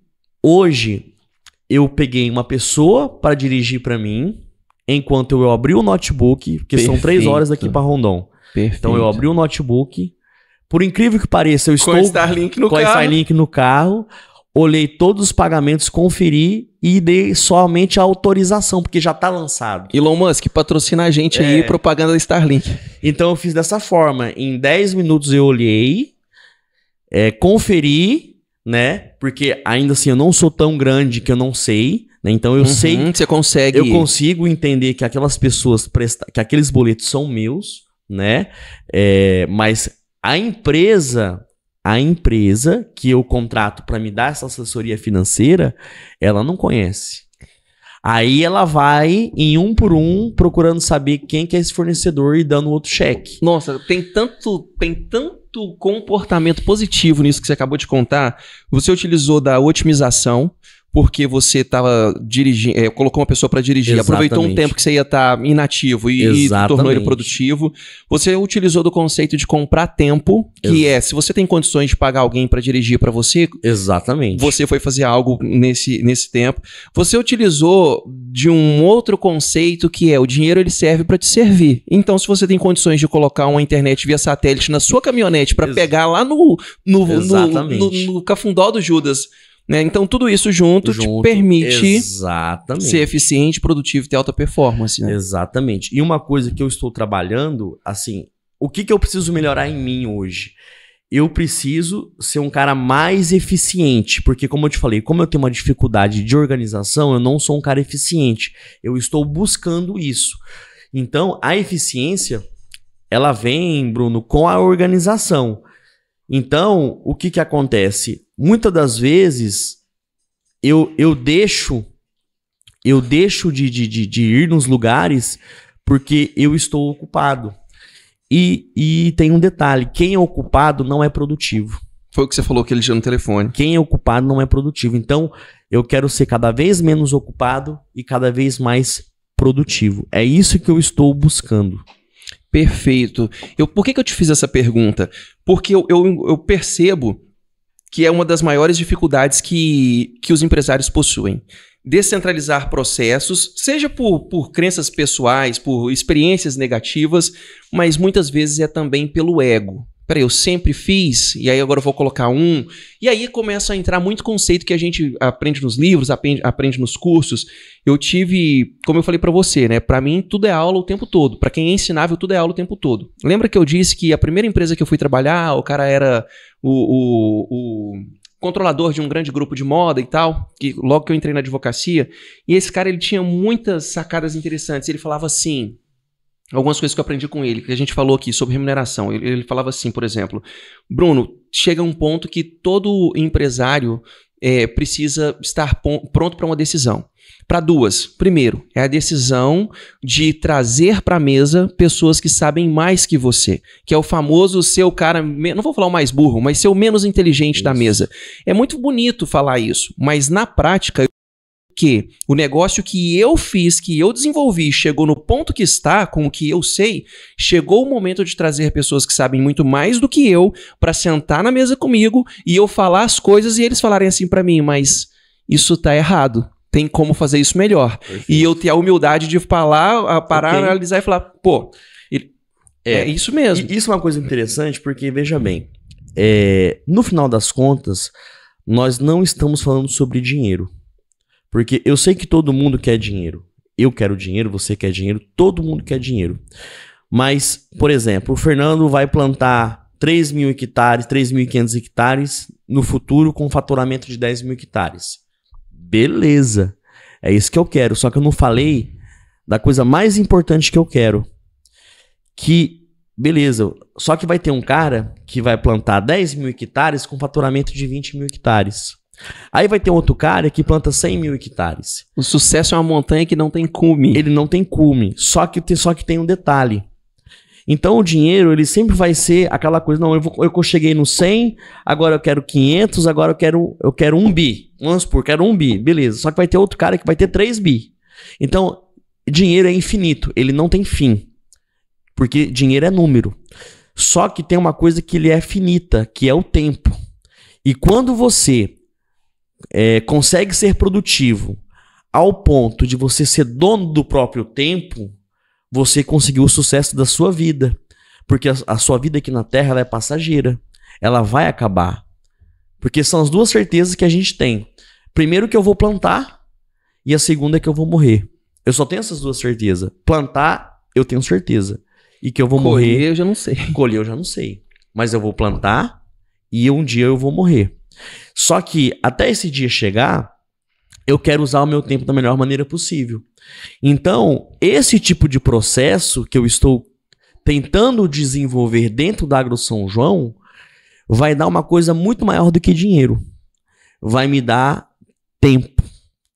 S2: hoje, eu peguei uma pessoa para dirigir para mim, enquanto eu abri o notebook, porque Perfeito. são três horas daqui para Rondon. Perfeito. Então, eu abri o notebook. Por incrível que pareça, eu estou com o link no, com no carro, olhei todos os pagamentos, conferi e dei somente a autorização, porque já está lançado. Elon Musk, patrocina a gente é. aí, propaganda da Starlink. Então eu fiz dessa forma. Em 10 minutos eu olhei, é, conferi, né? Porque ainda assim eu não sou tão grande que eu não sei. Né? Então eu uhum, sei. Você consegue. Eu consigo entender que aquelas pessoas presta... que aqueles boletos são meus, né? É, mas a empresa a empresa que eu contrato para me dar essa assessoria financeira, ela não conhece. Aí ela vai em um por um procurando saber quem que é esse fornecedor e dando outro cheque. Nossa, tem
S1: tanto, tem tanto comportamento positivo nisso que você acabou de contar. Você utilizou da otimização, porque você estava dirigindo, é, eh, colocou uma pessoa para dirigir, Exatamente. aproveitou um tempo que você ia estar tá inativo e, e, tornou ele produtivo. Você utilizou do conceito de comprar tempo, que é se você tem condições de pagar alguém para dirigir para você. Exatamente. Você foi fazer algo nesse, nesse tempo. Você utilizou de um outro conceito que é o dinheiro ele serve para te servir. Então, se você tem condições de colocar uma internet via satélite na sua caminhonete para pegar lá no no, no, no, no cafundó do Judas
S2: né? Então, tudo isso junto, junto te permite exatamente. ser eficiente, produtivo e ter alta performance. Né? Exatamente. E uma coisa que eu estou trabalhando, assim, o que, que eu preciso melhorar em mim hoje? eu preciso ser um cara mais eficiente, porque como eu te falei, como eu tenho uma dificuldade de organização, eu não sou um cara eficiente. Eu estou buscando isso. Então, a eficiência ela vem, Bruno, com a organização. Então, o que, que acontece? Muitas das vezes eu, eu deixo eu deixo de, de, de, de ir nos lugares porque eu estou ocupado. E, e tem um detalhe: quem é ocupado não é produtivo. Foi o que você falou que ele no telefone. Quem é ocupado não é produtivo. Então, eu quero ser cada vez menos ocupado e cada vez mais produtivo. É isso que eu estou buscando. Perfeito. Eu, por que, que eu te
S1: fiz essa pergunta? Porque eu, eu, eu percebo que é uma das maiores dificuldades que, que os empresários possuem. Descentralizar processos, seja por, por crenças pessoais, por experiências negativas, mas muitas vezes é também pelo ego peraí, eu sempre fiz, e aí agora eu vou colocar um. E aí começa a entrar muito conceito que a gente aprende nos livros, aprende, aprende nos cursos. Eu tive, como eu falei para você, né? Para mim tudo é aula o tempo todo. Para quem é ensinável, tudo é aula o tempo todo. Lembra que eu disse que a primeira empresa que eu fui trabalhar, o cara era o, o, o controlador de um grande grupo de moda e tal, que logo que eu entrei na advocacia, e esse cara ele tinha muitas sacadas interessantes. Ele falava assim: algumas coisas que eu aprendi com ele, que a gente falou aqui sobre remuneração. Ele, ele falava assim, por exemplo, Bruno, chega um ponto que todo empresário é, precisa estar pronto para uma decisão. Para duas. Primeiro, é a decisão de trazer para a mesa pessoas que sabem mais que você, que é o famoso seu cara, não vou falar o mais burro, mas seu menos inteligente isso. da mesa. É muito bonito falar isso, mas na prática que o negócio que eu fiz, que eu desenvolvi, chegou no ponto que está, com o que eu sei, chegou o momento de trazer pessoas que sabem muito mais do que eu para sentar na mesa comigo e eu falar as coisas e eles falarem assim para mim, mas isso tá errado. Tem como fazer isso melhor. Perfeito. E eu ter a humildade de falar, a parar, okay. analisar e falar, pô, é, é, isso mesmo. Isso é uma coisa
S2: interessante, porque veja bem, é, no final das contas, nós não estamos falando sobre dinheiro. Porque eu sei que todo mundo quer dinheiro. Eu quero dinheiro, você quer dinheiro, todo mundo quer dinheiro. Mas, por exemplo, o Fernando vai plantar 3 mil hectares, 3.500 hectares no futuro com faturamento de 10 mil hectares. Beleza. É isso que eu quero. Só que eu não falei da coisa mais importante que eu quero. Que, beleza, só que vai ter um cara que vai plantar 10 mil hectares com faturamento de 20 mil hectares. Aí vai ter um outro cara que planta 100 mil hectares. O sucesso é uma montanha que não tem cume. Ele não tem cume, só que, tem, só que tem um detalhe. Então o dinheiro, ele sempre vai ser aquela coisa, não, eu, vou, eu cheguei no 100, agora eu quero 500, agora eu quero, eu quero um bi. Vamos supor, quero um bi, beleza. Só que vai ter outro cara que vai ter 3 bi. Então, dinheiro é infinito, ele não tem fim. Porque dinheiro é número. Só que tem uma coisa que ele é finita, que é o tempo. E quando você é, consegue ser produtivo ao ponto de você ser dono do próprio tempo, você conseguiu o sucesso da sua vida. Porque a, a sua vida aqui na Terra ela é passageira. Ela vai acabar. Porque são as duas certezas que a gente tem. Primeiro que eu vou plantar e a segunda é que eu vou morrer. Eu só tenho essas duas certezas. Plantar, eu tenho certeza. E que eu vou Colher, morrer. Colher, eu já não sei. Colher, eu já não sei. Mas eu vou plantar e um dia eu vou morrer. Só que até esse dia chegar, eu quero usar o meu tempo da melhor maneira possível. Então, esse tipo de processo que eu estou tentando desenvolver dentro da Agro São João vai dar uma coisa muito maior do que dinheiro. Vai me dar tempo.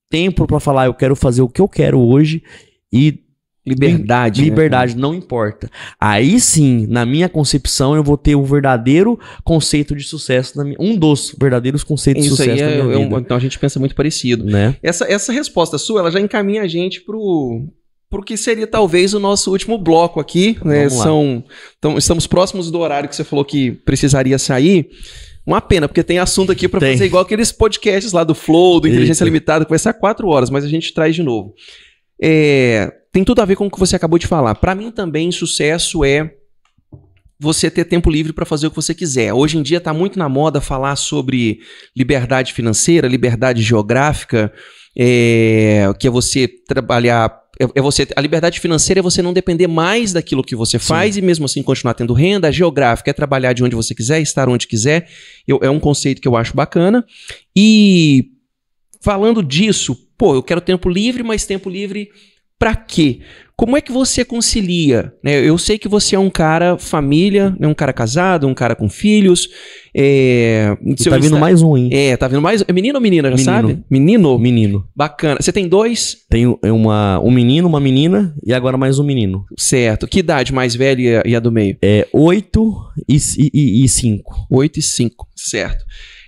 S2: Tempo para falar, eu quero fazer o que eu quero hoje e Liberdade. Liberdade, né? não importa. Aí sim, na minha concepção, eu vou ter o um verdadeiro conceito de sucesso, minha, um dos verdadeiros conceitos Isso de sucesso. Aí é, é um, então a gente pensa muito parecido. Né?
S1: Essa, essa resposta sua, ela já encaminha a gente pro, porque seria talvez o nosso último bloco aqui. Né? São, então, estamos próximos do horário que você falou que precisaria sair. Uma pena, porque tem assunto aqui para fazer igual aqueles podcasts lá do Flow, do Inteligência Eita. Limitada, que vai ser quatro horas, mas a gente traz de novo. É, tem tudo a ver com o que você acabou de falar. Para mim também, sucesso é você ter tempo livre para fazer o que você quiser. Hoje em dia está muito na moda falar sobre liberdade financeira, liberdade geográfica, é, que é você trabalhar. É, é você, a liberdade financeira é você não depender mais daquilo que você faz Sim. e mesmo assim continuar tendo renda. A geográfica é trabalhar de onde você quiser, estar onde quiser. Eu, é um conceito que eu acho bacana. E falando disso, pô, eu quero tempo livre, mas tempo livre para quê? Como é que você concilia? Né? Eu sei que você é um cara família, né? um cara casado, um cara com filhos. É... Seu tá vindo está... mais um, hein? É, tá vindo mais um. É menino ou menina, já menino. sabe? Menino? Menino. Bacana. Você tem dois? Tenho é uma, um menino, uma menina e agora mais um menino. Certo. Que idade mais velha e a do meio? É oito e, e, e cinco. Oito e cinco, certo.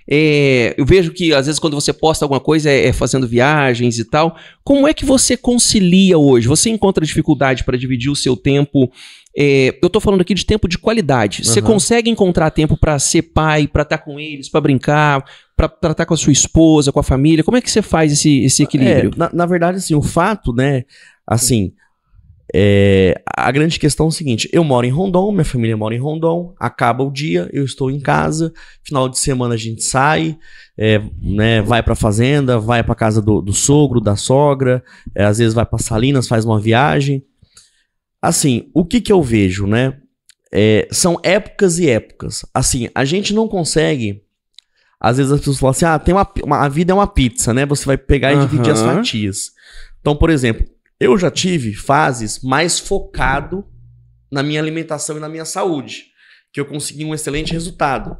S1: É, eu vejo que às vezes quando você posta alguma coisa é, é, fazendo viagens e tal. Como é que você concilia hoje? Você encontra dificuldade para dividir o seu tempo? É, eu estou falando aqui de tempo de qualidade. Uhum. Você consegue encontrar tempo para ser pai, para estar tá com eles, para brincar, para tratar tá com a sua
S2: esposa, com a família? Como é que você faz esse, esse é, equilíbrio? Na, na, verdade, assim, o fato, né? Assim, é, a grande questão é o seguinte: eu moro em Rondon, minha família mora em Rondon, acaba o dia, eu estou em casa, final de semana a gente sai, é, né, vai para a fazenda, vai para casa do, do, sogro, da sogra, é, às vezes vai para Salinas, faz uma viagem. Assim, o que, que eu vejo, né? É, são épocas e épocas. Assim, a gente não consegue. Às vezes as pessoas falam assim: ah, tem uma, uma a vida é uma pizza, né? Você vai pegar e uhum. dividir as fatias. Então, por exemplo, eu já tive fases mais focado na minha alimentação e na minha saúde, que eu consegui um excelente resultado.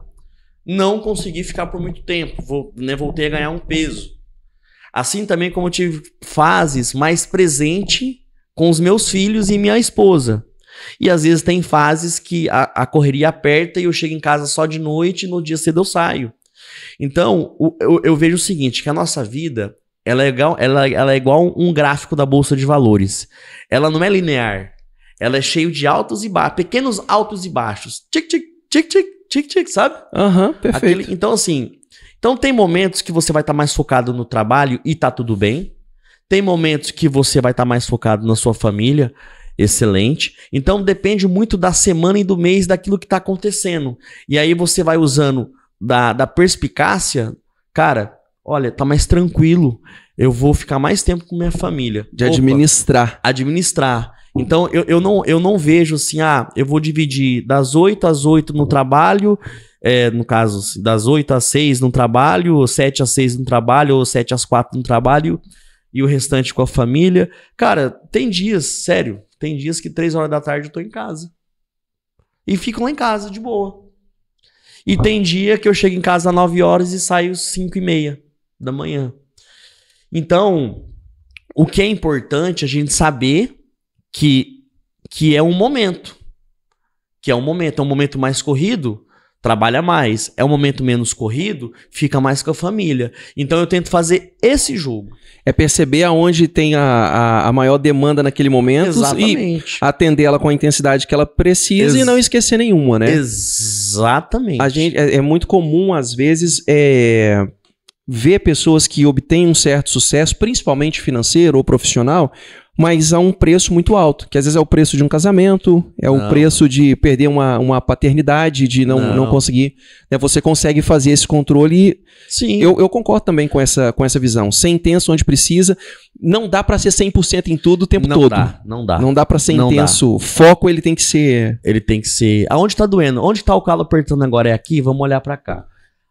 S2: Não consegui ficar por muito tempo, né, voltei a ganhar um peso. Assim também como eu tive fases mais presente com os meus filhos e minha esposa. E às vezes tem fases que a, a correria aperta e eu chego em casa só de noite e no dia cedo eu saio. Então, eu, eu vejo o seguinte, que a nossa vida, ela é, igual, ela, ela é igual um gráfico da bolsa de valores. Ela não é linear. Ela é cheio de altos e baixos, pequenos altos e baixos. Tic, tic, tic, tic, tic, tic, sabe? Aham, uhum, perfeito. Aquele, então, assim, então tem momentos que você vai estar tá mais focado no trabalho e tá tudo bem. Tem momentos que você vai estar tá mais focado na sua família, excelente. Então depende muito da semana e do mês daquilo que está acontecendo. E aí você vai usando da, da perspicácia, cara, olha, tá mais tranquilo, eu vou ficar mais tempo com minha família. De Opa, administrar. Administrar. Então, eu, eu, não, eu não vejo assim, ah, eu vou dividir das 8 às 8 no trabalho, é, no caso, assim, das 8 às 6 no trabalho, ou 7 às 6 no trabalho, ou 7 às 4 no trabalho, e o restante com a família. Cara, tem dias, sério, tem dias que 3 horas da tarde eu tô em casa. E fico lá em casa, de boa. E tem dia que eu chego em casa às 9 horas e saio às 5 e meia da manhã. Então, o que é importante a gente saber que, que é um momento. Que é um momento, é um momento mais corrido, trabalha mais. É um momento menos corrido, fica mais com a família. Então eu tento fazer esse jogo. É perceber aonde tem a, a, a maior demanda
S1: naquele momento Exatamente. e atender ela com a intensidade que ela precisa Ex e não esquecer nenhuma, né?
S2: Exatamente.
S1: A gente, é, é muito comum, às vezes, é, vê pessoas que obtêm um certo sucesso, principalmente financeiro ou profissional, mas a um preço muito alto, que às vezes é o preço de um casamento, é não. o preço de perder uma, uma paternidade, de não, não. não conseguir. Né? Você consegue fazer esse controle. Sim. Eu, eu concordo também com essa, com essa visão. Ser intenso onde precisa. Não dá para ser 100% em tudo o tempo não todo. Não dá, não dá. Não dá para ser não intenso. Dá.
S2: Foco ele tem que ser. Ele tem que ser. Aonde tá doendo? Onde tá o calo apertando agora? É aqui? Vamos olhar para cá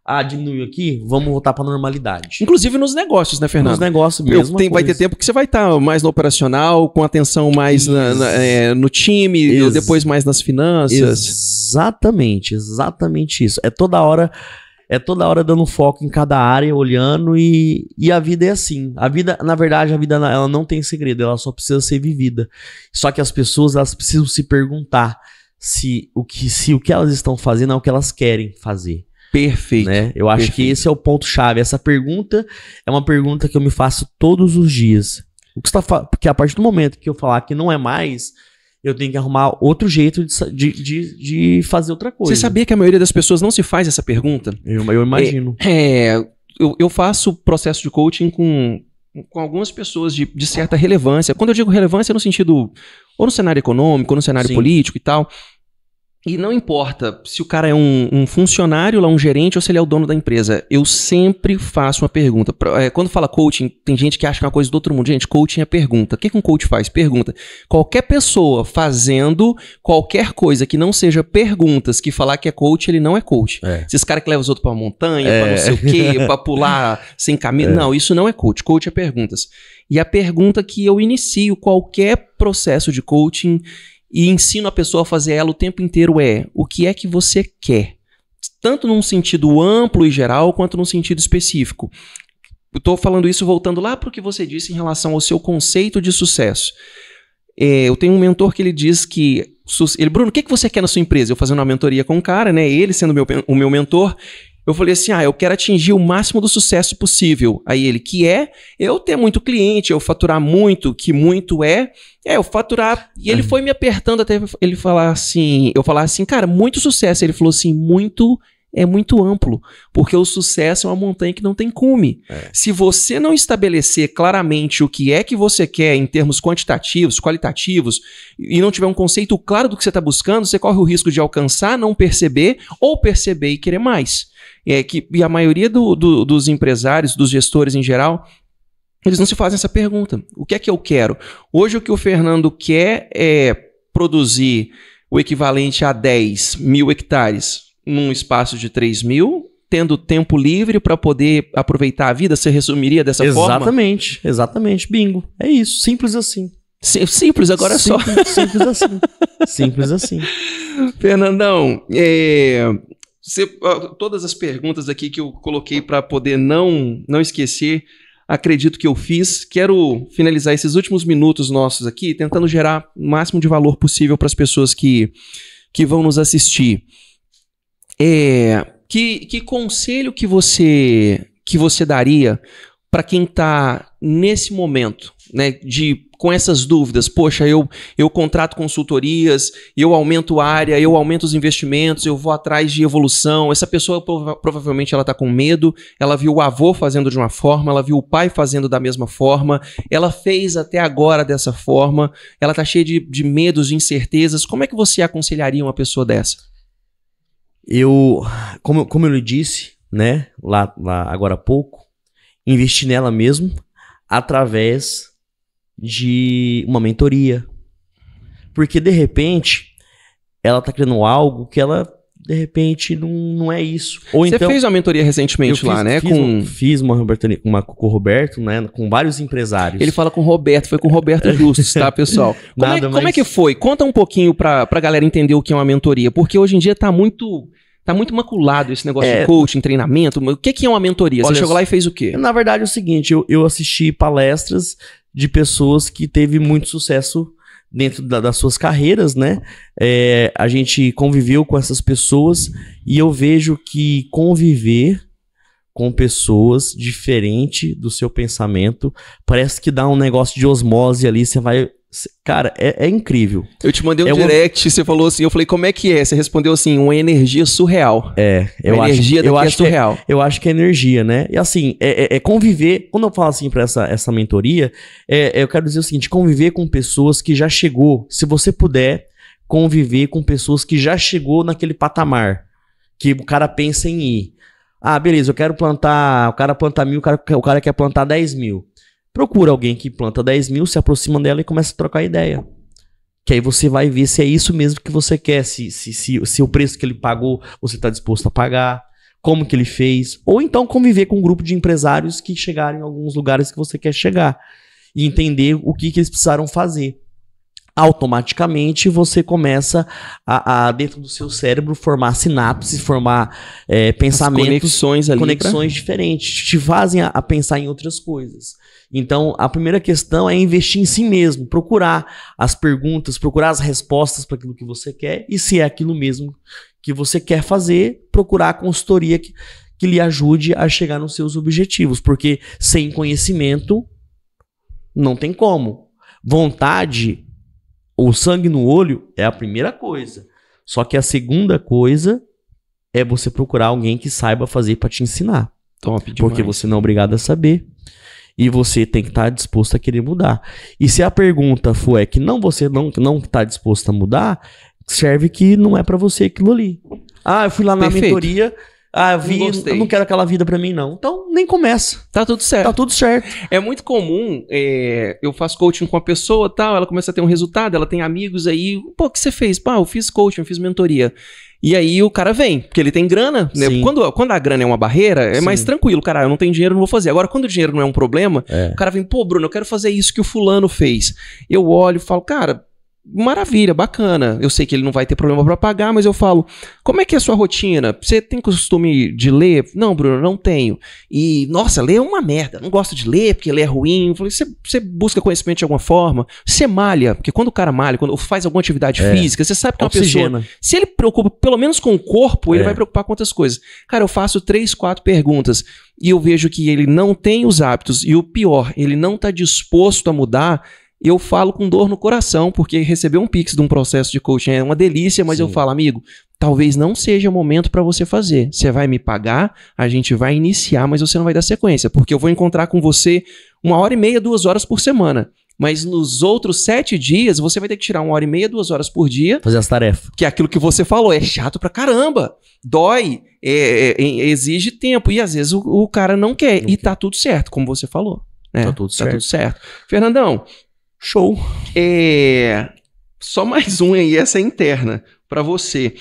S2: ah, diminuiu aqui, vamos voltar para a normalidade. Inclusive nos negócios, né,
S1: Fernando? Nos negócios mesmo. Tem, vai ter tempo que você vai estar tá mais no operacional, com atenção
S2: mais na, na, é, no time, Ex depois mais nas finanças. Exatamente, exatamente isso. É toda hora é toda hora dando foco em cada área, olhando e, e a vida é assim. A vida, na verdade, a vida ela não tem segredo, ela só precisa ser vivida. Só que as pessoas elas precisam se perguntar se o que se o que elas estão fazendo é o que elas querem fazer. Perfeito. Né? Eu acho perfeito. que esse é o ponto-chave. Essa pergunta é uma pergunta que eu me faço todos os dias. Tá porque a partir do momento que eu falar que não é mais, eu tenho que arrumar outro jeito de, de, de, fazer outra coisa. Você
S1: sabia que a maioria das pessoas não se faz essa pergunta? Eu, eu imagino. É,
S2: é eu, eu, faço
S1: processo de coaching com, com algumas pessoas de, de certa relevância. Quando eu digo relevância, é no sentido, ou no cenário econômico, ou no cenário Sim. político e tal. E não importa se o cara é um, um, funcionário lá, um gerente, ou se ele é o dono da empresa. Eu sempre faço uma pergunta. É, quando fala coaching, tem gente que acha que é uma coisa do outro mundo. Gente, coaching é pergunta. O que, que um coach faz? Pergunta. Qualquer pessoa fazendo qualquer coisa que não seja perguntas, que falar que é coach, ele não é coach. É. Esses caras que levam os outros pra montanha, é. pra não sei o quê, pra pular sem caminho. É. Não, isso não é coach. Coach é perguntas. E a pergunta que eu inicio qualquer processo de coaching e ensino a pessoa a fazer ela o tempo inteiro é o que é que você quer, tanto num sentido amplo e geral quanto num sentido específico. Eu estou falando isso voltando lá para o que você disse em relação ao seu conceito de sucesso. É, eu tenho um mentor que ele diz que. Ele, Bruno, o que, é que você quer na sua empresa? Eu fazendo uma mentoria com um cara, né? Ele sendo meu, o meu mentor eu falei assim: ah, eu quero atingir o máximo do sucesso possível. Aí ele, que é eu ter muito cliente, eu faturar muito, que muito é, é, eu faturar. E ele uhum. foi me apertando até ele falar assim: eu falar assim, cara, muito sucesso. Ele falou assim: muito é muito amplo, porque o sucesso é uma montanha que não tem cume. É. Se você não estabelecer claramente o que é que você quer em termos quantitativos, qualitativos, e não tiver um conceito claro do que você está buscando, você corre o risco de alcançar, não perceber, ou perceber e querer mais é, que, e a maioria do, do, dos empresários, dos gestores em geral, eles não se fazem essa pergunta. O que é que eu quero? Hoje o que o Fernando quer é produzir o equivalente a 10 mil hectares num espaço de 3 mil, tendo tempo livre para poder aproveitar a vida, você resumiria dessa exatamente, forma? Exatamente,
S2: exatamente. Bingo. É isso, simples assim. Simples, agora simples, é só. Simples assim.
S1: Simples assim. Fernandão, é, você, todas as perguntas aqui que eu coloquei para poder não, não esquecer, acredito que eu fiz. Quero finalizar esses últimos minutos nossos aqui, tentando gerar o máximo de valor possível para as pessoas que, que vão nos assistir. É, que, que conselho que você que você daria para quem está nesse momento né, de com essas dúvidas, poxa, eu eu contrato consultorias, eu aumento área, eu aumento os investimentos, eu vou atrás de evolução. Essa pessoa prova provavelmente ela está com medo, ela viu o avô fazendo de uma forma, ela viu o pai fazendo da mesma forma, ela fez até agora dessa forma, ela está cheia de, de medos, de incertezas. Como é que você aconselharia uma pessoa dessa?
S2: Eu, como, como eu lhe disse, né, lá, lá agora há pouco, investir nela mesmo através de uma mentoria. Porque de repente ela tá criando algo que ela de repente não, não é isso. Ou Você então, fez uma mentoria recentemente lá, fiz, né? Fiz, com... fiz uma, uma com o Roberto, né? Com vários empresários. Ele fala
S1: com o Roberto, foi com o Roberto Justus, tá, pessoal? Como, Nada, é, mas... como é que foi? Conta um pouquinho pra, pra galera entender o que é uma mentoria, porque hoje em dia tá muito. Tá muito maculado esse negócio é... de coaching, treinamento. O que, que é uma mentoria? Olha, Você chegou lá e fez o quê? Na
S2: verdade é o seguinte, eu, eu assisti palestras de pessoas que teve muito sucesso dentro da, das suas carreiras, né? É, a gente conviveu com essas pessoas e eu vejo que conviver com pessoas diferente do seu pensamento parece que dá um negócio de osmose ali, você vai Cara, é, é, incrível. Eu te mandei um é direct,
S1: uma... você falou assim, eu falei, como é que é? Você respondeu assim, uma energia
S2: surreal. É, eu uma acho, energia eu é acho é surreal. Que, eu acho que é energia, né? E assim, é, é, é, conviver. Quando eu falo assim pra essa, essa mentoria, eu quero dizer o seguinte: conviver com pessoas que já chegou. Se você puder conviver com pessoas que já chegou naquele patamar que o cara pensa em ir. Ah, beleza, eu quero plantar. O cara planta mil, o cara, o cara quer plantar dez mil. Procura alguém que planta 10 mil, se aproxima dela e começa a trocar ideia. Que aí você vai ver se é isso mesmo que você quer, se, se, se, se o preço que ele pagou você está disposto a pagar, como que ele fez, ou então conviver com um grupo de empresários que chegaram em alguns lugares que você quer chegar e entender o que, que eles precisaram fazer automaticamente você começa a, a, dentro do seu cérebro formar sinapses, formar é, pensamentos, As conexões, ali conexões pra... diferentes, te fazem a, a, pensar em outras coisas. Então, a primeira questão é investir em si mesmo, procurar as perguntas, procurar as respostas para aquilo que você quer e se é aquilo mesmo que você quer fazer, procurar a consultoria que, que lhe ajude a chegar nos seus objetivos, porque sem conhecimento não tem como. Vontade ou sangue no olho é a primeira coisa. Só que a segunda coisa é você procurar alguém que saiba fazer para te ensinar. Top demais. Porque você não é obrigado a saber e você tem que estar tá disposto a querer mudar. E se a pergunta for é que não você não não está disposto a mudar, serve que não é para você aquilo ali. Ah, eu fui lá na Perfeito. mentoria ah, eu vi, não eu não quero aquela vida para mim, não. Então, nem começa. Tá
S1: tudo certo. Tá tudo certo. É muito comum, é, eu faço coaching com uma pessoa tal, ela começa a ter um resultado, ela tem amigos aí. Pô, o que você fez? pô eu fiz coaching, eu fiz mentoria. E aí o cara vem, porque ele tem grana. Né? Quando, quando a grana é uma barreira, é Sim. mais tranquilo. Cara, eu não tenho dinheiro, não vou fazer. Agora, quando o dinheiro não é um problema, é. o cara vem, pô, Bruno, eu quero fazer isso que o fulano fez. Eu olho e falo, cara, maravilha, bacana. Eu sei que ele não vai ter problema para pagar, mas eu falo: como é que é a sua rotina? Você tem costume de ler? Não, Bruno, não tenho. E, nossa, ler é uma merda. Não gosto de ler porque ler é ruim. você busca conhecimento de alguma forma? Você malha, porque quando o cara malha, quando faz alguma atividade é. física, você sabe que é uma Oxigena. pessoa. Se ele preocupa pelo menos com o corpo, ele é. vai preocupar com outras coisas. Cara, eu faço três, quatro perguntas e eu vejo que ele não tem os hábitos e o pior, ele não está disposto a mudar e eu falo com dor no coração, porque receber um pix de um processo de coaching é uma delícia, mas Sim. eu falo, amigo, talvez não seja o momento para você fazer. Você vai me pagar, a gente vai iniciar, mas você não vai dar sequência, porque eu vou encontrar com você uma hora e meia, duas horas por semana. Mas nos outros sete dias, você vai ter que tirar uma hora e meia, duas horas por dia. Fazer as tarefas. Que é aquilo que você falou, é chato pra caramba. Dói, é, é, é exige tempo. E às vezes o, o cara não quer. E tá tudo certo, como você falou. Né? Tá, tá tudo certo. Tá tudo certo. Fernandão, Show. É, só mais um aí, essa é interna para você.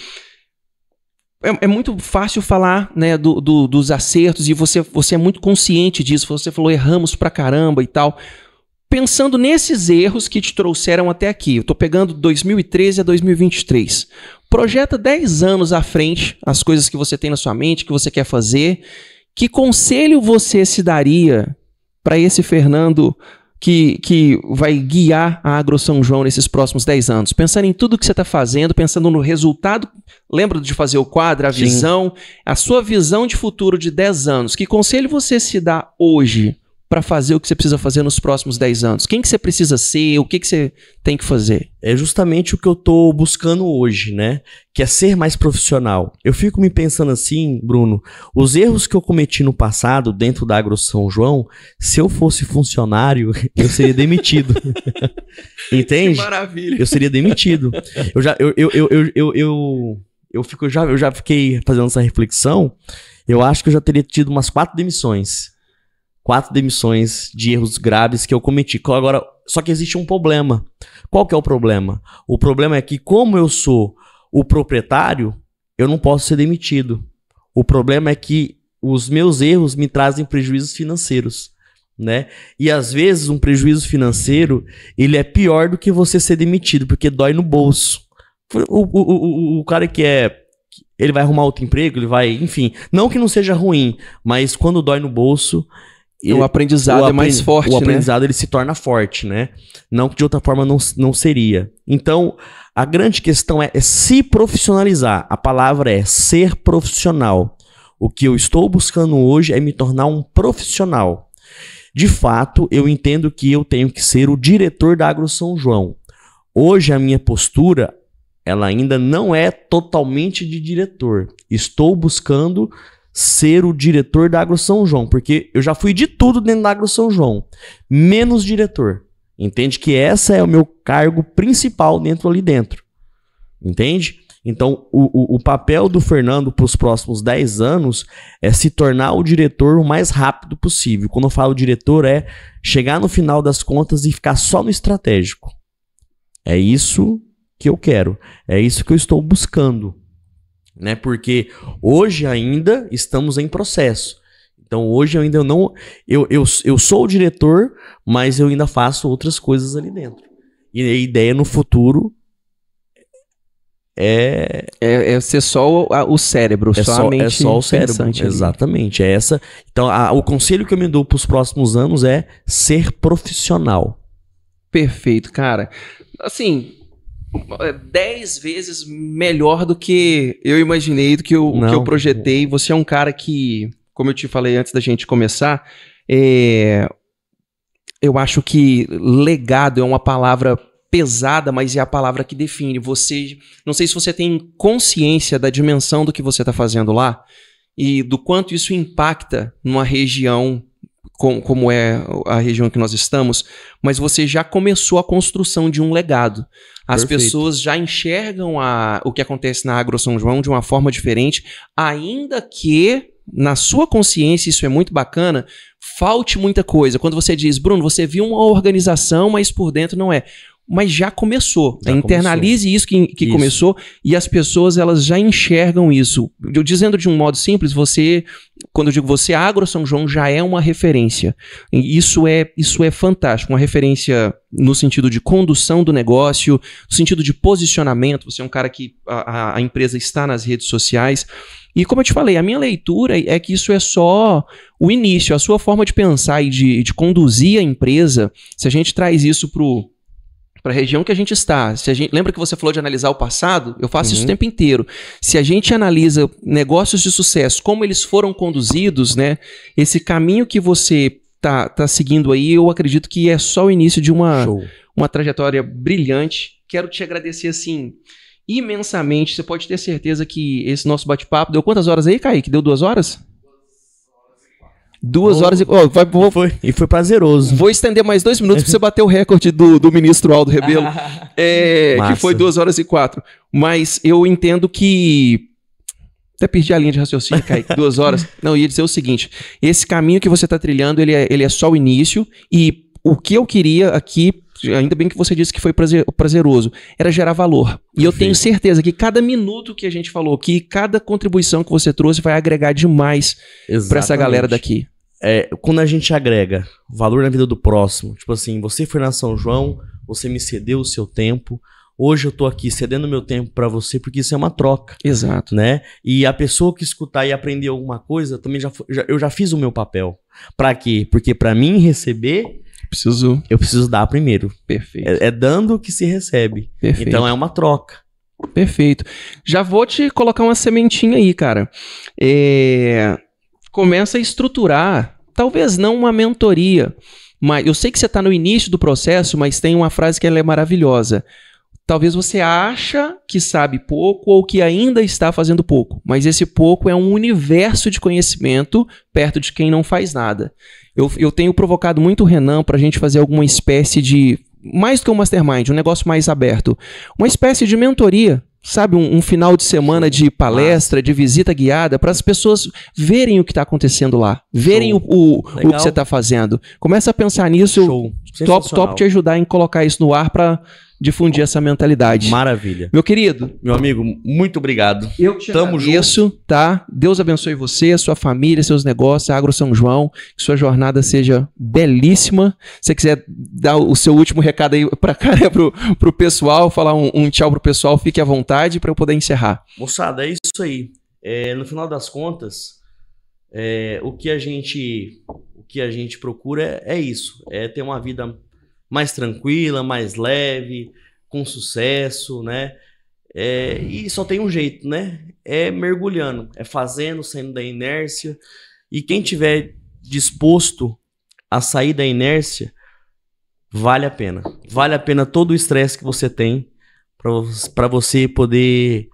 S1: É, é, muito fácil falar né, do, do, dos acertos e você, você é muito consciente disso. Você falou erramos pra caramba e tal. Pensando nesses erros que te trouxeram até aqui, eu tô pegando 2013 a 2023. Projeta 10 anos à frente as coisas que você tem na sua mente, que você quer fazer. Que conselho você se daria para esse Fernando que, que vai guiar a Agro São João nesses próximos 10 anos? Pensando em tudo que você está fazendo, pensando no resultado. Lembra de fazer o quadro, a Sim. visão, a sua visão de futuro de 10 anos. Que conselho você se dá hoje para fazer o que você precisa fazer nos próximos 10 anos? Quem que você precisa ser? O que, que você tem que
S2: fazer? É justamente o que eu tô buscando hoje, né? Que é ser mais profissional. Eu fico me pensando assim, Bruno, os erros que eu cometi no passado dentro da Agro São João, se eu fosse funcionário, eu seria demitido. Entende? Que maravilha. Eu seria demitido. Eu já eu, eu, eu, eu, eu, eu, eu fico já eu já fiquei fazendo essa reflexão. Eu acho que eu já teria tido umas quatro demissões quatro demissões de erros graves que eu cometi. Agora, só que existe um problema. Qual que é o problema? O problema é que como eu sou o proprietário, eu não posso ser demitido. O problema é que os meus erros me trazem prejuízos financeiros, né? E às vezes um prejuízo financeiro, ele é pior do que você ser demitido, porque dói no bolso. O, o, o, o cara que é ele vai arrumar outro emprego, ele vai, enfim, não que não seja ruim, mas quando dói no bolso, e o aprendizado o é mais forte, O né? aprendizado ele se torna forte, né? Não que de outra forma não, não seria. Então, a grande questão é, é se profissionalizar. A palavra é ser profissional. O que eu estou buscando hoje é me tornar um profissional. De fato, eu entendo que eu tenho que ser o diretor da Agro São João. Hoje a minha postura ela ainda não é totalmente de diretor. Estou buscando ser o diretor da Agro São João, porque eu já fui de tudo dentro da Agro São João, menos diretor. Entende que essa é o meu cargo principal dentro ali dentro. Entende? Então, o, o, o papel do Fernando para os próximos 10 anos é se tornar o diretor o mais rápido possível. Quando eu falo diretor, é chegar no final das contas e ficar só no estratégico. É isso que eu quero. É isso que eu estou buscando né? Porque hoje ainda estamos em processo. Então hoje ainda eu não. Eu, eu, eu sou o diretor, mas eu ainda faço outras coisas ali dentro. E a ideia no futuro é. É, é ser só o, a, o cérebro, é só, É só o cérebro. Ali. Exatamente. É essa. Então a, o conselho que eu me dou para os próximos anos é ser profissional. Perfeito, cara.
S1: Assim, é, dez vezes melhor do que eu imaginei, do que eu, que eu projetei. Você é um cara que, como eu te falei antes da gente começar, é, eu acho que legado é uma palavra pesada, mas é a palavra que define. Você, não sei se você tem consciência da dimensão do que você está fazendo lá e do quanto isso impacta numa região com, como é a região que nós estamos, mas você já começou a construção de um legado. As Perfeito. pessoas já enxergam a, o que acontece na Agro São João de uma forma diferente, ainda que na sua consciência, isso é muito bacana, falte muita coisa. Quando você diz, Bruno, você viu uma organização, mas por dentro não é mas já começou. Já internalize começou. isso que, que isso. começou e as pessoas elas já enxergam isso. Eu, dizendo de um modo simples, você, quando eu digo você, Agro São João já é uma referência. isso é isso é fantástico, uma referência no sentido de condução do negócio, no sentido de posicionamento. Você é um cara que a, a empresa está nas redes sociais. E como eu te falei, a minha leitura é que isso é só o início, a sua forma de pensar e de, de conduzir a empresa. Se a gente traz isso para o para a região que a gente está. Se a gente, lembra que você falou de analisar o passado? Eu faço uhum. isso o uhum. tempo inteiro. Se a gente analisa negócios de sucesso, como eles foram conduzidos, né? Esse caminho que você tá, tá seguindo aí, eu acredito que é só o início de uma, uma trajetória brilhante. Quero te agradecer assim imensamente. Você pode ter certeza que esse nosso bate-papo deu quantas horas aí, Kaique? Deu duas horas? Duas oh, horas e. Oh, vai, vou, e, foi, e foi prazeroso. Vou estender mais dois minutos para você bater o recorde do, do ministro Aldo Rebelo, é, que foi duas horas e quatro. Mas eu entendo que. Até perdi a linha de raciocínio, Kaique, duas horas. Não, ia dizer o seguinte: esse caminho que você está trilhando, ele é, ele é só o início, e o que eu queria aqui ainda bem que você disse que foi prazer, prazeroso, era gerar valor. E Perfeito. eu tenho certeza que cada minuto que a gente falou aqui, cada contribuição que você trouxe vai agregar demais para essa galera daqui
S2: é, quando a gente agrega valor na vida do próximo, tipo assim, você foi na São João, você me cedeu o seu tempo, hoje eu tô aqui cedendo meu tempo para você porque isso é uma troca. Exato. Né? E a pessoa que escutar e aprender alguma coisa, também já, já eu já fiz o meu papel. Para quê? Porque para mim receber preciso eu preciso dar primeiro. Perfeito. É, é dando que se recebe. Perfeito. Então é uma troca. Perfeito. Já vou te colocar uma sementinha
S1: aí, cara. É começa a estruturar, talvez não uma mentoria, mas eu sei que você está no início do processo, mas tem uma frase que é maravilhosa. Talvez você acha que sabe pouco ou que ainda está fazendo pouco, mas esse pouco é um universo de conhecimento perto de quem não faz nada. Eu, eu tenho provocado muito o Renan para a gente fazer alguma espécie de mais do que um mastermind, um negócio mais aberto, uma espécie de mentoria sabe, um, um, final de semana de palestra, de visita guiada, para as pessoas verem o que está acontecendo lá, verem o, o, o, que você está fazendo. Começa a pensar nisso, eu top, top te ajudar em colocar isso no ar para difundir essa mentalidade. Maravilha. Meu querido. Meu amigo, muito obrigado. Eu te Tamo agradeço, junto. tá? Deus abençoe você, sua família, seus negócios, Agro São João. Que sua jornada seja belíssima. Se você quiser dar o seu último recado aí pra cá, né, pro, pro pessoal, falar um, um tchau pro pessoal, fique à vontade para eu poder encerrar.
S2: Moçada, é isso aí. É, no final das contas, é, o que a gente o que a gente procura é, é isso, é ter uma vida mais tranquila, mais leve, com sucesso, né? É, e só tem um jeito, né? É mergulhando, é fazendo, saindo da inércia. E quem tiver disposto a sair da inércia, vale a pena. Vale a pena todo o estresse que você tem para você poder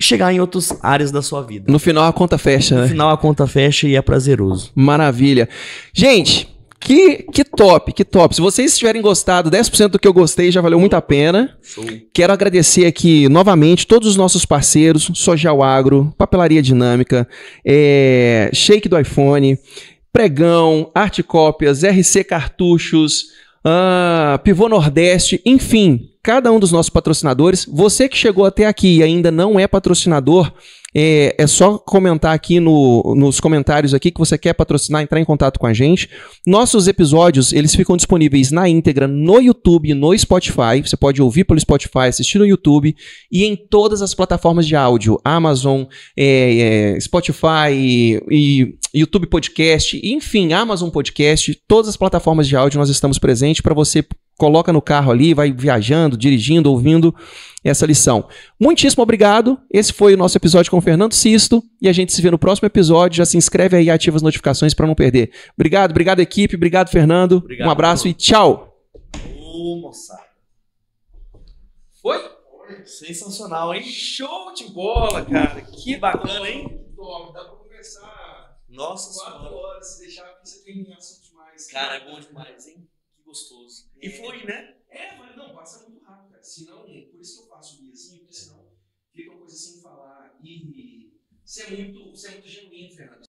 S2: chegar em outras áreas da sua vida. No final a conta fecha, no né? No final a conta fecha e é prazeroso. Maravilha. Gente,
S1: que, que top, que top. Se vocês tiverem gostado, 10% do que eu gostei já valeu muito a pena. Show. Quero agradecer aqui novamente todos os nossos parceiros, Sojal Agro, Papelaria Dinâmica, é, Shake do iPhone, Pregão, Arte Cópias, RC Cartuchos, ah, Pivô Nordeste, enfim, cada um dos nossos patrocinadores. Você que chegou até aqui e ainda não é patrocinador, é, é só comentar aqui no, nos comentários aqui que você quer patrocinar, entrar em contato com a gente. Nossos episódios, eles ficam disponíveis na íntegra no YouTube, no Spotify. Você pode ouvir pelo Spotify, assistir no YouTube e em todas as plataformas de áudio. Amazon, é, é, Spotify, e, e YouTube Podcast, enfim, Amazon Podcast, todas as plataformas de áudio nós estamos presentes para você coloca no carro ali, vai viajando, dirigindo, ouvindo essa lição. Muitíssimo obrigado. Esse foi o nosso episódio com o Fernando Sisto e a gente se vê no próximo episódio. Já se inscreve aí e ativa as notificações para não perder. Obrigado, obrigado equipe, obrigado Fernando. Obrigado, um abraço e tchau.
S2: Ô, moçada. Foi? Foi? Sensacional, hein? Show de bola, cara. Que bacana,
S1: hein? dá pra conversar. Nossa Quatro senhora. horas, se deixar, você tem assunto demais.
S2: Cara, é bom demais, hein? Que gostoso. E flui, né? É,
S1: mas não, passa muito rápido, cara. Senão, por isso que eu faço o guiazinho, porque é. senão fica uma coisa assim falar. E você é muito, você é muito genuíno, Fernando.